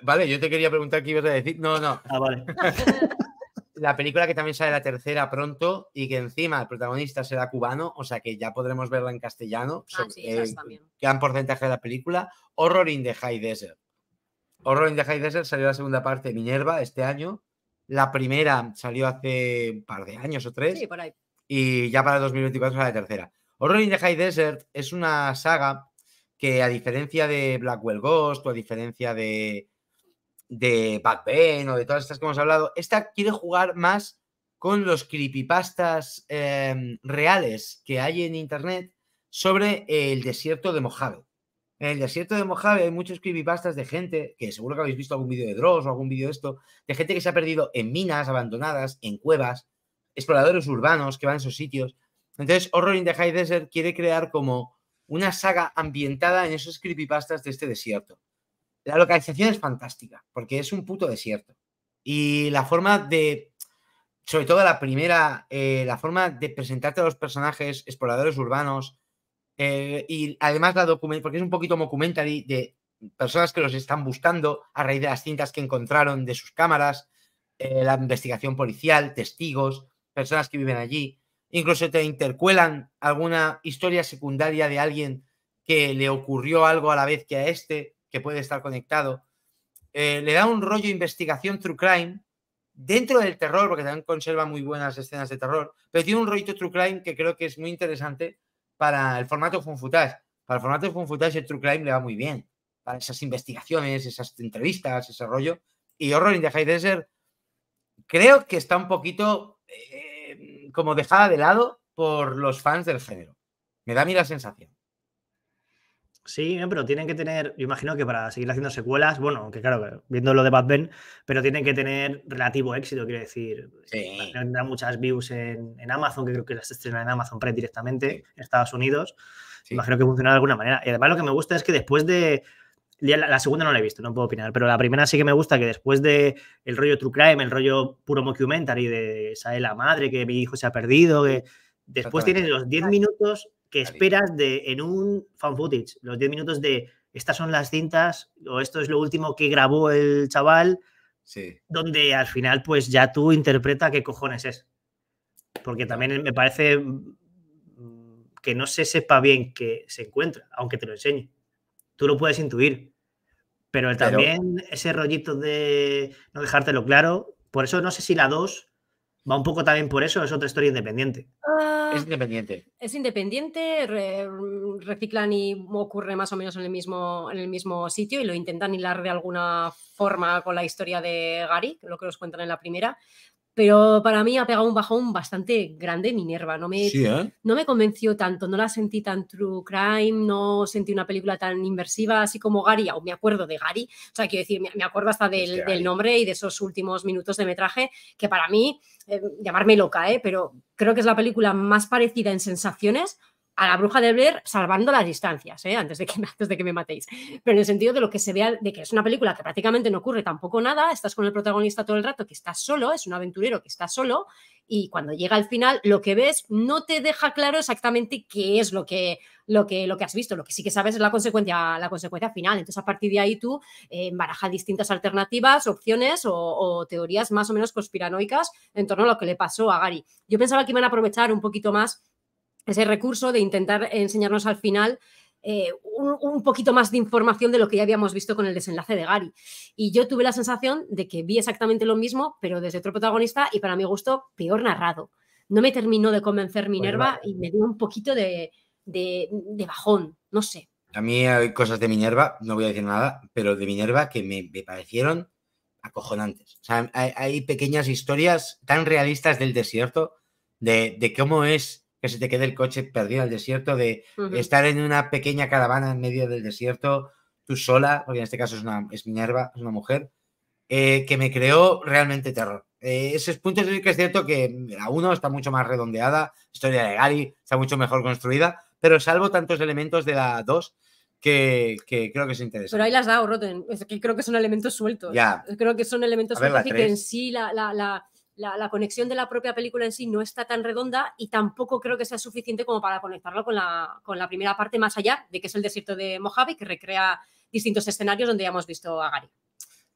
Vale, yo te quería preguntar qué ibas a decir. No, no. Ah, vale. la película que también sale la tercera pronto y que encima el protagonista será cubano, o sea que ya podremos verla en castellano. Ah, gran porcentaje de la película. Horror in the High Desert. Horror in the High Desert salió la segunda parte de Minerva este año. La primera salió hace un par de años o tres. Sí, por ahí. Y ya para 2024 sale la tercera. Horror in the High Desert es una saga que, a diferencia de Blackwell Ghost o a diferencia de de Pac-Man o de todas estas que hemos hablado, esta quiere jugar más con los creepypastas em, reales que hay en Internet sobre el desierto de Mojave. En el desierto de Mojave hay muchos creepypastas de gente, que seguro que habéis visto algún vídeo de Dross o algún vídeo de esto, de gente que se ha perdido en minas abandonadas, en cuevas, exploradores urbanos que van a esos sitios. Entonces, Horror in the High Desert quiere crear como una saga ambientada en esos creepypastas de este desierto. La localización es fantástica, porque es un puto desierto. Y la forma de, sobre todo la primera, eh, la forma de presentarte a los personajes exploradores urbanos eh, y además la documentación, porque es un poquito documentary de personas que los están buscando a raíz de las cintas que encontraron de sus cámaras, eh, la investigación policial, testigos, personas que viven allí. Incluso te intercuelan alguna historia secundaria de alguien que le ocurrió algo a la vez que a este que puede estar conectado, eh, le da un rollo investigación true crime dentro del terror, porque también conserva muy buenas escenas de terror, pero tiene un rollo true crime que creo que es muy interesante para el formato Footage. Para el formato Funfutage el true crime le va muy bien, para esas investigaciones, esas entrevistas, ese rollo. Y Horror in the High ser creo que está un poquito eh, como dejada de lado por los fans del género. Me da a mí la sensación. Sí, pero tienen que tener, yo imagino que para seguir haciendo secuelas, bueno, aunque claro, viendo lo de Batman, pero tienen que tener relativo éxito, quiero decir. Sí. muchas views en, Amazon, que creo que las estrenan en Amazon Prime directamente, en Estados Unidos. Imagino que funciona de alguna manera. Y además lo que me gusta es que después de... La, segunda no la he visto, no puedo opinar, pero la primera sí que me gusta que después de el rollo True Crime, el rollo puro mockumentary de esa la madre, que mi hijo se ha perdido, que después tienen los 10 minutos que esperas de, en un fan footage, los 10 minutos de estas son las cintas o esto es lo último que grabó el chaval, donde al final pues ya tú interpreta qué cojones es. Porque también me parece mm, mm, que no se sepa bien que se encuentra, aunque te lo enseñe. Tú lo puedes intuir. Pero también ese rollito de no dejártelo claro, por eso no sé si la 2 Va un poco también por eso, es otra historia independiente. Ah, es independiente. Es independiente, reciclan y ocurre más o menos en el, mismo, en el mismo sitio y lo intentan hilar de alguna forma con la historia de Gary, lo que nos cuentan en la primera pero para mí ha pegado un bajón bastante grande Minerva. No me, ¿eh? no me convenció tanto, no la sentí tan true crime, no sentí una película tan inversiva, así como Gary, o me acuerdo de Gary. O sea, quiero decir, me acuerdo hasta del, nombre y de esos últimos minutos de metraje, que para mí, eh, llamarme loca, eh, pero creo que es la película más parecida en sensaciones a la bruja de ver salvando las distancias, ¿eh? antes, de que, antes de que me matéis. Pero en el sentido de lo que se vea, de que es una película que prácticamente no ocurre tampoco nada, estás con el protagonista todo el rato que está solo, es un aventurero que está solo, y cuando llega al final lo que ves no te deja claro exactamente qué es lo que, lo que, lo que has visto, lo que sí que sabes es la consecuencia, la consecuencia final. Entonces a partir de ahí tú embarajas eh, distintas alternativas, opciones o, o teorías más o menos conspiranoicas en torno a lo que le pasó a Gary. Yo pensaba que iban a aprovechar un poquito más ese recurso de intentar enseñarnos al final eh, un, poquito más de información de lo que ya habíamos visto con el desenlace de Gary. Y yo tuve la sensación de que vi exactamente lo mismo, pero desde otro protagonista y para mi gusto peor narrado. No me terminó de convencer pues Minerva y me dio un poquito de, de, bajón, no sé. A mí hay cosas de Minerva, no voy a decir nada, pero de Minerva que me, parecieron acojonantes. O sea, hay, hay, pequeñas historias tan realistas del desierto, de, de cómo es que se te quede el coche perdido al desierto, de estar en una pequeña caravana en medio del desierto, tú sola, porque en este caso es, una, es Minerva, es una mujer, eh, que me creó realmente terror. Eh, esos puntos de que es cierto que mm, la 1 está mucho más redondeada, historia de Gali está mucho mejor construida, pero salvo tantos elementos de la 2 que, que, creo que es interesante. Pero ahí las da dado, Es que creo que son elementos sueltos. Ya. Creo que son elementos sueltos y que en sí la, la la, conexión de la propia película en sí no está tan redonda y tampoco creo que sea suficiente como para conectarlo con la, con la primera parte más allá de que es el desierto de Mojave, que recrea distintos escenarios donde ya hemos visto a Gary.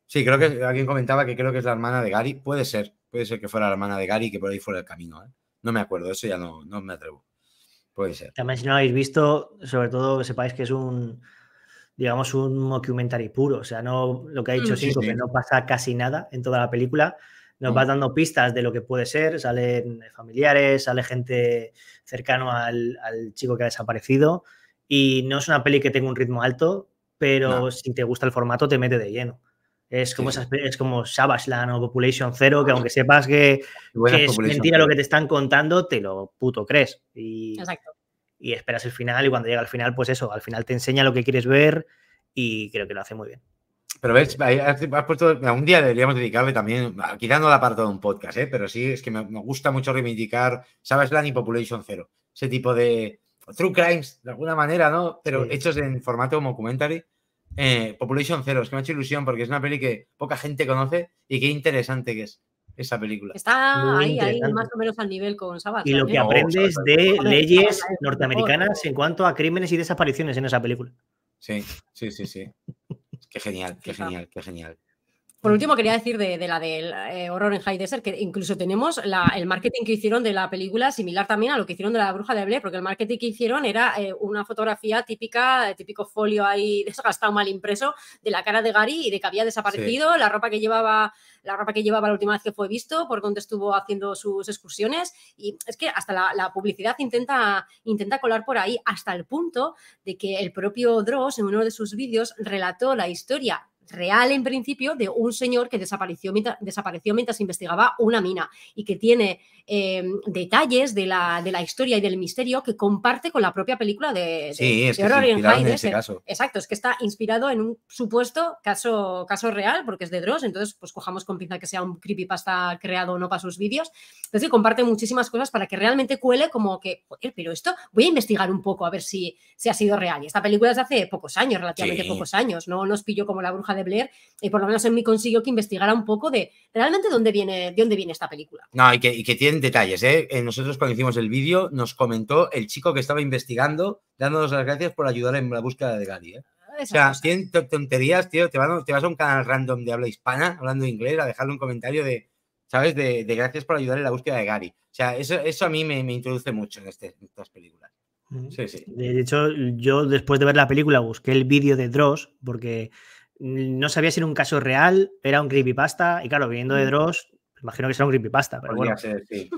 Sí, creo que alguien comentaba que creo que es la hermana de Gary. Puede ser, puede ser que fuera la hermana de Gary que por ahí fuera el camino. ¿eh? No me acuerdo, eso ya no, no me atrevo. Puede ser. También si no lo habéis visto, sobre todo que sepáis que es un, digamos, un documentary puro. O sea, no lo que ha dicho mm, sí, Cinco, que no pasa casi nada en toda la película nos mm. vas dando pistas de lo que puede ser, salen familiares, sale gente cercano al, al chico que ha desaparecido y no es una peli que tenga un ritmo alto, pero si te gusta el formato te mete de lleno. Es como, esas, es como o Population Zero, que aunque sepas que, es mentira lo que te están contando, te lo puto crees. Y, y esperas el final y cuando llega al final, pues eso, al final te enseña lo que quieres ver y creo que lo hace muy bien. Pero ves, has puesto, un día deberíamos dedicarle también, ah, quitando la parte de un podcast, ¿eh? pero sí, es que me, gusta mucho reivindicar, ¿sabes? Slan y Population Zero, ese tipo de true crimes, de alguna manera, ¿no? Pero hechos en formato como documentary. Eh, Population Zero, es que me ha hecho ilusión porque es una peli que poca gente conoce y qué interesante que es esa película. Está ahí, ahí, más o menos al nivel con Slan. Y lo que ¿eh? aprendes de leyes norteamericanas en cuanto a crímenes y desapariciones en esa película. Sí, sí, sí, sí. Qué genial, qué genial, qué genial. Por último, quería decir de, la del eh, horror en High Desert, que incluso tenemos el marketing que hicieron de la película similar también a lo que hicieron de la bruja de Blair, porque el marketing que hicieron era eh, una fotografía típica, eh, típico folio ahí desgastado, mal impreso, de la cara de Gary y de que había desaparecido, la ropa que llevaba, la ropa que llevaba la última vez que fue visto, por donde estuvo haciendo sus excursiones. Y es que hasta la, publicidad intenta, intenta colar por ahí, hasta el punto de que el propio Dross, en uno de sus vídeos, relató la historia real en principio de un señor que desapareció mientras, desapareció mientras investigaba una mina y que tiene eh, detalles de la, historia y del misterio que comparte con la propia película de, de, sí, Exacto, es que está inspirado en un supuesto caso, caso real porque es de Dross, entonces pues cojamos con pinza que sea un creepypasta creado o no para sus vídeos. Entonces comparte muchísimas cosas para que realmente cuele como que, joder, pero esto voy a investigar un poco a ver si, se ha sido real. Y esta película es de hace pocos años, relativamente pocos años, no nos pilló como la bruja de Blair, y por lo menos en mí consiguió que investigara un poco de realmente dónde viene, de dónde viene esta película. No, hay que, y que tienen detalles, ¿eh? ¿eh? Nosotros cuando hicimos el vídeo nos comentó el chico que estaba investigando, dándonos las gracias por ayudar en la búsqueda de Gary, ¿eh? ah, O sea, cosas. tienen tonterías, tío. Te, te vas a un canal random de habla hispana, hablando inglés, a dejarle un comentario de, ¿sabes? De, de, gracias por ayudar en la búsqueda de Gary. O sea, eso, eso a mí me, me introduce mucho en, este, en estas películas. Sí, sí. De hecho, yo después de ver la película busqué el vídeo de Dross, porque no sabía si era un caso real, era un creepypasta, y claro, viniendo de mm. Dross, imagino que será un creepypasta, pero Podría bueno. Ser, sí.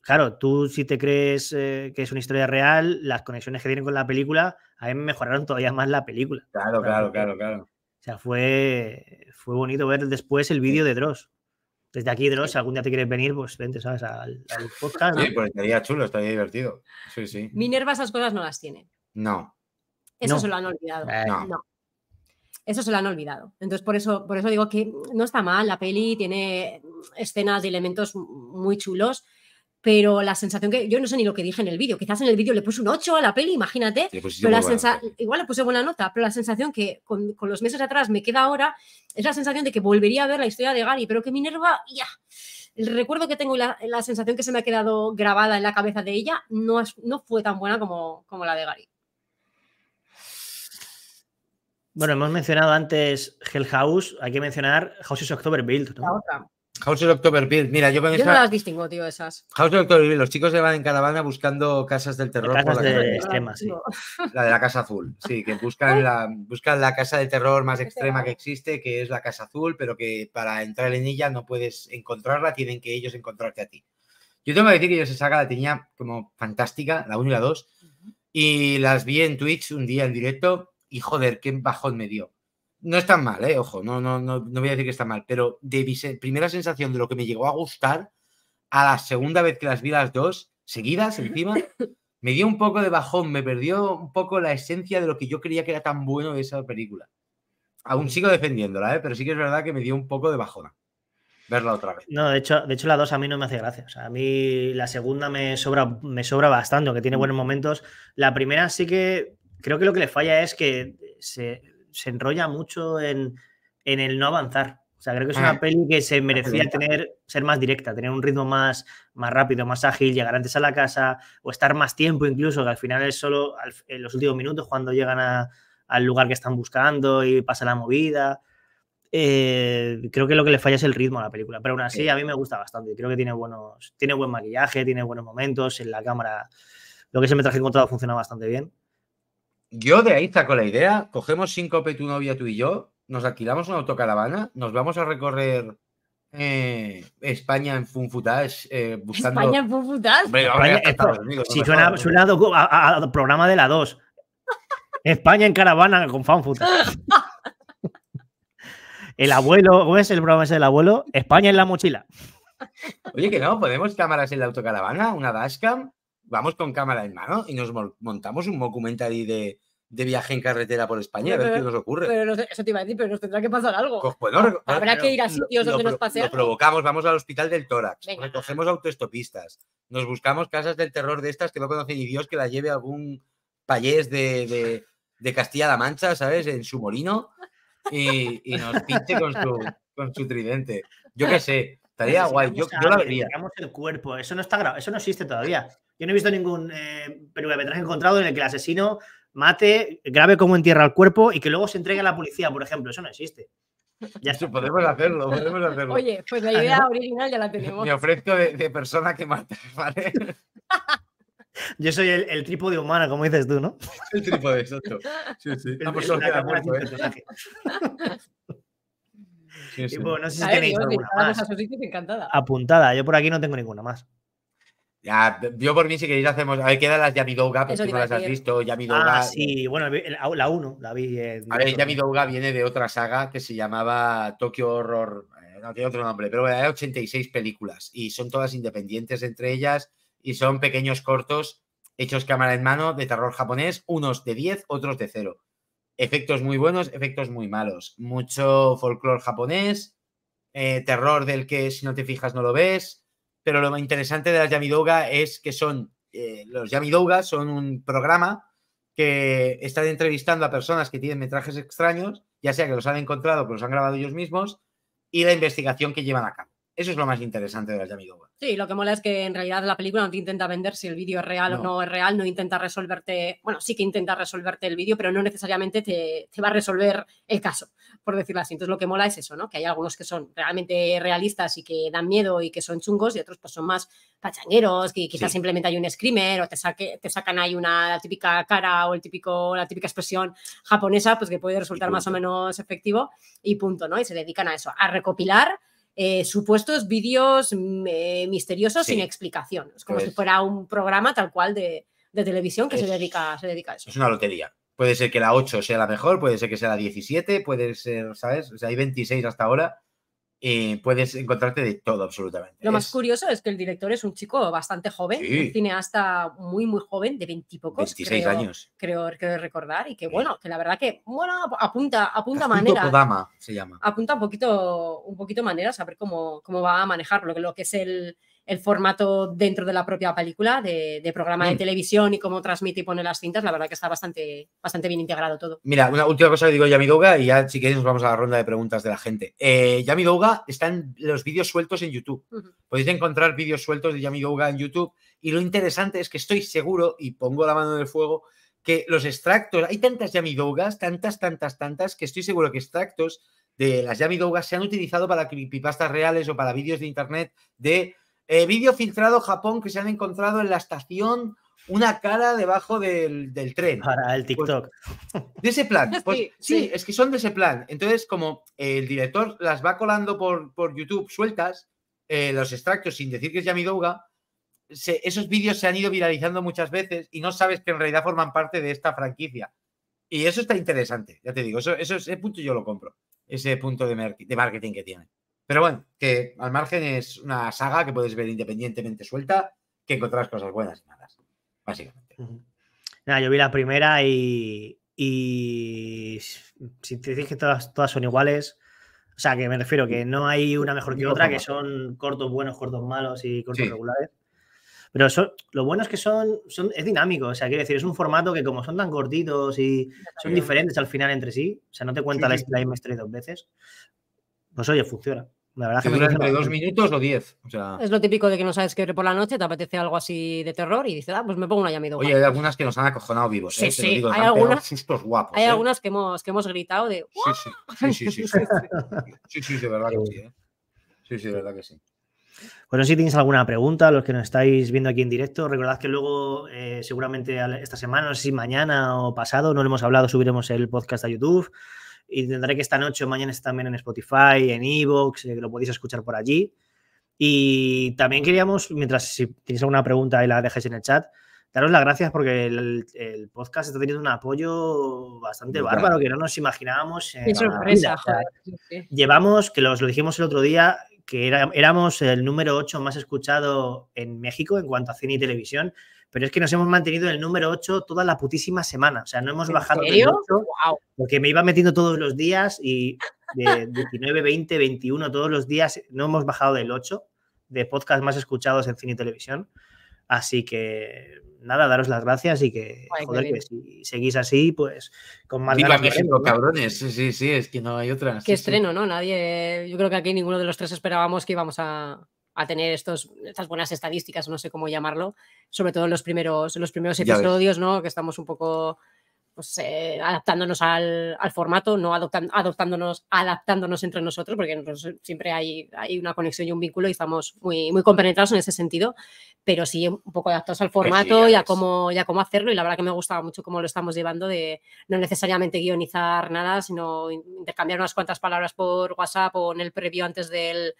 claro, tú si te crees eh, que es una historia real, las conexiones que tienen con la película, a mí me mejoraron todavía más la película. Claro, claro, claro, claro. O sea, fue, fue bonito ver después el vídeo de Dross. Desde aquí, Dross, si algún día te quieres venir, pues vente, ¿sabes? Al, podcast. Sí, pues estaría chulo, estaría divertido. Sí, sí. Minerva esas cosas no las tiene. No. Eso se lo han olvidado. Eh. no eso se lo han olvidado. Entonces, por eso, por eso digo que no está mal, la peli tiene escenas y elementos muy chulos, pero la sensación que yo no sé ni lo que dije en el vídeo, quizás en el vídeo le puse un 8 a la peli, imagínate, la igual le puse buena nota, pero la sensación que con, los meses atrás me queda ahora es la sensación de que volvería a ver la historia de Gary, pero que Minerva, ya, el recuerdo que tengo y la, sensación que se me ha quedado grabada en la cabeza de ella no, no fue tan buena como, como la de Gary. Bueno, hemos mencionado antes Hell House, hay que mencionar House of October Build, House of October Build, mira, yo, yo no las distingo, tío, esas. of October Build, los chicos se van en caravana buscando casas del terror. de la, sí. la de la Casa Azul, sí, que buscan la, la casa de terror más extrema que existe, que es la Casa Azul, pero que para entrar en ella no puedes encontrarla, tienen que ellos encontrarte a ti. Yo tengo que decir que yo se saca la tenía como fantástica, la 1 y la 2, y las vi en Twitch un día en directo y joder, qué bajón me dio. No es tan mal, eh, ojo, no, no, no, voy a decir que está mal, pero de primera sensación de lo que me llegó a gustar, a la segunda vez que las vi las dos, seguidas encima, me dio un poco de bajón, me perdió un poco la esencia de lo que yo creía que era tan bueno de esa película. Aún sigo defendiéndola, ¿eh? pero sí que es verdad que me dio un poco de bajona verla otra vez. No, de hecho, de hecho la dos a mí no me hace gracia. O sea, a mí la segunda me sobra, me sobra bastante, que tiene mm. buenos momentos. La primera sí que creo que lo que le falla es que se, enrolla mucho en, el no avanzar. O sea, creo que es una ah. peli que se merecía tener, ser más directa, tener un ritmo más, más rápido, más ágil, llegar antes a la casa o estar más tiempo incluso, que al final es solo en los últimos minutos cuando llegan al lugar que están buscando y pasa la movida. Eh, creo que lo que le falla es el ritmo a la película, pero aún así a mí me gusta bastante. Creo que tiene buenos, tiene buen maquillaje, tiene buenos momentos en la cámara. Lo que se me traje encontrado funciona bastante bien. Yo de ahí saco la idea, cogemos síncope tu novia, tú y yo, nos alquilamos una autocaravana, nos vamos a recorrer eh, España en funfutage eh, buscando... España en funfutage. si suena, suena a, programa de la 2. España en caravana con funfutage. el abuelo, ¿cómo es el programa ese del abuelo? España en la mochila. Oye, que no, podemos cámaras en la autocaravana, una dashcam vamos con cámara en mano y nos montamos un documentary de, de viaje en carretera por España, a ver qué nos ocurre. Pero eso te iba a decir, pero nos tendrá que pasar algo. Pues, Habrá que ir a sitios donde nos pase. Lo provocamos, vamos al hospital del tórax, recogemos autoestopistas, nos buscamos casas del terror de estas que no conocen ni Dios que la lleve algún payés de, de, Castilla-La Mancha, ¿sabes? En su molino y, nos pinte con su, con su tridente. Yo qué sé, estaría guay, yo, yo la vería. el cuerpo, eso no, está eso no existe todavía. Yo no he visto ningún eh, peruvetraje encontrado en el que el asesino mate, grave como entierra el cuerpo y que luego se entregue a la policía, por ejemplo. Eso no existe. Ya Podemos hacerlo, podemos hacerlo. Oye, pues la idea original ya la tenemos. Me ofrezco de, persona que mate. ¿vale? Yo soy el, trípode humana, como dices tú, ¿no? El trípode, exacto. Sí, sí. Vamos, pues bueno, no sé si tenéis alguna más. Apuntada, yo por aquí no tengo ninguna más. Ya, yo por mí, si queréis, hacemos. A ver, las Yami Douga? Porque no las has visto. Yami doga Ah, sí, eh. bueno, la 1, la a ver, Yami viene de otra saga que se llamaba Tokyo Horror. Eh, no tiene otro nombre, pero hay 86 películas y son todas independientes entre ellas y son pequeños cortos hechos cámara en mano de terror japonés, unos de 10, otros de 0. Efectos muy buenos, efectos muy malos. Mucho folclore japonés, eh, terror del que si no te fijas no lo ves pero lo interesante de las Yamidoga es que son, eh, los Yamidoga son un programa que están entrevistando a personas que tienen metrajes extraños, ya sea que los han encontrado, que los han grabado ellos mismos, y la investigación que llevan a cabo. Eso es lo más interesante de las Yami Sí, lo que mola es que en realidad la película no te intenta vender si el vídeo es real o no es real, no intenta resolverte, bueno, sí que intenta resolverte el vídeo, pero no necesariamente te, va a resolver el caso, por decirlo así. Entonces lo que mola es eso, ¿no? Que hay algunos que son realmente realistas y que dan miedo y que son chungos y otros pues son más pachangueros, que quizás simplemente hay un screamer o te, sacan ahí una típica cara o el típico, la típica expresión japonesa, pues que puede resultar más o menos efectivo y punto, ¿no? Y se dedican a eso, a recopilar eh, supuestos vídeos mm, eh, misteriosos sin explicación. Es como pues si fuera un programa tal cual de, televisión que se, dedica, a eso. Es una lotería. Puede ser que la 8 sea la mejor, puede ser que sea la 17, puede ser, ¿sabes? O sea, hay 26 hasta ahora. Eh, puedes encontrarte de todo absolutamente. Lo más curioso es que el director es un chico bastante joven, un cineasta muy, muy joven, de veintipocos. 26 años. Creo, creo, recordar, y que bueno, que la verdad que, bueno, apunta, apunta manera. se llama. Apunta un poquito, un poquito manera a saber cómo, cómo va a manejar lo que es el, el formato dentro de la propia película, de, programa de mm. televisión y cómo transmite y pone las cintas, la verdad que está bastante, bastante bien integrado todo. Mira, una última cosa que digo Yami Doga, y ya si queréis nos vamos a la ronda de preguntas de la gente. Eh, Yami Doga está los vídeos sueltos en YouTube. Podéis encontrar vídeos sueltos de Yami Doga en YouTube y lo interesante es que estoy seguro, y pongo la mano en el fuego, que los extractos, hay tantas Yami Dougas, tantas, tantas, tantas, que estoy seguro que extractos de las Yami Dougas se han utilizado para creepypastas reales o para vídeos de internet de eh, vídeo filtrado Japón que se han encontrado en la estación una cara debajo del, tren. Para el pues, TikTok. de ese plan. Pues, sí, es que son de ese plan. Entonces, como el director las va colando por, por YouTube sueltas, eh, los extractos sin decir que es Yamidoga, esos vídeos se han ido viralizando muchas veces y no sabes que en realidad forman parte de esta franquicia. Y eso está interesante, ya te digo, eso, ese punto yo lo compro, ese punto de, de marketing que tiene. Pero bueno, que al margen es una saga que puedes ver independientemente suelta, que encontrarás cosas buenas y malas, básicamente. Nada, yo vi la primera y, si te dices que todas, son iguales, o sea, que me refiero que no hay una mejor que otra, que son cortos buenos, cortos malos y cortos regulares. Pero lo bueno es que son, son, es dinámico, o sea, quiero decir, es un formato que como son tan cortitos y son diferentes al final entre sí, o sea, no te cuenta la, misma historia dos veces, pues oye, funciona. La verdad que dura dos minutos o diez. O sea... Es lo típico de que no sabes qué por la noche, te apetece algo así de terror y dices, ah, pues me pongo una llamada. Oye, hay algunas que nos han acojonado vivos. Sí, ¿eh? sí. hay algunas, sustos guapos. Hay ¿eh? que hemos, que hemos gritado de. Sí, sí, sí. Sí, sí, sí, sí, de verdad que sí. Sí, sí, de verdad que sí. Pues si tenéis alguna pregunta, los que nos estáis viendo aquí en directo. Recordad que luego, seguramente esta semana, no sé si mañana o pasado, no lo hemos hablado, subiremos el podcast a YouTube y tendré que esta noche o mañana esté también en Spotify, en Evox, eh, que lo podéis escuchar por allí. Y también queríamos, mientras si tienes alguna pregunta y la dejéis en el chat, daros las gracias porque el, podcast está teniendo un apoyo bastante bárbaro que no nos imaginábamos. sorpresa, Llevamos, que los, lo dijimos el otro día, que era, éramos el número 8 más escuchado en México en cuanto a cine y televisión pero es que nos hemos mantenido en el número 8 toda la putísima semana. O sea, no hemos bajado del 8 porque me iba metiendo todos los días y de 19, 20, 21, todos los días no hemos bajado del 8 de podcast más escuchados en cine y televisión. Así que nada, daros las gracias y que, joder, que si seguís así, pues con más Viva México, ¿no? cabrones. Sí, sí, es que no hay otras Qué estreno, ¿no? Nadie, yo creo que aquí ninguno de los tres esperábamos que íbamos a, a tener estos, estas buenas estadísticas, no sé cómo llamarlo, sobre todo en los primeros, los primeros episodios, ¿no? Que estamos un poco pues, eh, adaptándonos al, formato, no adoptándonos, adaptándonos entre nosotros, porque siempre hay, hay, una conexión y un vínculo y estamos muy, compenetrados en ese sentido, pero sí un poco adaptados al pues formato y, a cómo, cómo hacerlo. Y la verdad que me gustaba mucho cómo lo estamos llevando, de no necesariamente guionizar nada, sino intercambiar unas cuantas palabras por WhatsApp o en el previo antes del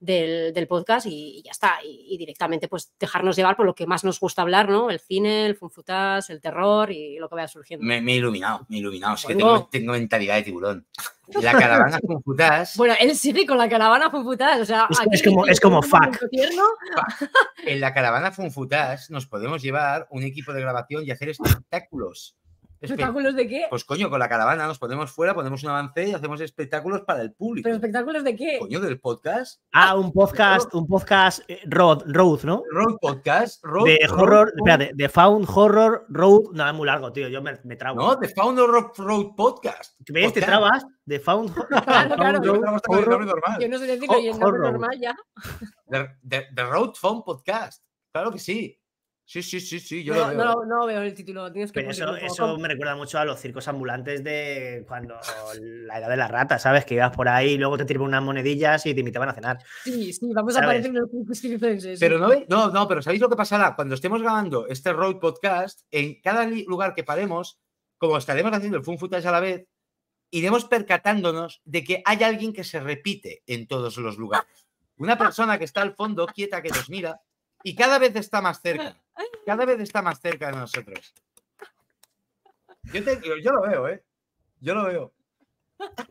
del, podcast y, ya está. Y, directamente pues dejarnos llevar por lo que más nos gusta hablar, ¿no? El cine, el funfutás, el terror y lo que vaya surgiendo. Me, he iluminado, me he iluminado. Es que tengo, mentalidad de tiburón. La caravana funfutás... Bueno, él sí, con la caravana funfutás, O sea, es, como, es como este fuck. En la caravana funfutás nos podemos llevar un equipo de grabación y hacer espectáculos. ¿Espectáculos de qué? Pues coño, con la caravana nos ponemos fuera, ponemos un avance y hacemos espectáculos para el público. ¿Pero espectáculos de qué? Coño, del podcast. Ah, un podcast, un podcast eh, road, road, ¿no? Road podcast, road. De horror, espérate, de Found Horror Road. No, es muy largo, tío, yo me, me trabo. No, de Found Horror Road Podcast. ¿Ves? Te trabas. De Found Horror. Claro, Yo no sé decir el normal ya. the Road Found Podcast. Claro que sí. Sí, sí, sí, sí, no, veo. No, veo el título, tienes que Pero eso, me recuerda mucho a los circos ambulantes de cuando la edad de la rata, ¿sabes? Que ibas por ahí y luego te tiraban unas monedillas y te invitaban a cenar. Sí, sí, vamos a aparecer en los circos Pero no, no, pero ¿sabéis lo que pasará? Cuando estemos grabando este road podcast, en cada lugar que paremos, como estaremos haciendo el fun footage a la vez, iremos percatándonos de que hay alguien que se repite en todos los lugares. Una persona que está al fondo, quieta, que nos mira y cada vez está más cerca. Cada vez está más cerca de nosotros. Yo, lo veo, ¿eh? Yo lo veo.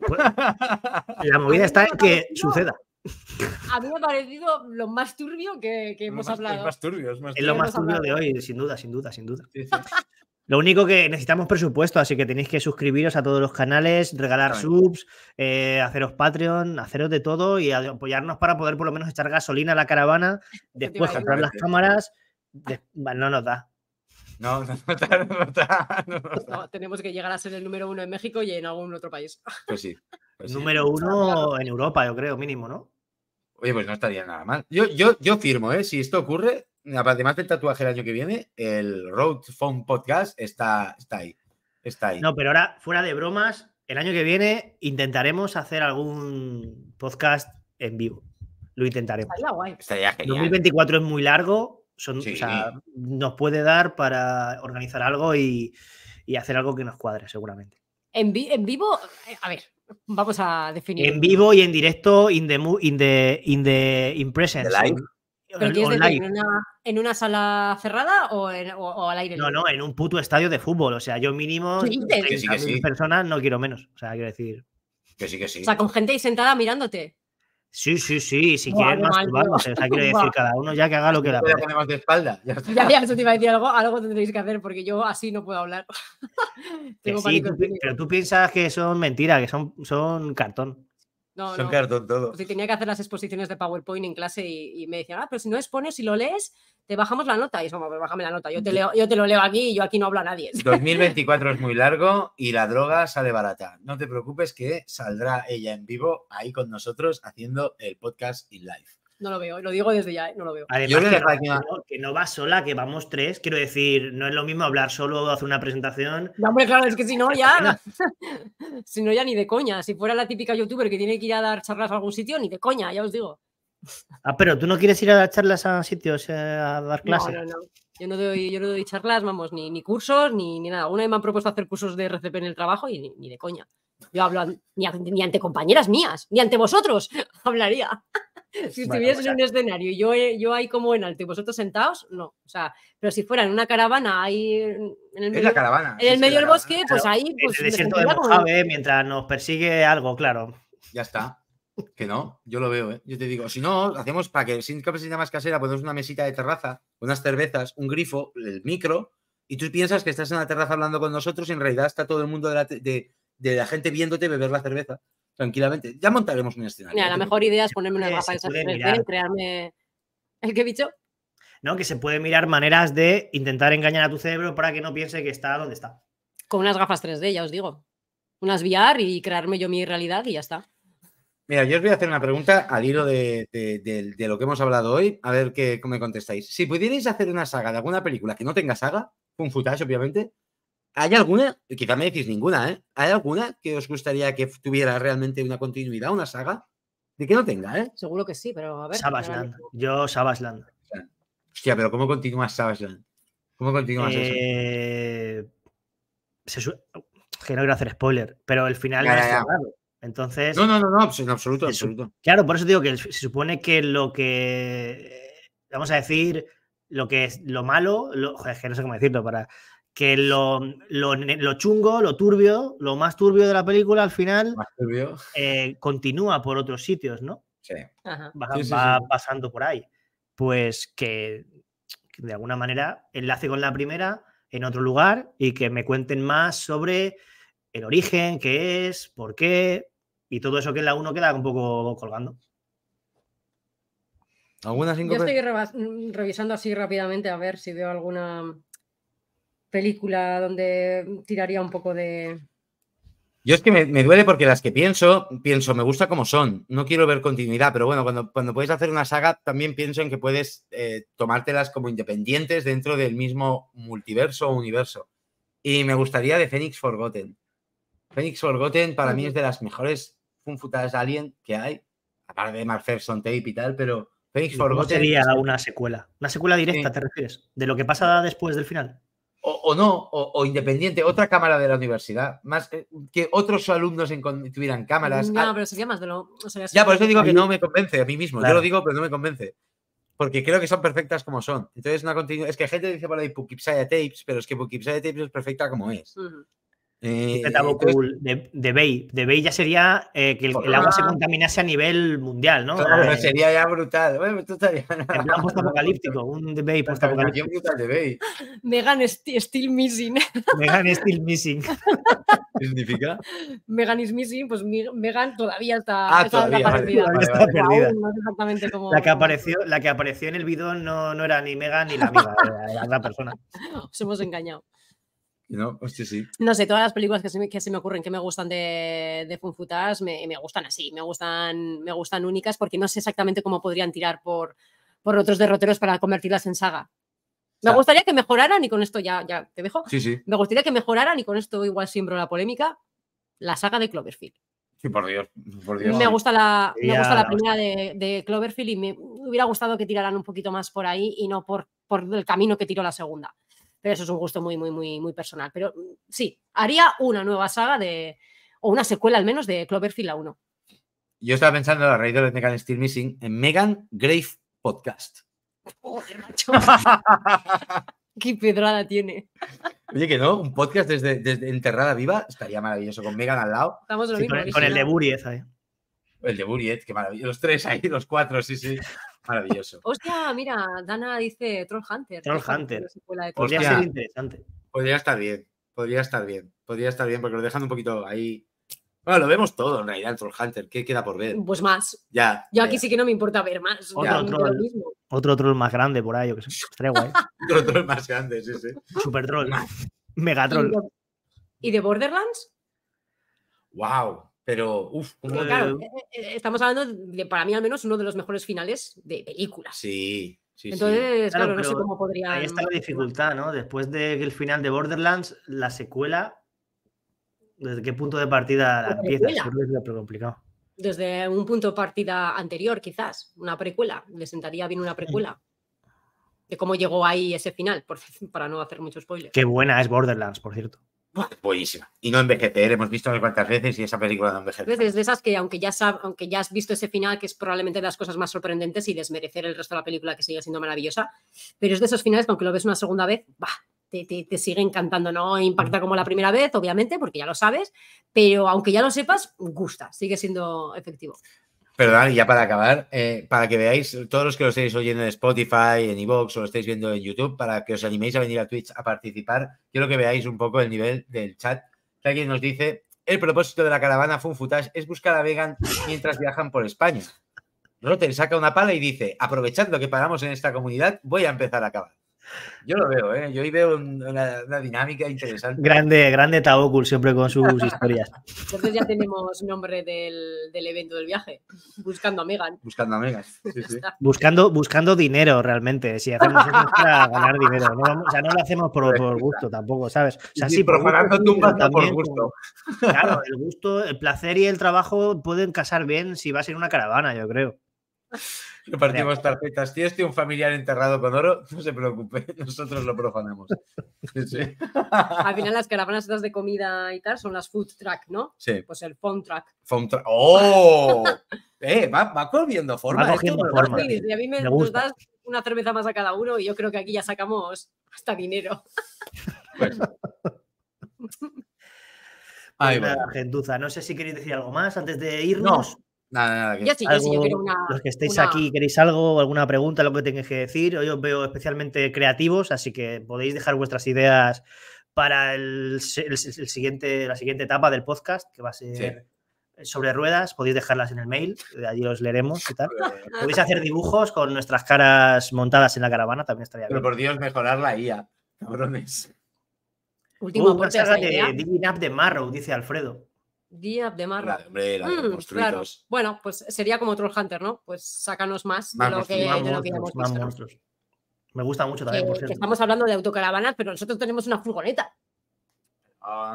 la movida está en que suceda. A mí me ha parecido lo más turbio que, hemos hablado. Es, lo más turbio de hoy, sin duda, sin duda, sin duda. Lo único que necesitamos presupuesto, así que tenéis que suscribiros a todos los canales, regalar subs, eh, haceros Patreon, haceros de todo y apoyarnos para poder por lo menos echar gasolina a la caravana, después comprar las cámaras no nos da. No, no, tenemos que llegar a ser el número uno en México y en algún otro país. Pues, pues sí. número uno en Europa, yo creo, mínimo, ¿no? Oye, pues no estaría nada mal. Yo, yo, yo firmo, ¿eh? Si esto ocurre, además del tatuaje el año que viene, el Road Phone Podcast está, está ahí. Está ahí. No, pero ahora, fuera de bromas, el año que viene intentaremos hacer algún podcast en vivo. Lo intentaremos. 2024 es muy largo, o sea, nos puede dar para organizar algo y, hacer algo que nos cuadre, seguramente. En, vivo, eh, a ver, vamos a definir. En vivo y en directo, in the, in the, in the presence. ¿en, una, sala cerrada o, al aire No, no, en un puto estadio de fútbol. O sea, yo mínimo sí, personas no quiero menos. O sea, quiero decir. Que sí, que sí. O sea, con gente ahí sentada mirándote. Sí, sí, sí, si quieres masturbarnos, o sea, quiero decir, cada uno ya que haga lo que la ponemos de espalda. Ya, ya, eso te iba a decir algo, algo tendréis que hacer porque yo así no puedo hablar. sí, pero tú piensas que son mentiras, que son, son cartón. Son cartón todo. si tenía que hacer las exposiciones de PowerPoint en clase y, me decían, ah, pero si no expones, y lo lees, te bajamos la nota. Y es como, pues bájame la nota, yo te, leo, yo te lo leo aquí y yo aquí no hablo a nadie. 2024 es muy largo y la droga sale barata. No te preocupes que saldrá ella en vivo ahí con nosotros haciendo el podcast in live no lo veo, lo digo desde ya, ¿eh? no lo veo. Además, que, no, que, va sola, que vamos tres, quiero decir, no es lo mismo hablar solo o hacer una presentación. No, hombre, claro, es que si no, ya. si no, ya ni de coña. Si fuera la típica youtuber que tiene que ir a dar charlas a algún sitio, ni de coña, ya os digo. Ah, pero tú no quieres ir a dar charlas a sitios, eh, a dar clases. No, no, no. Yo no doy, yo no doy charlas, vamos, ni, ni cursos, ni, ni nada. Una vez me han propuesto hacer cursos de RCP en el trabajo y ni, de coña. Yo hablo ni ante compañeras mías, ni ante vosotros hablaría. si estuvieses en un escenario y yo, eh, yo ahí como en alto y vosotros sentados, no. O sea, pero si fuera en una caravana ahí en el medio, caravana, en el medio del bosque, pues ahí. en pues el desierto de mientras nos persigue algo, claro. Ya está. Que no, yo lo veo, ¿eh? Yo te digo, si no, hacemos para que sin capacidad más casera, ponemos una mesita de terraza, unas cervezas, un grifo, el micro, y tú piensas que estás en la terraza hablando con nosotros y en realidad está todo el mundo de la gente viéndote beber la cerveza tranquilamente. Ya montaremos un escenario. la mejor idea es ponerme unas gafas de crearme. ¿El que bicho? ¿no? Que se puede mirar maneras de intentar engañar a tu cerebro para que no piense que está donde está. Con unas gafas 3D, ya os digo. Unas VR y crearme yo mi realidad y ya está. Mira, yo os voy a hacer una pregunta al hilo de, lo que hemos hablado hoy, a ver qué me contestáis. Si pudierais hacer una saga de alguna película que no tenga saga, un footage, obviamente, ¿Hay alguna, quizá me decís ninguna, ¿eh? ¿Hay alguna que os gustaría que tuviera realmente una continuidad, una saga? De que no tenga, ¿eh? Seguro que sí, pero a ver. Sabasland. Yo Savasland. Hostia, pero ¿cómo continúas Sabasland? ¿Cómo continúas eh, oh, que no quiero hacer spoiler, pero el final Entonces. No, no, no, no, en absoluto, en absoluto. Claro, por eso digo que se supone que lo que. Vamos a decir, lo que es lo malo. es que no sé cómo decirlo. Para, que lo, lo, chungo, lo turbio, lo más turbio de la película al final eh, continúa por otros sitios, ¿no? Sí. Va, pasando por ahí. Pues que, de alguna manera enlace con la primera en otro lugar y que me cuenten más sobre el origen, qué es, por qué y todo eso que en la 1 queda un poco colgando. ¿Alguna Yo estoy mm, revisando así rápidamente a ver si veo alguna película donde tiraría un poco de... Yo es que me, duele porque las que pienso, pienso, me gusta como son. No quiero ver continuidad, pero bueno, cuando, cuando puedes hacer una saga, también pienso en que puedes eh, tomártelas como independientes dentro del mismo multiverso o universo. Y me gustaría de Phoenix Forgotten. Phoenix Forgotten para mí es de las mejores funfutadas de Alien que hay, aparte de Marferson Tape y tal, pero Phoenix Forgotten. sería una secuela? ¿Una secuela directa, te refieres? ¿De lo que pasa después del final? o, no, o, independiente, otra cámara de la universidad, más eh, que otros alumnos tuvieran cámaras. No, pero sería más de lo. ya, por eso digo que no me convence a mí mismo. Yo lo digo, pero no me convence. Porque creo que son perfectas como son. Entonces, una es que gente dice por ahí Pukipsaya Tapes, pero es que Pukipsaya Tapes es perfecta como es. Eh, este eh cool. de, de, Bay. De Bay ya sería eh, que el, agua se contaminase a nivel mundial, ¿no? sería ya brutal. Bueno, tú estaría. En plan postapocalíptico, un post Bay Megan st Still Missing. Megan Still Missing. ¿Qué significa? Megan is Missing, pues Megan todavía está, perdida. la, que apareció, la que apareció en el bidón no, no era ni Megan ni la amiga, era, la persona. Os hemos engañado. No, sí. no sé, todas las películas que se me, que se me ocurren que me gustan de, de Funfutas me, gustan así, me gustan, me gustan únicas porque no sé exactamente cómo podrían tirar por, por otros derroteros para convertirlas en saga. Me gustaría que mejoraran, y con esto ya, ya te dejo. Sí, sí. Me gustaría que mejoraran, y con esto igual siembro la polémica, la saga de Cloverfield. Sí, por Dios. Me gusta la, la primera de, de, Cloverfield y me hubiera gustado que tiraran un poquito más por ahí y no por, por el camino que tiró la segunda pero eso es un gusto muy, muy, muy, muy personal. Pero mm, sí, haría una nueva saga de, o una secuela al menos de Cloverfield a 1. Yo estaba pensando en a raíz de Megan Steel Missing en Megan Grave Podcast. Joder, macho. Qué pedrada tiene. Oye, que no, un podcast desde, desde Enterrada Viva estaría maravilloso con Megan al lado. Estamos lo mismo, con, el, con, el, de Buri, esa, ¿eh? el de Buriet, qué maravilloso. Los tres ahí, los cuatro, sí, sí. Maravilloso. Hostia, mira, Dana dice Troll Hunter. Troll Hunter. Podría ser interesante. Podría estar bien, podría estar bien, podría estar bien, porque lo dejan un poquito ahí. Bueno, lo vemos todo en realidad en Troll Hunter. ¿Qué queda por ver? Pues más. Ya. Yo aquí sí que no me importa ver más. Otro, troll, otro troll más grande por ahí, yo que sé. otro troll más grande, sí, sí. Super troll. Megatroll. ¿Y de Borderlands? ¡Wow! Pero, uff, claro, eh, eh, estamos hablando de, para mí al menos, uno de los mejores finales de películas. Sí, sí. sí. Entonces, claro no sé cómo podría. Ahí está la dificultad, ¿no? Después del final de Borderlands, la secuela, ¿desde qué punto de partida la empieza? Es complicado. Desde un punto de partida anterior, quizás, una precuela. Le sentaría bien una precuela. De cómo llegó ahí ese final, para no hacer muchos spoilers. Qué buena es Borderlands, por cierto. Buenísima. Y no envejecer, hemos visto unas veces y esa película no envejece. Es de esas que, aunque ya, aunque ya has visto ese final, que es probablemente de las cosas más sorprendentes y desmerecer el resto de la película, que sigue siendo maravillosa, pero es de esos finales que, aunque lo ves una segunda vez, va te, te, sigue encantando. No e impacta como la primera vez, obviamente, porque ya lo sabes, pero aunque ya lo sepas, gusta, sigue siendo efectivo. Perdón, y ya para acabar, eh, para que veáis, todos los que lo estáis oyendo en Spotify, en Evox o lo estáis viendo en YouTube, para que os animéis a venir a Twitch a participar, quiero que veáis un poco el nivel del chat. Que alguien nos dice, el propósito de la caravana FunFutash es buscar a vegan mientras viajan por España. Rotten saca una pala y dice, aprovechando que paramos en esta comunidad, voy a empezar a acabar. Yo lo veo, ¿eh? Yo ahí veo una, dinámica interesante. Grande, grande Taokul siempre con sus historias. Entonces ya tenemos nombre del, evento del viaje. Buscando a Megan. Buscando a Megan. Sí, sí. Buscando, dinero realmente. Si hacemos eso para ganar dinero. No o sea, no lo hacemos por, gusto tampoco, ¿sabes? sí, por gusto. Claro, el gusto, el placer y el trabajo pueden casar bien si vas en una caravana, yo creo. Repartimos tarjetas. Si estoy un familiar enterrado con oro, no se preocupe, nosotros lo profanamos. Al final las caravanas estas de comida y tal son las food track, ¿no? Sí. Pues el phone track. ¡Oh! Eh, va, va cogiendo forma. ¿eh? a mí me, das una cerveza más a cada uno y yo creo que aquí ya sacamos hasta dinero. Pues. Pues gentuza, no sé si queréis decir algo más antes de irnos. Nada, nada. Los que estéis aquí, queréis algo, alguna pregunta, lo que tengáis que decir. Hoy os veo especialmente creativos, así que podéis dejar vuestras ideas para el, siguiente, la siguiente etapa del podcast, que va a ser. sobre ruedas, podéis dejarlas en el mail, allí os leeremos y tal. podéis hacer dibujos con nuestras caras montadas en la caravana, también estaría bien. Pero por Dios, mejorar la IA, cabrones. Último uh, aporte de Digging Up de Marrow, dice Alfredo. Día de Marra. Mm, bueno, pues sería como Hunter, ¿no? Pues sácanos más, de, lo que, tenemos. Me gusta mucho también, por cierto. Estamos hablando de autocaravanas, pero nosotros tenemos una furgoneta.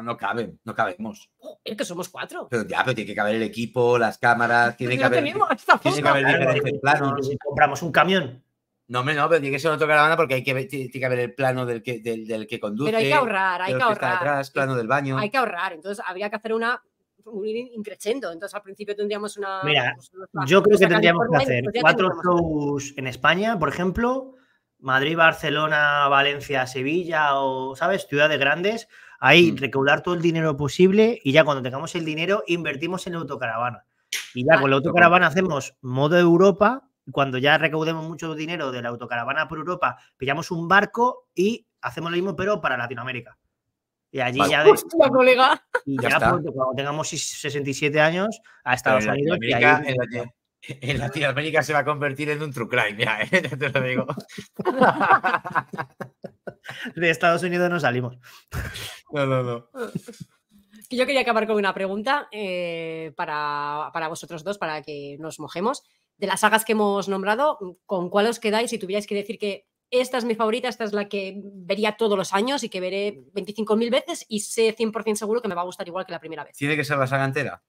no caben, no cabemos. Oh, es que somos cuatro. Pero ya, pero tiene que caber el equipo, las cámaras, tiene que caber... el Planos. Si compramos un camión. No, no, pero tiene que ser una autocaravana porque hay que, tiene que haber el plano del que, del, que conduce. Pero hay que ahorrar, hay que ahorrar. Que está detrás, plano del baño. Hay que ahorrar, entonces habría que hacer una un Entonces, al principio tendríamos una. Mira, pues, yo creo que tendríamos que hacer pues cuatro shows en España, por ejemplo, Madrid, Barcelona, Valencia, Sevilla o, ¿sabes?, ciudades grandes. Ahí mm. recaudar todo el dinero posible y ya cuando tengamos el dinero invertimos en la autocaravana. Y ya con la autocaravana hacemos modo Europa. Cuando ya recaudemos mucho dinero de la autocaravana por Europa, pillamos un barco y hacemos lo mismo, pero para Latinoamérica. Y allí ya. De, colega. ya, pues, cuando tengamos 67 años, a Estados Unidos. En Latinoamérica, se va a convertir en un true crime, ya, ¿eh? te lo digo. de Estados Unidos no salimos. No, no, no. Yo quería acabar con una pregunta eh, para, para vosotros dos, para que nos mojemos. De las sagas que hemos nombrado, ¿con cuál os quedáis si tuvierais que decir que esta es mi favorita, esta es la que vería todos los años y que veré 25.000 veces y sé 100% seguro que me va a gustar igual que la primera vez. ¿Tiene que ser la saga entera?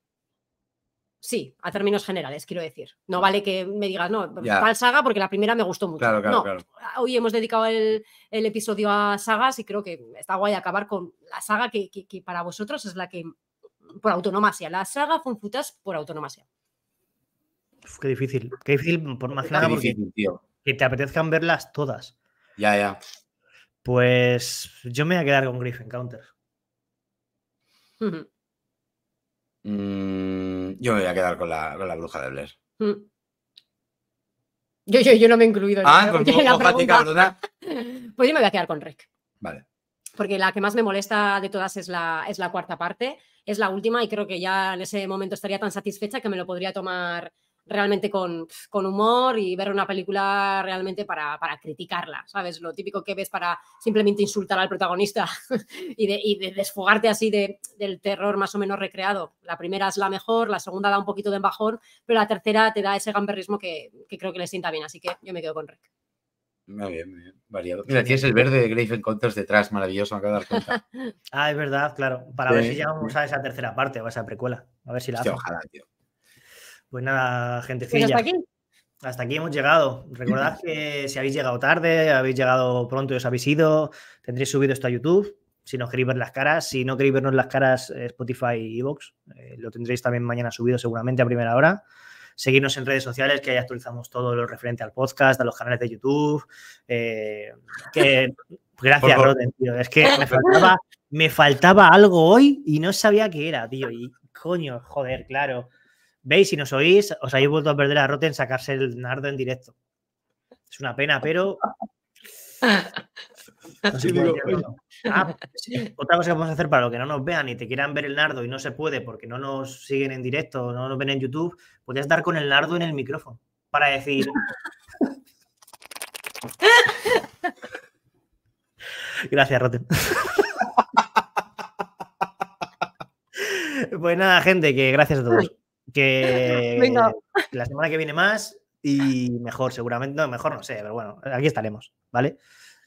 Sí, a términos generales, quiero decir. No vale que me digas, no, tal saga porque la primera me gustó mucho. Claro, claro, claro. Hoy hemos dedicado el, episodio a sagas y creo que está guay acabar con la saga que, para vosotros es la que, por autonomasia, la saga Funfutas por autonomasia. qué difícil, qué difícil, por más qué difícil, que te apetezcan verlas todas. Ya, ya. Pues yo me voy a quedar con Griffin Encounter. Mm, yo me voy a quedar con la, bruja de Blair. Mm. Yo, no me he incluido. Ah, con la Pues yo me voy a quedar con Rick. Vale. Porque la que más me molesta de todas es la, es la cuarta parte, es la última y creo que ya en ese momento estaría tan satisfecha que me lo podría tomar realmente con, con, humor y ver una película realmente para, para, criticarla, ¿sabes? Lo típico que ves para simplemente insultar al protagonista y, de, y desfogarte así de, del terror más o menos recreado. La primera es la mejor, la segunda da un poquito de embajón, pero la tercera te da ese gamberrismo que, creo que le sienta bien, así que yo me quedo con Rick. Muy bien, variado. Mira, tienes el verde de Grave Encounters detrás, maravilloso, me acabo de dar cuenta. ah, es verdad, claro. Para ver si llegamos a esa tercera parte o a esa precuela. A ver si la Hostia, ojalá, tío. Pues nada, gente. Pues hasta aquí. hemos llegado. Recordad que si habéis llegado tarde, habéis llegado pronto y os habéis ido, tendréis subido esto a YouTube. Si no queréis ver las caras, si no queréis vernos las caras, eh, Spotify y Evox, eh, lo tendréis también mañana subido seguramente a primera hora. Seguirnos en redes sociales, que ahí actualizamos todo lo referente al podcast, a los canales de YouTube. Eh, que, gracias, Roden, tío. Es que me faltaba, me faltaba algo hoy y no sabía qué era, tío. Y coño, joder, claro veis Si nos oís, os habéis vuelto a perder a Rotten sacarse el nardo en directo. Es una pena, pero. Ah, otra cosa que vamos a hacer para los que no nos vean y te quieran ver el nardo y no se puede porque no nos siguen en directo, no nos ven en YouTube, podrías dar con el nardo en el micrófono para decir. Gracias, Roten. pues nada, gente, que gracias a todos. Que la semana que viene más y mejor, seguramente. No, mejor no sé, pero bueno, aquí estaremos, ¿vale?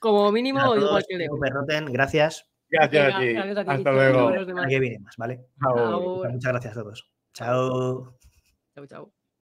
Como mínimo, igual que gracias. Gracias a ti. Hasta luego. Aquí viene más, ¿vale? Muchas gracias a todos. Chao. Chao, chao.